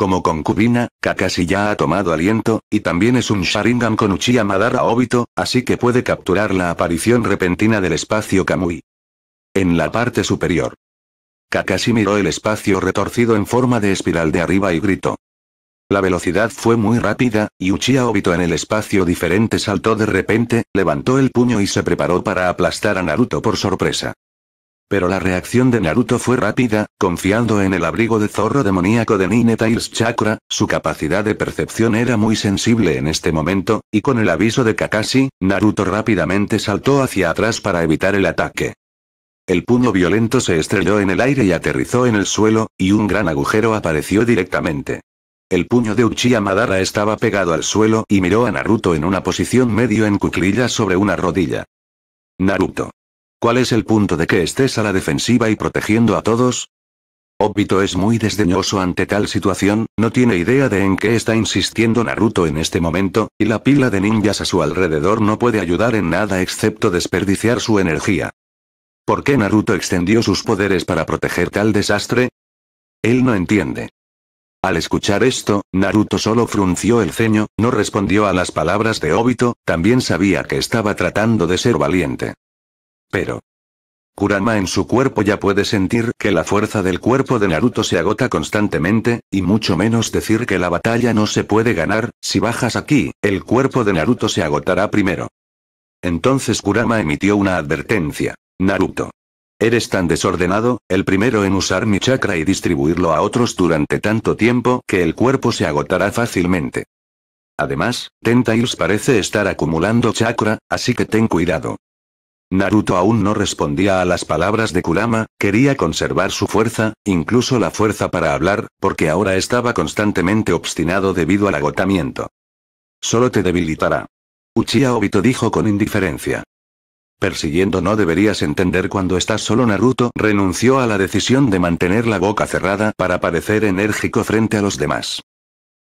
Como concubina, Kakashi ya ha tomado aliento, y también es un Sharingan con Uchiha Madara Obito, así que puede capturar la aparición repentina del espacio Kamui. En la parte superior. Kakashi miró el espacio retorcido en forma de espiral de arriba y gritó. La velocidad fue muy rápida, y Uchiha Obito en el espacio diferente saltó de repente, levantó el puño y se preparó para aplastar a Naruto por sorpresa. Pero la reacción de Naruto fue rápida, confiando en el abrigo de zorro demoníaco de Nine Chakra, su capacidad de percepción era muy sensible en este momento, y con el aviso de Kakashi, Naruto rápidamente saltó hacia atrás para evitar el ataque. El puño violento se estrelló en el aire y aterrizó en el suelo, y un gran agujero apareció directamente. El puño de Uchiha Madara estaba pegado al suelo y miró a Naruto en una posición medio en cuclillas sobre una rodilla. Naruto. ¿Cuál es el punto de que estés a la defensiva y protegiendo a todos? Obito es muy desdeñoso ante tal situación, no tiene idea de en qué está insistiendo Naruto en este momento, y la pila de ninjas a su alrededor no puede ayudar en nada excepto desperdiciar su energía. ¿Por qué Naruto extendió sus poderes para proteger tal desastre? Él no entiende. Al escuchar esto, Naruto solo frunció el ceño, no respondió a las palabras de Obito, también sabía que estaba tratando de ser valiente. Pero... Kurama en su cuerpo ya puede sentir que la fuerza del cuerpo de Naruto se agota constantemente, y mucho menos decir que la batalla no se puede ganar, si bajas aquí, el cuerpo de Naruto se agotará primero. Entonces Kurama emitió una advertencia. Naruto. Eres tan desordenado, el primero en usar mi chakra y distribuirlo a otros durante tanto tiempo que el cuerpo se agotará fácilmente. Además, Tentails parece estar acumulando chakra, así que ten cuidado. Naruto aún no respondía a las palabras de Kurama, quería conservar su fuerza, incluso la fuerza para hablar, porque ahora estaba constantemente obstinado debido al agotamiento. Solo te debilitará. Uchiha Obito dijo con indiferencia. Persiguiendo no deberías entender cuando estás solo Naruto renunció a la decisión de mantener la boca cerrada para parecer enérgico frente a los demás.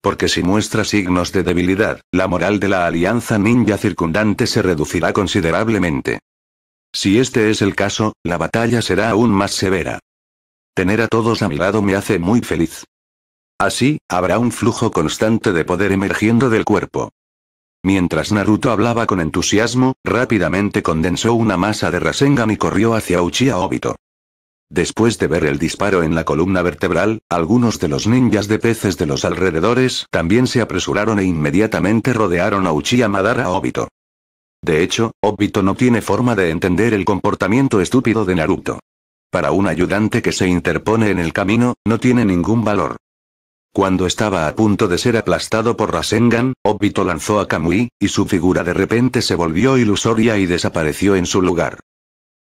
Porque si muestra signos de debilidad, la moral de la alianza ninja circundante se reducirá considerablemente. Si este es el caso, la batalla será aún más severa. Tener a todos a mi lado me hace muy feliz. Así, habrá un flujo constante de poder emergiendo del cuerpo. Mientras Naruto hablaba con entusiasmo, rápidamente condensó una masa de Rasengan y corrió hacia Uchiha Obito. Después de ver el disparo en la columna vertebral, algunos de los ninjas de peces de los alrededores también se apresuraron e inmediatamente rodearon a Uchiha Madara Obito. De hecho, Obito no tiene forma de entender el comportamiento estúpido de Naruto. Para un ayudante que se interpone en el camino, no tiene ningún valor. Cuando estaba a punto de ser aplastado por Rasengan, Obito lanzó a Kamui, y su figura de repente se volvió ilusoria y desapareció en su lugar.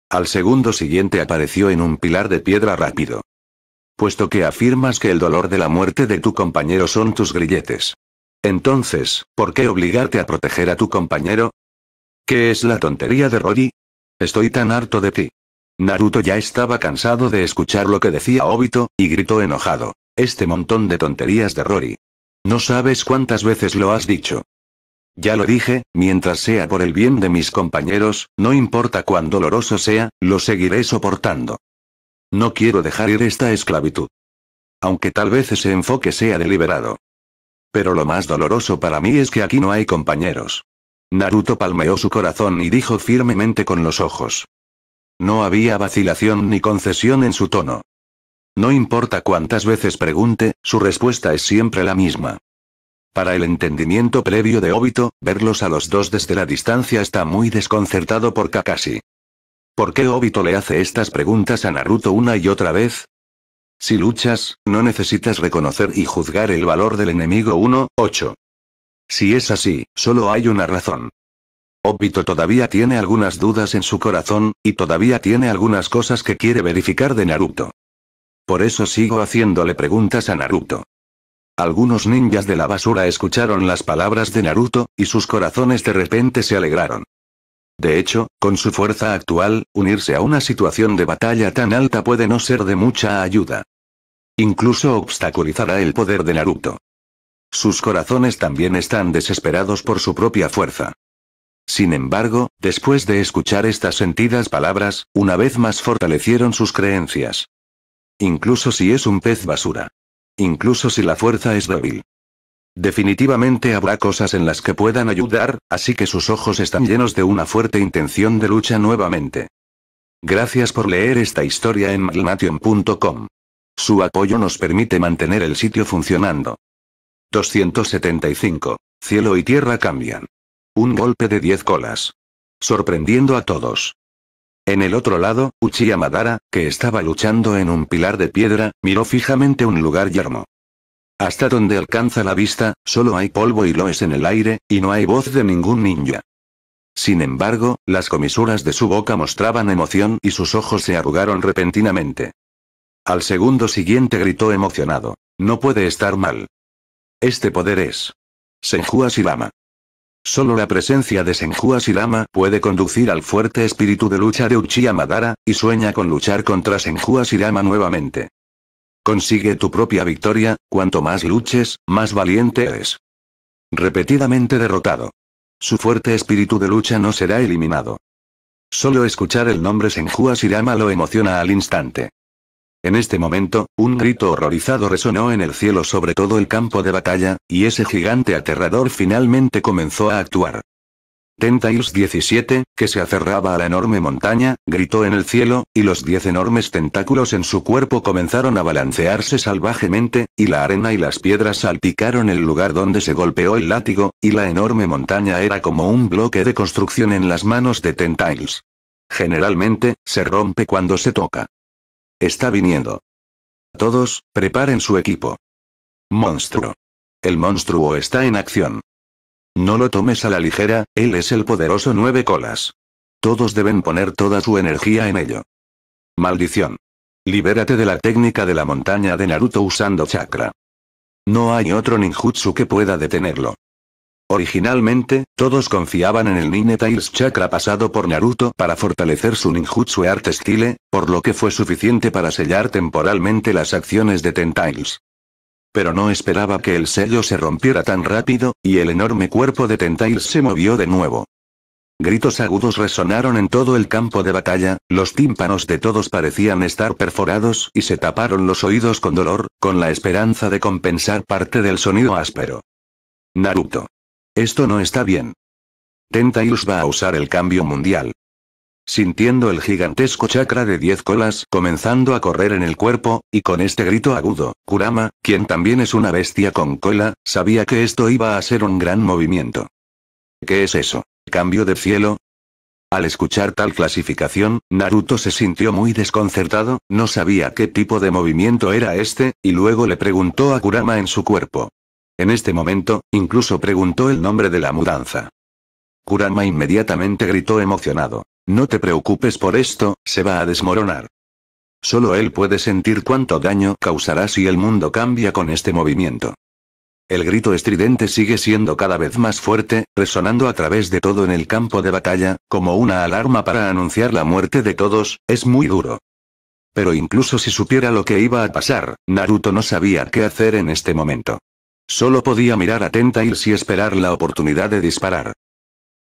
Al segundo siguiente apareció en un pilar de piedra rápido. Puesto que afirmas que el dolor de la muerte de tu compañero son tus grilletes. Entonces, ¿por qué obligarte a proteger a tu compañero? ¿Qué es la tontería de Rory? Estoy tan harto de ti. Naruto ya estaba cansado de escuchar lo que decía Obito, y gritó enojado. Este montón de tonterías de Rory. No sabes cuántas veces lo has dicho. Ya lo dije, mientras sea por el bien de mis compañeros, no importa cuán doloroso sea, lo seguiré soportando. No quiero dejar ir esta esclavitud. Aunque tal vez ese enfoque sea deliberado. Pero lo más doloroso para mí es que aquí no hay compañeros. Naruto palmeó su corazón y dijo firmemente con los ojos. No había vacilación ni concesión en su tono. No importa cuántas veces pregunte, su respuesta es siempre la misma. Para el entendimiento previo de Obito, verlos a los dos desde la distancia está muy desconcertado por Kakashi. ¿Por qué Obito le hace estas preguntas a Naruto una y otra vez? Si luchas, no necesitas reconocer y juzgar el valor del enemigo 1, 8. Si es así, solo hay una razón. Obito todavía tiene algunas dudas en su corazón, y todavía tiene algunas cosas que quiere verificar de Naruto. Por eso sigo haciéndole preguntas a Naruto. Algunos ninjas de la basura escucharon las palabras de Naruto, y sus corazones de repente se alegraron. De hecho, con su fuerza actual, unirse a una situación de batalla tan alta puede no ser de mucha ayuda. Incluso obstaculizará el poder de Naruto. Sus corazones también están desesperados por su propia fuerza. Sin embargo, después de escuchar estas sentidas palabras, una vez más fortalecieron sus creencias. Incluso si es un pez basura. Incluso si la fuerza es débil. Definitivamente habrá cosas en las que puedan ayudar, así que sus ojos están llenos de una fuerte intención de lucha nuevamente. Gracias por leer esta historia en malnation.com. Su apoyo nos permite mantener el sitio funcionando. 275. Cielo y tierra cambian. Un golpe de diez colas. Sorprendiendo a todos. En el otro lado, Uchiha Madara, que estaba luchando en un pilar de piedra, miró fijamente un lugar yermo. Hasta donde alcanza la vista, solo hay polvo y loes en el aire, y no hay voz de ningún ninja. Sin embargo, las comisuras de su boca mostraban emoción y sus ojos se arrugaron repentinamente. Al segundo siguiente gritó emocionado. No puede estar mal. Este poder es. Senju Shirama. Solo la presencia de Senju Shirama puede conducir al fuerte espíritu de lucha de Uchiha Madara, y sueña con luchar contra Senju Shirama nuevamente. Consigue tu propia victoria, cuanto más luches, más valiente eres. Repetidamente derrotado. Su fuerte espíritu de lucha no será eliminado. Solo escuchar el nombre Senju Asirama lo emociona al instante. En este momento, un grito horrorizado resonó en el cielo sobre todo el campo de batalla, y ese gigante aterrador finalmente comenzó a actuar. Tentails 17, que se aferraba a la enorme montaña, gritó en el cielo, y los diez enormes tentáculos en su cuerpo comenzaron a balancearse salvajemente, y la arena y las piedras salpicaron el lugar donde se golpeó el látigo, y la enorme montaña era como un bloque de construcción en las manos de Tentails. Generalmente, se rompe cuando se toca. Está viniendo. Todos, preparen su equipo. Monstruo. El monstruo está en acción. No lo tomes a la ligera, él es el poderoso nueve colas. Todos deben poner toda su energía en ello. Maldición. Libérate de la técnica de la montaña de Naruto usando chakra. No hay otro ninjutsu que pueda detenerlo. Originalmente, todos confiaban en el Nine Chakra pasado por Naruto para fortalecer su ninjutsu art style, por lo que fue suficiente para sellar temporalmente las acciones de Tentails. Pero no esperaba que el sello se rompiera tan rápido, y el enorme cuerpo de Tentails se movió de nuevo. Gritos agudos resonaron en todo el campo de batalla, los tímpanos de todos parecían estar perforados y se taparon los oídos con dolor, con la esperanza de compensar parte del sonido áspero. Naruto. Esto no está bien. Tentaius va a usar el cambio mundial. Sintiendo el gigantesco chakra de 10 colas comenzando a correr en el cuerpo, y con este grito agudo, Kurama, quien también es una bestia con cola, sabía que esto iba a ser un gran movimiento. ¿Qué es eso? ¿Cambio de cielo? Al escuchar tal clasificación, Naruto se sintió muy desconcertado, no sabía qué tipo de movimiento era este, y luego le preguntó a Kurama en su cuerpo, en este momento, incluso preguntó el nombre de la mudanza. Kurama inmediatamente gritó emocionado. No te preocupes por esto, se va a desmoronar. Solo él puede sentir cuánto daño causará si el mundo cambia con este movimiento. El grito estridente sigue siendo cada vez más fuerte, resonando a través de todo en el campo de batalla, como una alarma para anunciar la muerte de todos, es muy duro. Pero incluso si supiera lo que iba a pasar, Naruto no sabía qué hacer en este momento. Solo podía mirar a Tentails y esperar la oportunidad de disparar.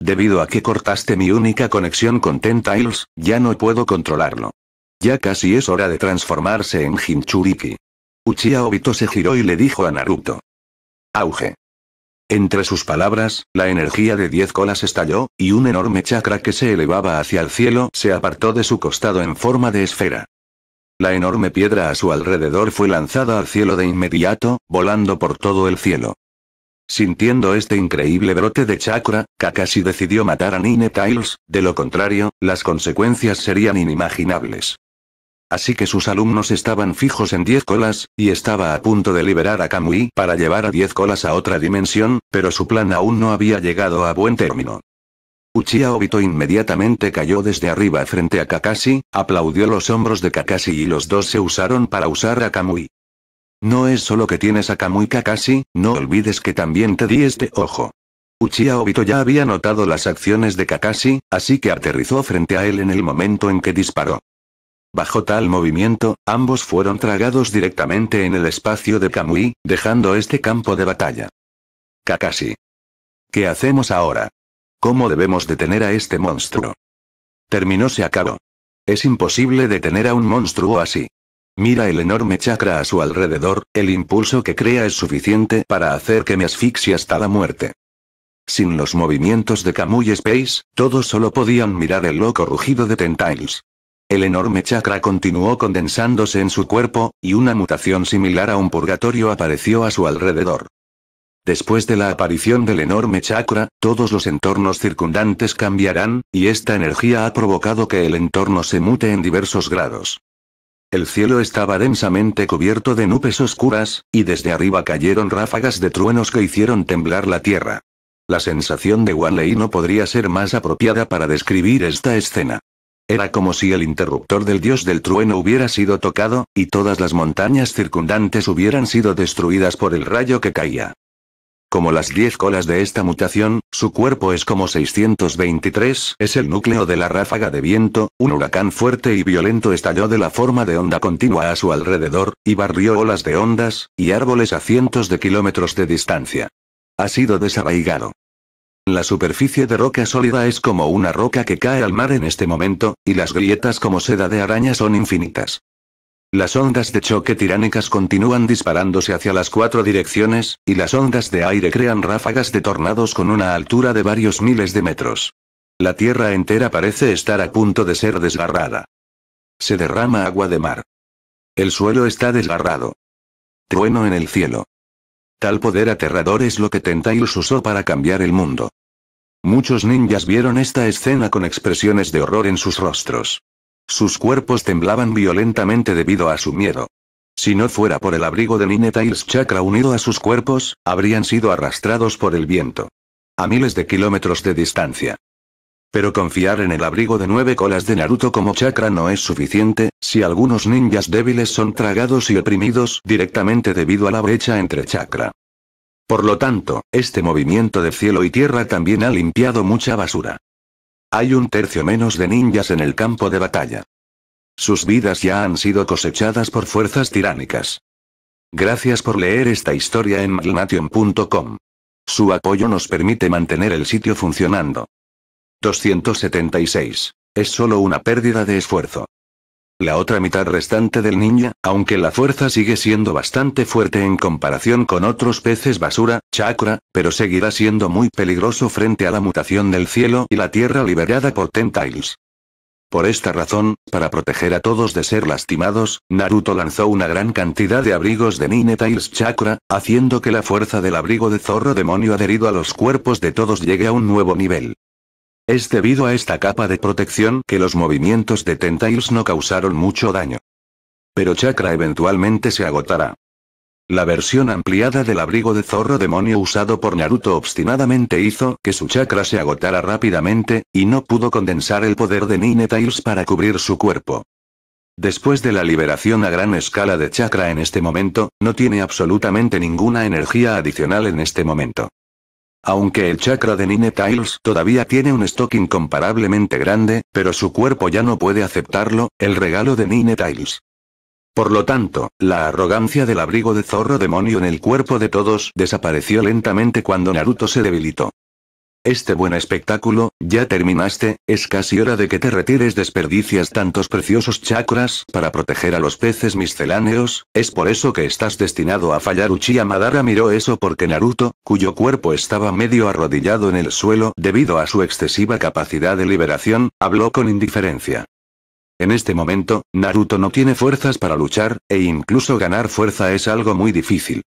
Debido a que cortaste mi única conexión con Tentails, ya no puedo controlarlo. Ya casi es hora de transformarse en Hinchuriki. Uchiha Obito se giró y le dijo a Naruto. Auge. Entre sus palabras, la energía de diez colas estalló, y un enorme chakra que se elevaba hacia el cielo se apartó de su costado en forma de esfera. La enorme piedra a su alrededor fue lanzada al cielo de inmediato, volando por todo el cielo. Sintiendo este increíble brote de chakra, Kakashi decidió matar a Nine Tiles, de lo contrario, las consecuencias serían inimaginables. Así que sus alumnos estaban fijos en 10 colas, y estaba a punto de liberar a Kamui para llevar a 10 colas a otra dimensión, pero su plan aún no había llegado a buen término. Uchiha Obito inmediatamente cayó desde arriba frente a Kakashi, aplaudió los hombros de Kakashi y los dos se usaron para usar a Kamui. No es solo que tienes a Kamui Kakashi, no olvides que también te di este ojo. Uchiha Obito ya había notado las acciones de Kakashi, así que aterrizó frente a él en el momento en que disparó. Bajo tal movimiento, ambos fueron tragados directamente en el espacio de Kamui, dejando este campo de batalla. Kakashi. ¿Qué hacemos ahora? ¿Cómo debemos detener a este monstruo? Terminó se acabó. Es imposible detener a un monstruo así. Mira el enorme chakra a su alrededor, el impulso que crea es suficiente para hacer que me asfixie hasta la muerte. Sin los movimientos de Kamui Space, todos solo podían mirar el loco rugido de Tentails. El enorme chakra continuó condensándose en su cuerpo, y una mutación similar a un purgatorio apareció a su alrededor. Después de la aparición del enorme chakra, todos los entornos circundantes cambiarán, y esta energía ha provocado que el entorno se mute en diversos grados. El cielo estaba densamente cubierto de nubes oscuras, y desde arriba cayeron ráfagas de truenos que hicieron temblar la tierra. La sensación de Wanley no podría ser más apropiada para describir esta escena. Era como si el interruptor del dios del trueno hubiera sido tocado, y todas las montañas circundantes hubieran sido destruidas por el rayo que caía. Como las 10 colas de esta mutación, su cuerpo es como 623, es el núcleo de la ráfaga de viento, un huracán fuerte y violento estalló de la forma de onda continua a su alrededor, y barrió olas de ondas, y árboles a cientos de kilómetros de distancia. Ha sido desarraigado. La superficie de roca sólida es como una roca que cae al mar en este momento, y las grietas como seda de araña son infinitas. Las ondas de choque tiránicas continúan disparándose hacia las cuatro direcciones, y las ondas de aire crean ráfagas de tornados con una altura de varios miles de metros. La tierra entera parece estar a punto de ser desgarrada. Se derrama agua de mar. El suelo está desgarrado. Trueno en el cielo. Tal poder aterrador es lo que Tentails usó para cambiar el mundo. Muchos ninjas vieron esta escena con expresiones de horror en sus rostros. Sus cuerpos temblaban violentamente debido a su miedo. Si no fuera por el abrigo de Ninetails chakra unido a sus cuerpos, habrían sido arrastrados por el viento. A miles de kilómetros de distancia. Pero confiar en el abrigo de nueve colas de Naruto como chakra no es suficiente, si algunos ninjas débiles son tragados y oprimidos directamente debido a la brecha entre chakra. Por lo tanto, este movimiento de cielo y tierra también ha limpiado mucha basura. Hay un tercio menos de ninjas en el campo de batalla. Sus vidas ya han sido cosechadas por fuerzas tiránicas. Gracias por leer esta historia en magnation.com. Su apoyo nos permite mantener el sitio funcionando. 276. Es solo una pérdida de esfuerzo la otra mitad restante del ninja, aunque la fuerza sigue siendo bastante fuerte en comparación con otros peces basura, chakra, pero seguirá siendo muy peligroso frente a la mutación del cielo y la tierra liberada por Tentails. Por esta razón, para proteger a todos de ser lastimados, Naruto lanzó una gran cantidad de abrigos de Nine Chakra, haciendo que la fuerza del abrigo de zorro demonio adherido a los cuerpos de todos llegue a un nuevo nivel. Es debido a esta capa de protección que los movimientos de Tentails no causaron mucho daño. Pero Chakra eventualmente se agotará. La versión ampliada del abrigo de zorro demonio usado por Naruto obstinadamente hizo que su chakra se agotara rápidamente, y no pudo condensar el poder de Nine para cubrir su cuerpo. Después de la liberación a gran escala de chakra en este momento, no tiene absolutamente ninguna energía adicional en este momento. Aunque el chakra de Nine Tiles todavía tiene un stock incomparablemente grande, pero su cuerpo ya no puede aceptarlo, el regalo de Nine Tiles. Por lo tanto, la arrogancia del abrigo de zorro demonio en el cuerpo de todos desapareció lentamente cuando Naruto se debilitó este buen espectáculo, ya terminaste, es casi hora de que te retires desperdicias tantos preciosos chakras para proteger a los peces misceláneos, es por eso que estás destinado a fallar Uchiha Madara miró eso porque Naruto, cuyo cuerpo estaba medio arrodillado en el suelo debido a su excesiva capacidad de liberación, habló con indiferencia. En este momento, Naruto no tiene fuerzas para luchar, e incluso ganar fuerza es algo muy difícil.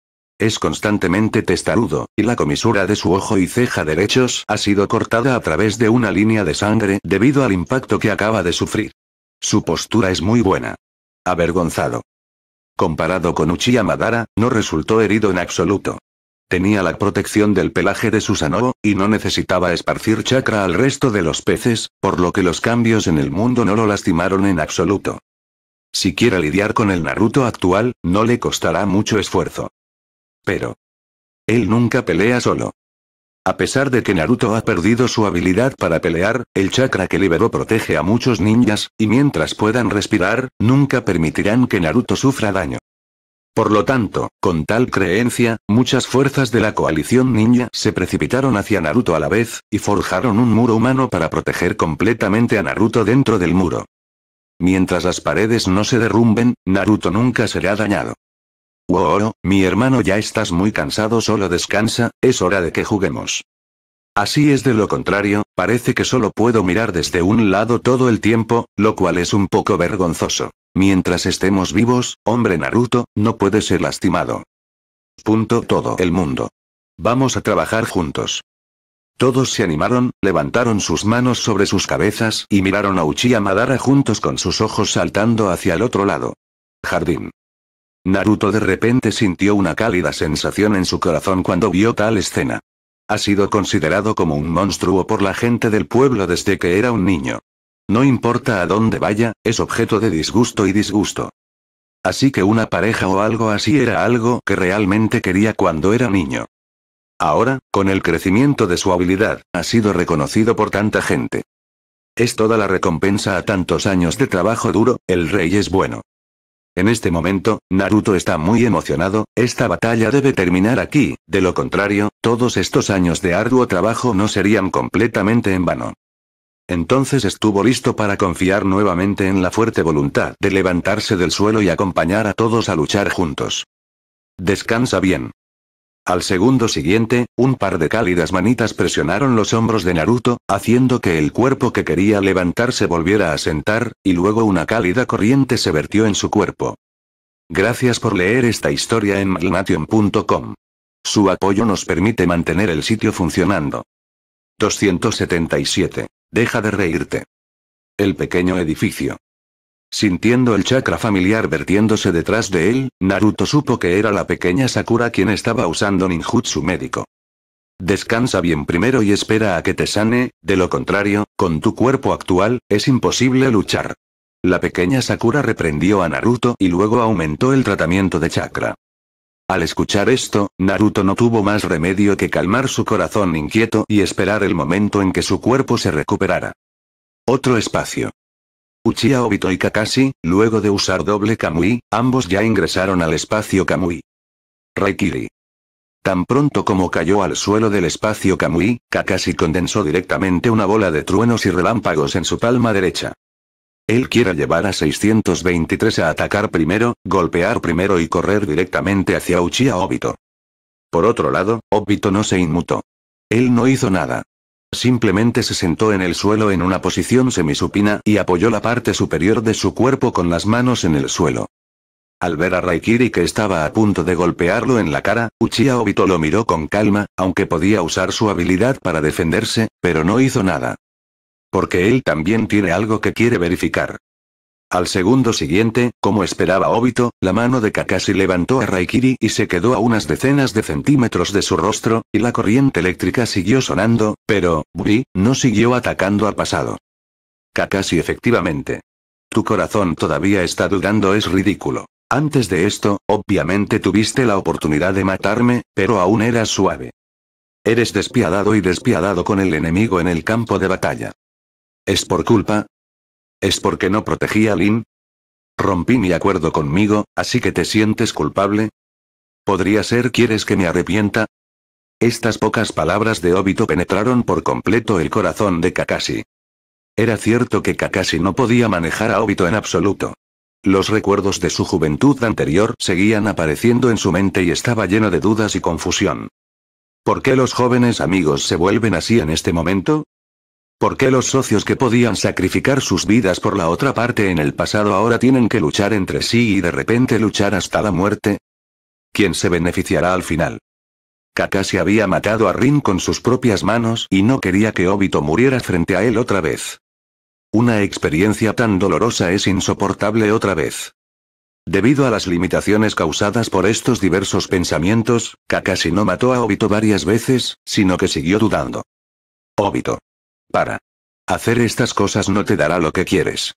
Es constantemente testarudo, y la comisura de su ojo y ceja derechos ha sido cortada a través de una línea de sangre debido al impacto que acaba de sufrir. Su postura es muy buena. Avergonzado. Comparado con Uchiha Madara, no resultó herido en absoluto. Tenía la protección del pelaje de Susanoo, y no necesitaba esparcir chakra al resto de los peces, por lo que los cambios en el mundo no lo lastimaron en absoluto. Si quiere lidiar con el Naruto actual, no le costará mucho esfuerzo. Pero... Él nunca pelea solo. A pesar de que Naruto ha perdido su habilidad para pelear, el chakra que liberó protege a muchos ninjas, y mientras puedan respirar, nunca permitirán que Naruto sufra daño. Por lo tanto, con tal creencia, muchas fuerzas de la coalición ninja se precipitaron hacia Naruto a la vez, y forjaron un muro humano para proteger completamente a Naruto dentro del muro. Mientras las paredes no se derrumben, Naruto nunca será dañado. Wow, mi hermano ya estás muy cansado solo descansa, es hora de que juguemos. Así es de lo contrario, parece que solo puedo mirar desde un lado todo el tiempo, lo cual es un poco vergonzoso. Mientras estemos vivos, hombre Naruto, no puede ser lastimado. Punto todo el mundo. Vamos a trabajar juntos. Todos se animaron, levantaron sus manos sobre sus cabezas y miraron a Uchiha Madara juntos con sus ojos saltando hacia el otro lado. Jardín. Naruto de repente sintió una cálida sensación en su corazón cuando vio tal escena. Ha sido considerado como un monstruo por la gente del pueblo desde que era un niño. No importa a dónde vaya, es objeto de disgusto y disgusto. Así que una pareja o algo así era algo que realmente quería cuando era niño. Ahora, con el crecimiento de su habilidad, ha sido reconocido por tanta gente. Es toda la recompensa a tantos años de trabajo duro, el rey es bueno. En este momento, Naruto está muy emocionado, esta batalla debe terminar aquí, de lo contrario, todos estos años de arduo trabajo no serían completamente en vano. Entonces estuvo listo para confiar nuevamente en la fuerte voluntad de levantarse del suelo y acompañar a todos a luchar juntos. Descansa bien. Al segundo siguiente, un par de cálidas manitas presionaron los hombros de Naruto, haciendo que el cuerpo que quería levantarse volviera a sentar, y luego una cálida corriente se vertió en su cuerpo. Gracias por leer esta historia en maglnation.com. Su apoyo nos permite mantener el sitio funcionando. 277. Deja de reírte. El pequeño edificio. Sintiendo el chakra familiar vertiéndose detrás de él, Naruto supo que era la pequeña Sakura quien estaba usando ninjutsu médico. Descansa bien primero y espera a que te sane, de lo contrario, con tu cuerpo actual, es imposible luchar. La pequeña Sakura reprendió a Naruto y luego aumentó el tratamiento de chakra. Al escuchar esto, Naruto no tuvo más remedio que calmar su corazón inquieto y esperar el momento en que su cuerpo se recuperara. Otro espacio. Uchiha Obito y Kakashi, luego de usar doble Kamui, ambos ya ingresaron al espacio Kamui. Raikiri. Tan pronto como cayó al suelo del espacio Kamui, Kakashi condensó directamente una bola de truenos y relámpagos en su palma derecha. Él quiere llevar a 623 a atacar primero, golpear primero y correr directamente hacia Uchiha Obito. Por otro lado, Obito no se inmutó. Él no hizo nada. Simplemente se sentó en el suelo en una posición semisupina y apoyó la parte superior de su cuerpo con las manos en el suelo. Al ver a Raikiri que estaba a punto de golpearlo en la cara, Uchiha Obito lo miró con calma, aunque podía usar su habilidad para defenderse, pero no hizo nada. Porque él también tiene algo que quiere verificar. Al segundo siguiente, como esperaba Obito, la mano de Kakashi levantó a Raikiri y se quedó a unas decenas de centímetros de su rostro, y la corriente eléctrica siguió sonando, pero, Buri, no siguió atacando a pasado. Kakashi efectivamente. Tu corazón todavía está dudando es ridículo. Antes de esto, obviamente tuviste la oportunidad de matarme, pero aún eras suave. Eres despiadado y despiadado con el enemigo en el campo de batalla. Es por culpa, ¿Es porque no protegí a Lin? Rompí mi acuerdo conmigo, así que te sientes culpable. Podría ser, ¿quieres que me arrepienta? Estas pocas palabras de Obito penetraron por completo el corazón de Kakashi. Era cierto que Kakashi no podía manejar a Obito en absoluto. Los recuerdos de su juventud anterior seguían apareciendo en su mente y estaba lleno de dudas y confusión. ¿Por qué los jóvenes amigos se vuelven así en este momento? ¿Por qué los socios que podían sacrificar sus vidas por la otra parte en el pasado ahora tienen que luchar entre sí y de repente luchar hasta la muerte? ¿Quién se beneficiará al final? Kakashi había matado a Rin con sus propias manos y no quería que Obito muriera frente a él otra vez. Una experiencia tan dolorosa es insoportable otra vez. Debido a las limitaciones causadas por estos diversos pensamientos, Kakashi no mató a Obito varias veces, sino que siguió dudando. Obito, para. Hacer estas cosas no te dará lo que quieres.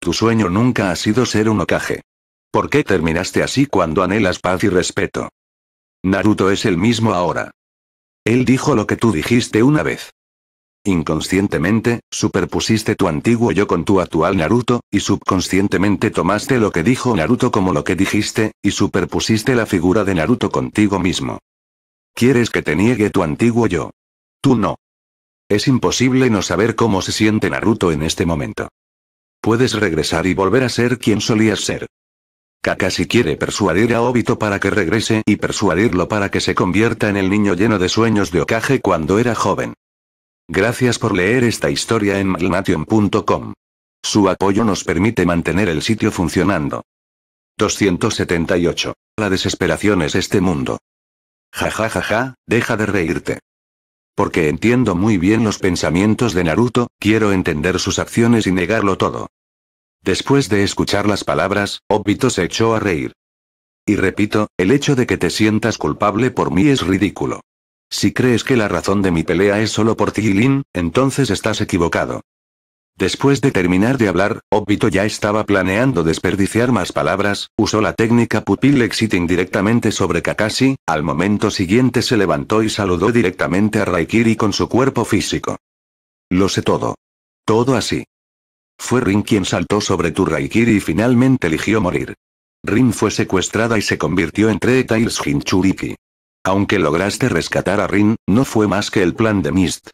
Tu sueño nunca ha sido ser un ocaje. ¿Por qué terminaste así cuando anhelas paz y respeto? Naruto es el mismo ahora. Él dijo lo que tú dijiste una vez. Inconscientemente, superpusiste tu antiguo yo con tu actual Naruto, y subconscientemente tomaste lo que dijo Naruto como lo que dijiste, y superpusiste la figura de Naruto contigo mismo. Quieres que te niegue tu antiguo yo. Tú no. Es imposible no saber cómo se siente Naruto en este momento. Puedes regresar y volver a ser quien solías ser. Kakashi quiere persuadir a Obito para que regrese y persuadirlo para que se convierta en el niño lleno de sueños de Okage cuando era joven. Gracias por leer esta historia en malnation.com. Su apoyo nos permite mantener el sitio funcionando. 278. La desesperación es este mundo. Ja ja ja ja, deja de reírte. Porque entiendo muy bien los pensamientos de Naruto, quiero entender sus acciones y negarlo todo. Después de escuchar las palabras, Obito se echó a reír. Y repito, el hecho de que te sientas culpable por mí es ridículo. Si crees que la razón de mi pelea es solo por Tiilin, entonces estás equivocado. Después de terminar de hablar, Obito ya estaba planeando desperdiciar más palabras, usó la técnica pupil exiting directamente sobre Kakashi, al momento siguiente se levantó y saludó directamente a Raikiri con su cuerpo físico. Lo sé todo. Todo así. Fue Rin quien saltó sobre tu Raikiri y finalmente eligió morir. Rin fue secuestrada y se convirtió en Tree Tails Hinchuriki. Aunque lograste rescatar a Rin, no fue más que el plan de Mist.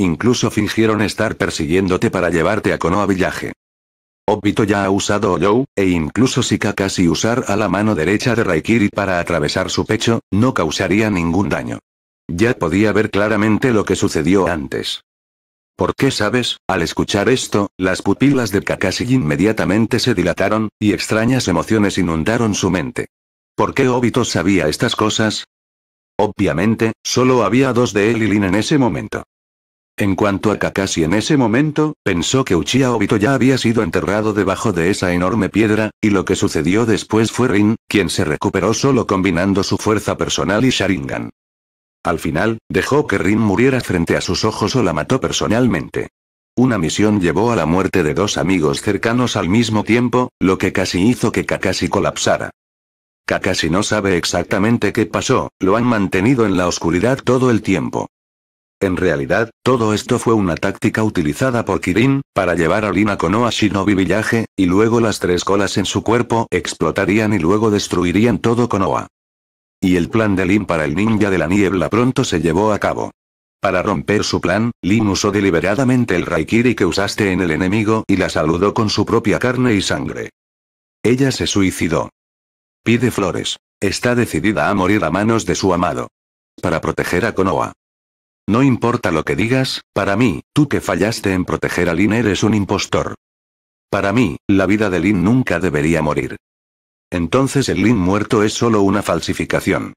Incluso fingieron estar persiguiéndote para llevarte a Konoha Villaje. Obito ya ha usado Oyou, e incluso si Kakashi usar a la mano derecha de Raikiri para atravesar su pecho, no causaría ningún daño. Ya podía ver claramente lo que sucedió antes. ¿Por qué sabes? Al escuchar esto, las pupilas de Kakashi inmediatamente se dilataron, y extrañas emociones inundaron su mente. ¿Por qué Obito sabía estas cosas? Obviamente, solo había dos de él y Lin en ese momento. En cuanto a Kakashi en ese momento, pensó que Uchiha Obito ya había sido enterrado debajo de esa enorme piedra, y lo que sucedió después fue Rin, quien se recuperó solo combinando su fuerza personal y Sharingan. Al final, dejó que Rin muriera frente a sus ojos o la mató personalmente. Una misión llevó a la muerte de dos amigos cercanos al mismo tiempo, lo que casi hizo que Kakashi colapsara. Kakashi no sabe exactamente qué pasó, lo han mantenido en la oscuridad todo el tiempo. En realidad, todo esto fue una táctica utilizada por Kirin, para llevar a Lin a a Shinobi Villaje, y luego las tres colas en su cuerpo explotarían y luego destruirían todo Konoha. Y el plan de Lin para el ninja de la niebla pronto se llevó a cabo. Para romper su plan, Lin usó deliberadamente el Raikiri que usaste en el enemigo y la saludó con su propia carne y sangre. Ella se suicidó. Pide flores. Está decidida a morir a manos de su amado. Para proteger a Konoha. No importa lo que digas, para mí, tú que fallaste en proteger a Lin eres un impostor. Para mí, la vida de Lin nunca debería morir. Entonces el Lin muerto es solo una falsificación.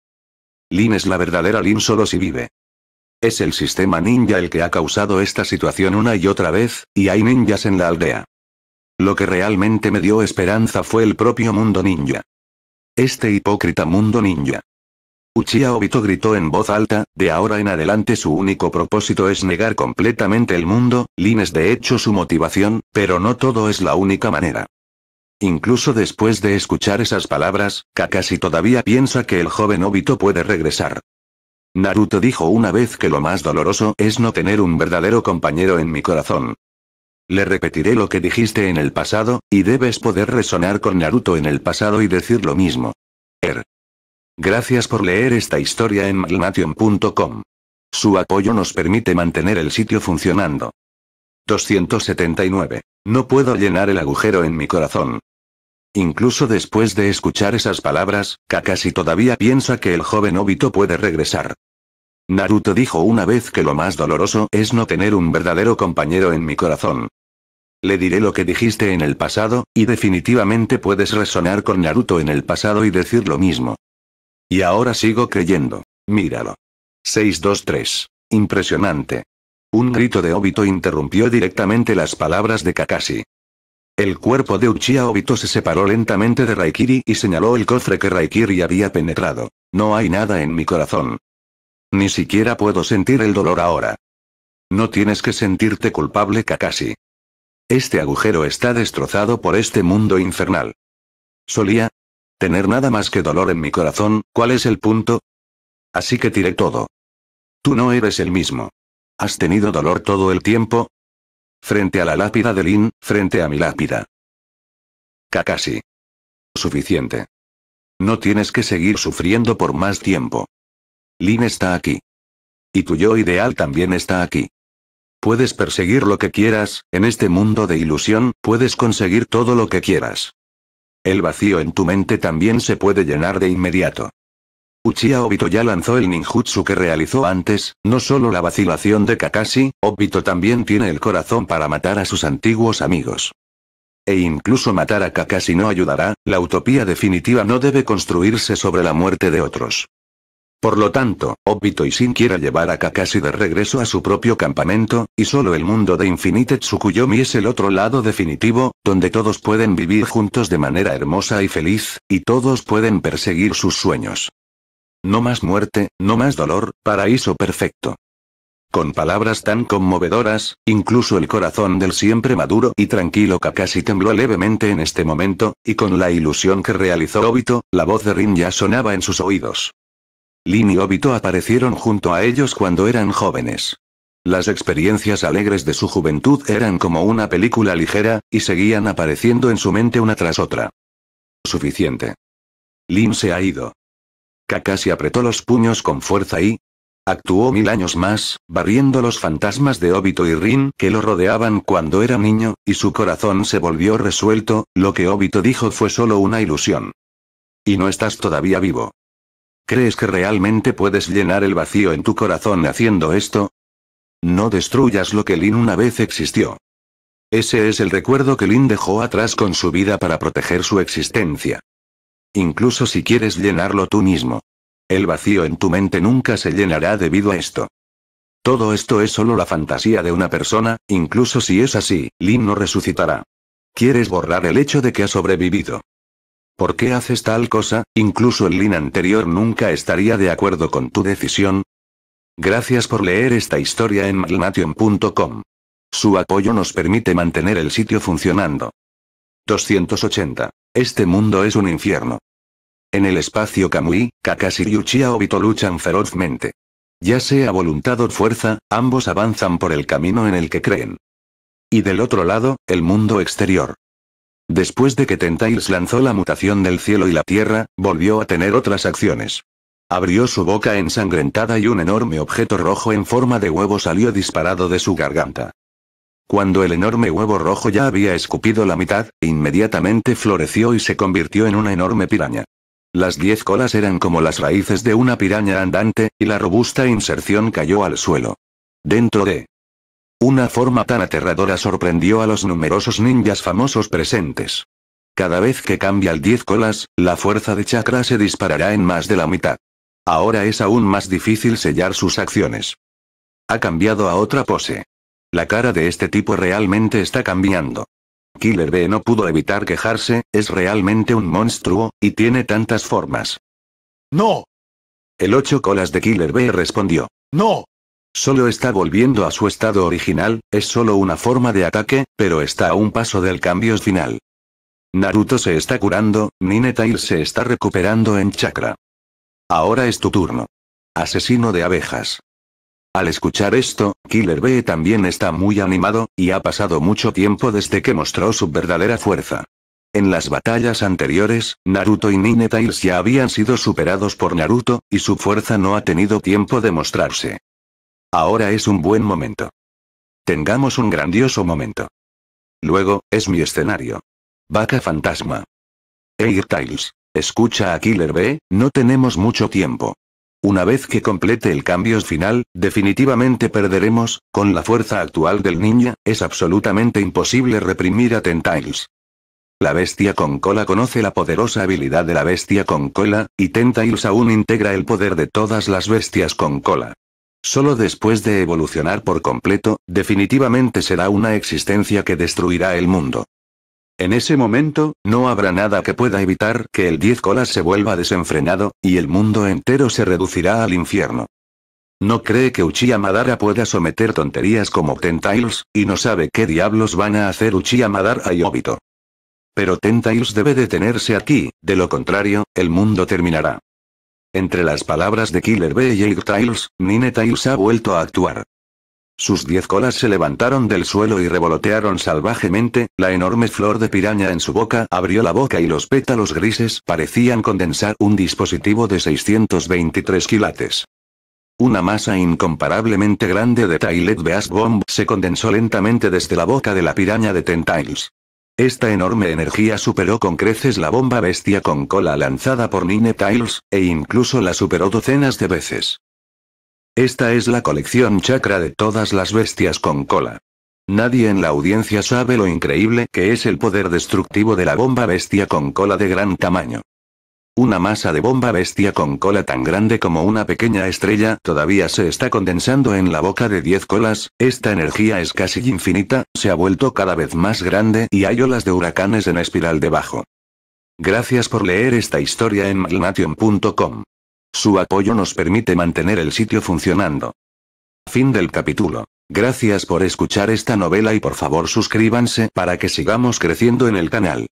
Lin es la verdadera Lin solo si vive. Es el sistema ninja el que ha causado esta situación una y otra vez, y hay ninjas en la aldea. Lo que realmente me dio esperanza fue el propio mundo ninja. Este hipócrita mundo ninja. Uchiha Obito gritó en voz alta, de ahora en adelante su único propósito es negar completamente el mundo, Lin es de hecho su motivación, pero no todo es la única manera. Incluso después de escuchar esas palabras, Kakashi todavía piensa que el joven Obito puede regresar. Naruto dijo una vez que lo más doloroso es no tener un verdadero compañero en mi corazón. Le repetiré lo que dijiste en el pasado, y debes poder resonar con Naruto en el pasado y decir lo mismo. Gracias por leer esta historia en malnation.com. Su apoyo nos permite mantener el sitio funcionando. 279. No puedo llenar el agujero en mi corazón. Incluso después de escuchar esas palabras, Kakashi todavía piensa que el joven Obito puede regresar. Naruto dijo una vez que lo más doloroso es no tener un verdadero compañero en mi corazón. Le diré lo que dijiste en el pasado, y definitivamente puedes resonar con Naruto en el pasado y decir lo mismo. Y ahora sigo creyendo. Míralo. 623. Impresionante. Un grito de Obito interrumpió directamente las palabras de Kakashi. El cuerpo de Uchiha Obito se separó lentamente de Raikiri y señaló el cofre que Raikiri había penetrado. No hay nada en mi corazón. Ni siquiera puedo sentir el dolor ahora. No tienes que sentirte culpable, Kakashi. Este agujero está destrozado por este mundo infernal. Solía, tener nada más que dolor en mi corazón, ¿cuál es el punto? Así que tiré todo. Tú no eres el mismo. ¿Has tenido dolor todo el tiempo? Frente a la lápida de Lin, frente a mi lápida. Kakashi. Suficiente. No tienes que seguir sufriendo por más tiempo. Lin está aquí. Y tu yo ideal también está aquí. Puedes perseguir lo que quieras, en este mundo de ilusión, puedes conseguir todo lo que quieras. El vacío en tu mente también se puede llenar de inmediato. Uchiha Obito ya lanzó el ninjutsu que realizó antes, no solo la vacilación de Kakashi, Obito también tiene el corazón para matar a sus antiguos amigos. E incluso matar a Kakashi no ayudará, la utopía definitiva no debe construirse sobre la muerte de otros. Por lo tanto, Obito y Sin quiera llevar a Kakashi de regreso a su propio campamento, y solo el mundo de Infinite Tsukuyomi es el otro lado definitivo, donde todos pueden vivir juntos de manera hermosa y feliz, y todos pueden perseguir sus sueños. No más muerte, no más dolor, paraíso perfecto. Con palabras tan conmovedoras, incluso el corazón del siempre maduro y tranquilo Kakashi tembló levemente en este momento, y con la ilusión que realizó Obito, la voz de Rin ya sonaba en sus oídos. Lin y Obito aparecieron junto a ellos cuando eran jóvenes. Las experiencias alegres de su juventud eran como una película ligera, y seguían apareciendo en su mente una tras otra. Suficiente. Lin se ha ido. Kakashi apretó los puños con fuerza y... Actuó mil años más, barriendo los fantasmas de Obito y Rin que lo rodeaban cuando era niño, y su corazón se volvió resuelto, lo que Obito dijo fue solo una ilusión. Y no estás todavía vivo. ¿Crees que realmente puedes llenar el vacío en tu corazón haciendo esto? No destruyas lo que Lin una vez existió. Ese es el recuerdo que Lin dejó atrás con su vida para proteger su existencia. Incluso si quieres llenarlo tú mismo. El vacío en tu mente nunca se llenará debido a esto. Todo esto es solo la fantasía de una persona, incluso si es así, Lin no resucitará. Quieres borrar el hecho de que ha sobrevivido. ¿Por qué haces tal cosa? Incluso el Lin anterior nunca estaría de acuerdo con tu decisión. Gracias por leer esta historia en malnation.com. Su apoyo nos permite mantener el sitio funcionando. 280. Este mundo es un infierno. En el espacio Kamui, Kakashi y Uchiha Obito luchan ferozmente. Ya sea voluntad o fuerza, ambos avanzan por el camino en el que creen. Y del otro lado, el mundo exterior. Después de que Tentails lanzó la mutación del cielo y la tierra, volvió a tener otras acciones. Abrió su boca ensangrentada y un enorme objeto rojo en forma de huevo salió disparado de su garganta. Cuando el enorme huevo rojo ya había escupido la mitad, inmediatamente floreció y se convirtió en una enorme piraña. Las diez colas eran como las raíces de una piraña andante, y la robusta inserción cayó al suelo. Dentro de una forma tan aterradora sorprendió a los numerosos ninjas famosos presentes. Cada vez que cambia el 10 colas, la fuerza de chakra se disparará en más de la mitad. Ahora es aún más difícil sellar sus acciones. Ha cambiado a otra pose. La cara de este tipo realmente está cambiando. Killer B no pudo evitar quejarse, es realmente un monstruo, y tiene tantas formas. ¡No! El 8 colas de Killer B respondió. ¡No! Solo está volviendo a su estado original, es solo una forma de ataque, pero está a un paso del cambio final. Naruto se está curando, Ninetail se está recuperando en chakra. Ahora es tu turno. Asesino de abejas. Al escuchar esto, Killer B también está muy animado, y ha pasado mucho tiempo desde que mostró su verdadera fuerza. En las batallas anteriores, Naruto y Ninetales ya habían sido superados por Naruto, y su fuerza no ha tenido tiempo de mostrarse. Ahora es un buen momento. Tengamos un grandioso momento. Luego, es mi escenario. Vaca fantasma. Air Tiles. Escucha a Killer B, no tenemos mucho tiempo. Una vez que complete el cambio final, definitivamente perderemos, con la fuerza actual del ninja, es absolutamente imposible reprimir a Tentails. La bestia con cola conoce la poderosa habilidad de la bestia con cola, y Tentails aún integra el poder de todas las bestias con cola. Solo después de evolucionar por completo, definitivamente será una existencia que destruirá el mundo. En ese momento, no habrá nada que pueda evitar que el 10 colas se vuelva desenfrenado, y el mundo entero se reducirá al infierno. No cree que Uchiha Madara pueda someter tonterías como Tentails, y no sabe qué diablos van a hacer Uchiha Madara y Obito. Pero Tentails debe detenerse aquí, de lo contrario, el mundo terminará. Entre las palabras de Killer B y Egg Tiles, Nine Tiles ha vuelto a actuar. Sus diez colas se levantaron del suelo y revolotearon salvajemente, la enorme flor de piraña en su boca abrió la boca y los pétalos grises parecían condensar un dispositivo de 623 quilates. Una masa incomparablemente grande de Tailet Beast Bomb se condensó lentamente desde la boca de la piraña de Tentails. Esta enorme energía superó con creces la bomba bestia con cola lanzada por Nine Tiles, e incluso la superó docenas de veces. Esta es la colección chakra de todas las bestias con cola. Nadie en la audiencia sabe lo increíble que es el poder destructivo de la bomba bestia con cola de gran tamaño. Una masa de bomba bestia con cola tan grande como una pequeña estrella todavía se está condensando en la boca de 10 colas, esta energía es casi infinita, se ha vuelto cada vez más grande y hay olas de huracanes en espiral debajo. Gracias por leer esta historia en maglnation.com. Su apoyo nos permite mantener el sitio funcionando. Fin del capítulo. Gracias por escuchar esta novela y por favor suscríbanse para que sigamos creciendo en el canal.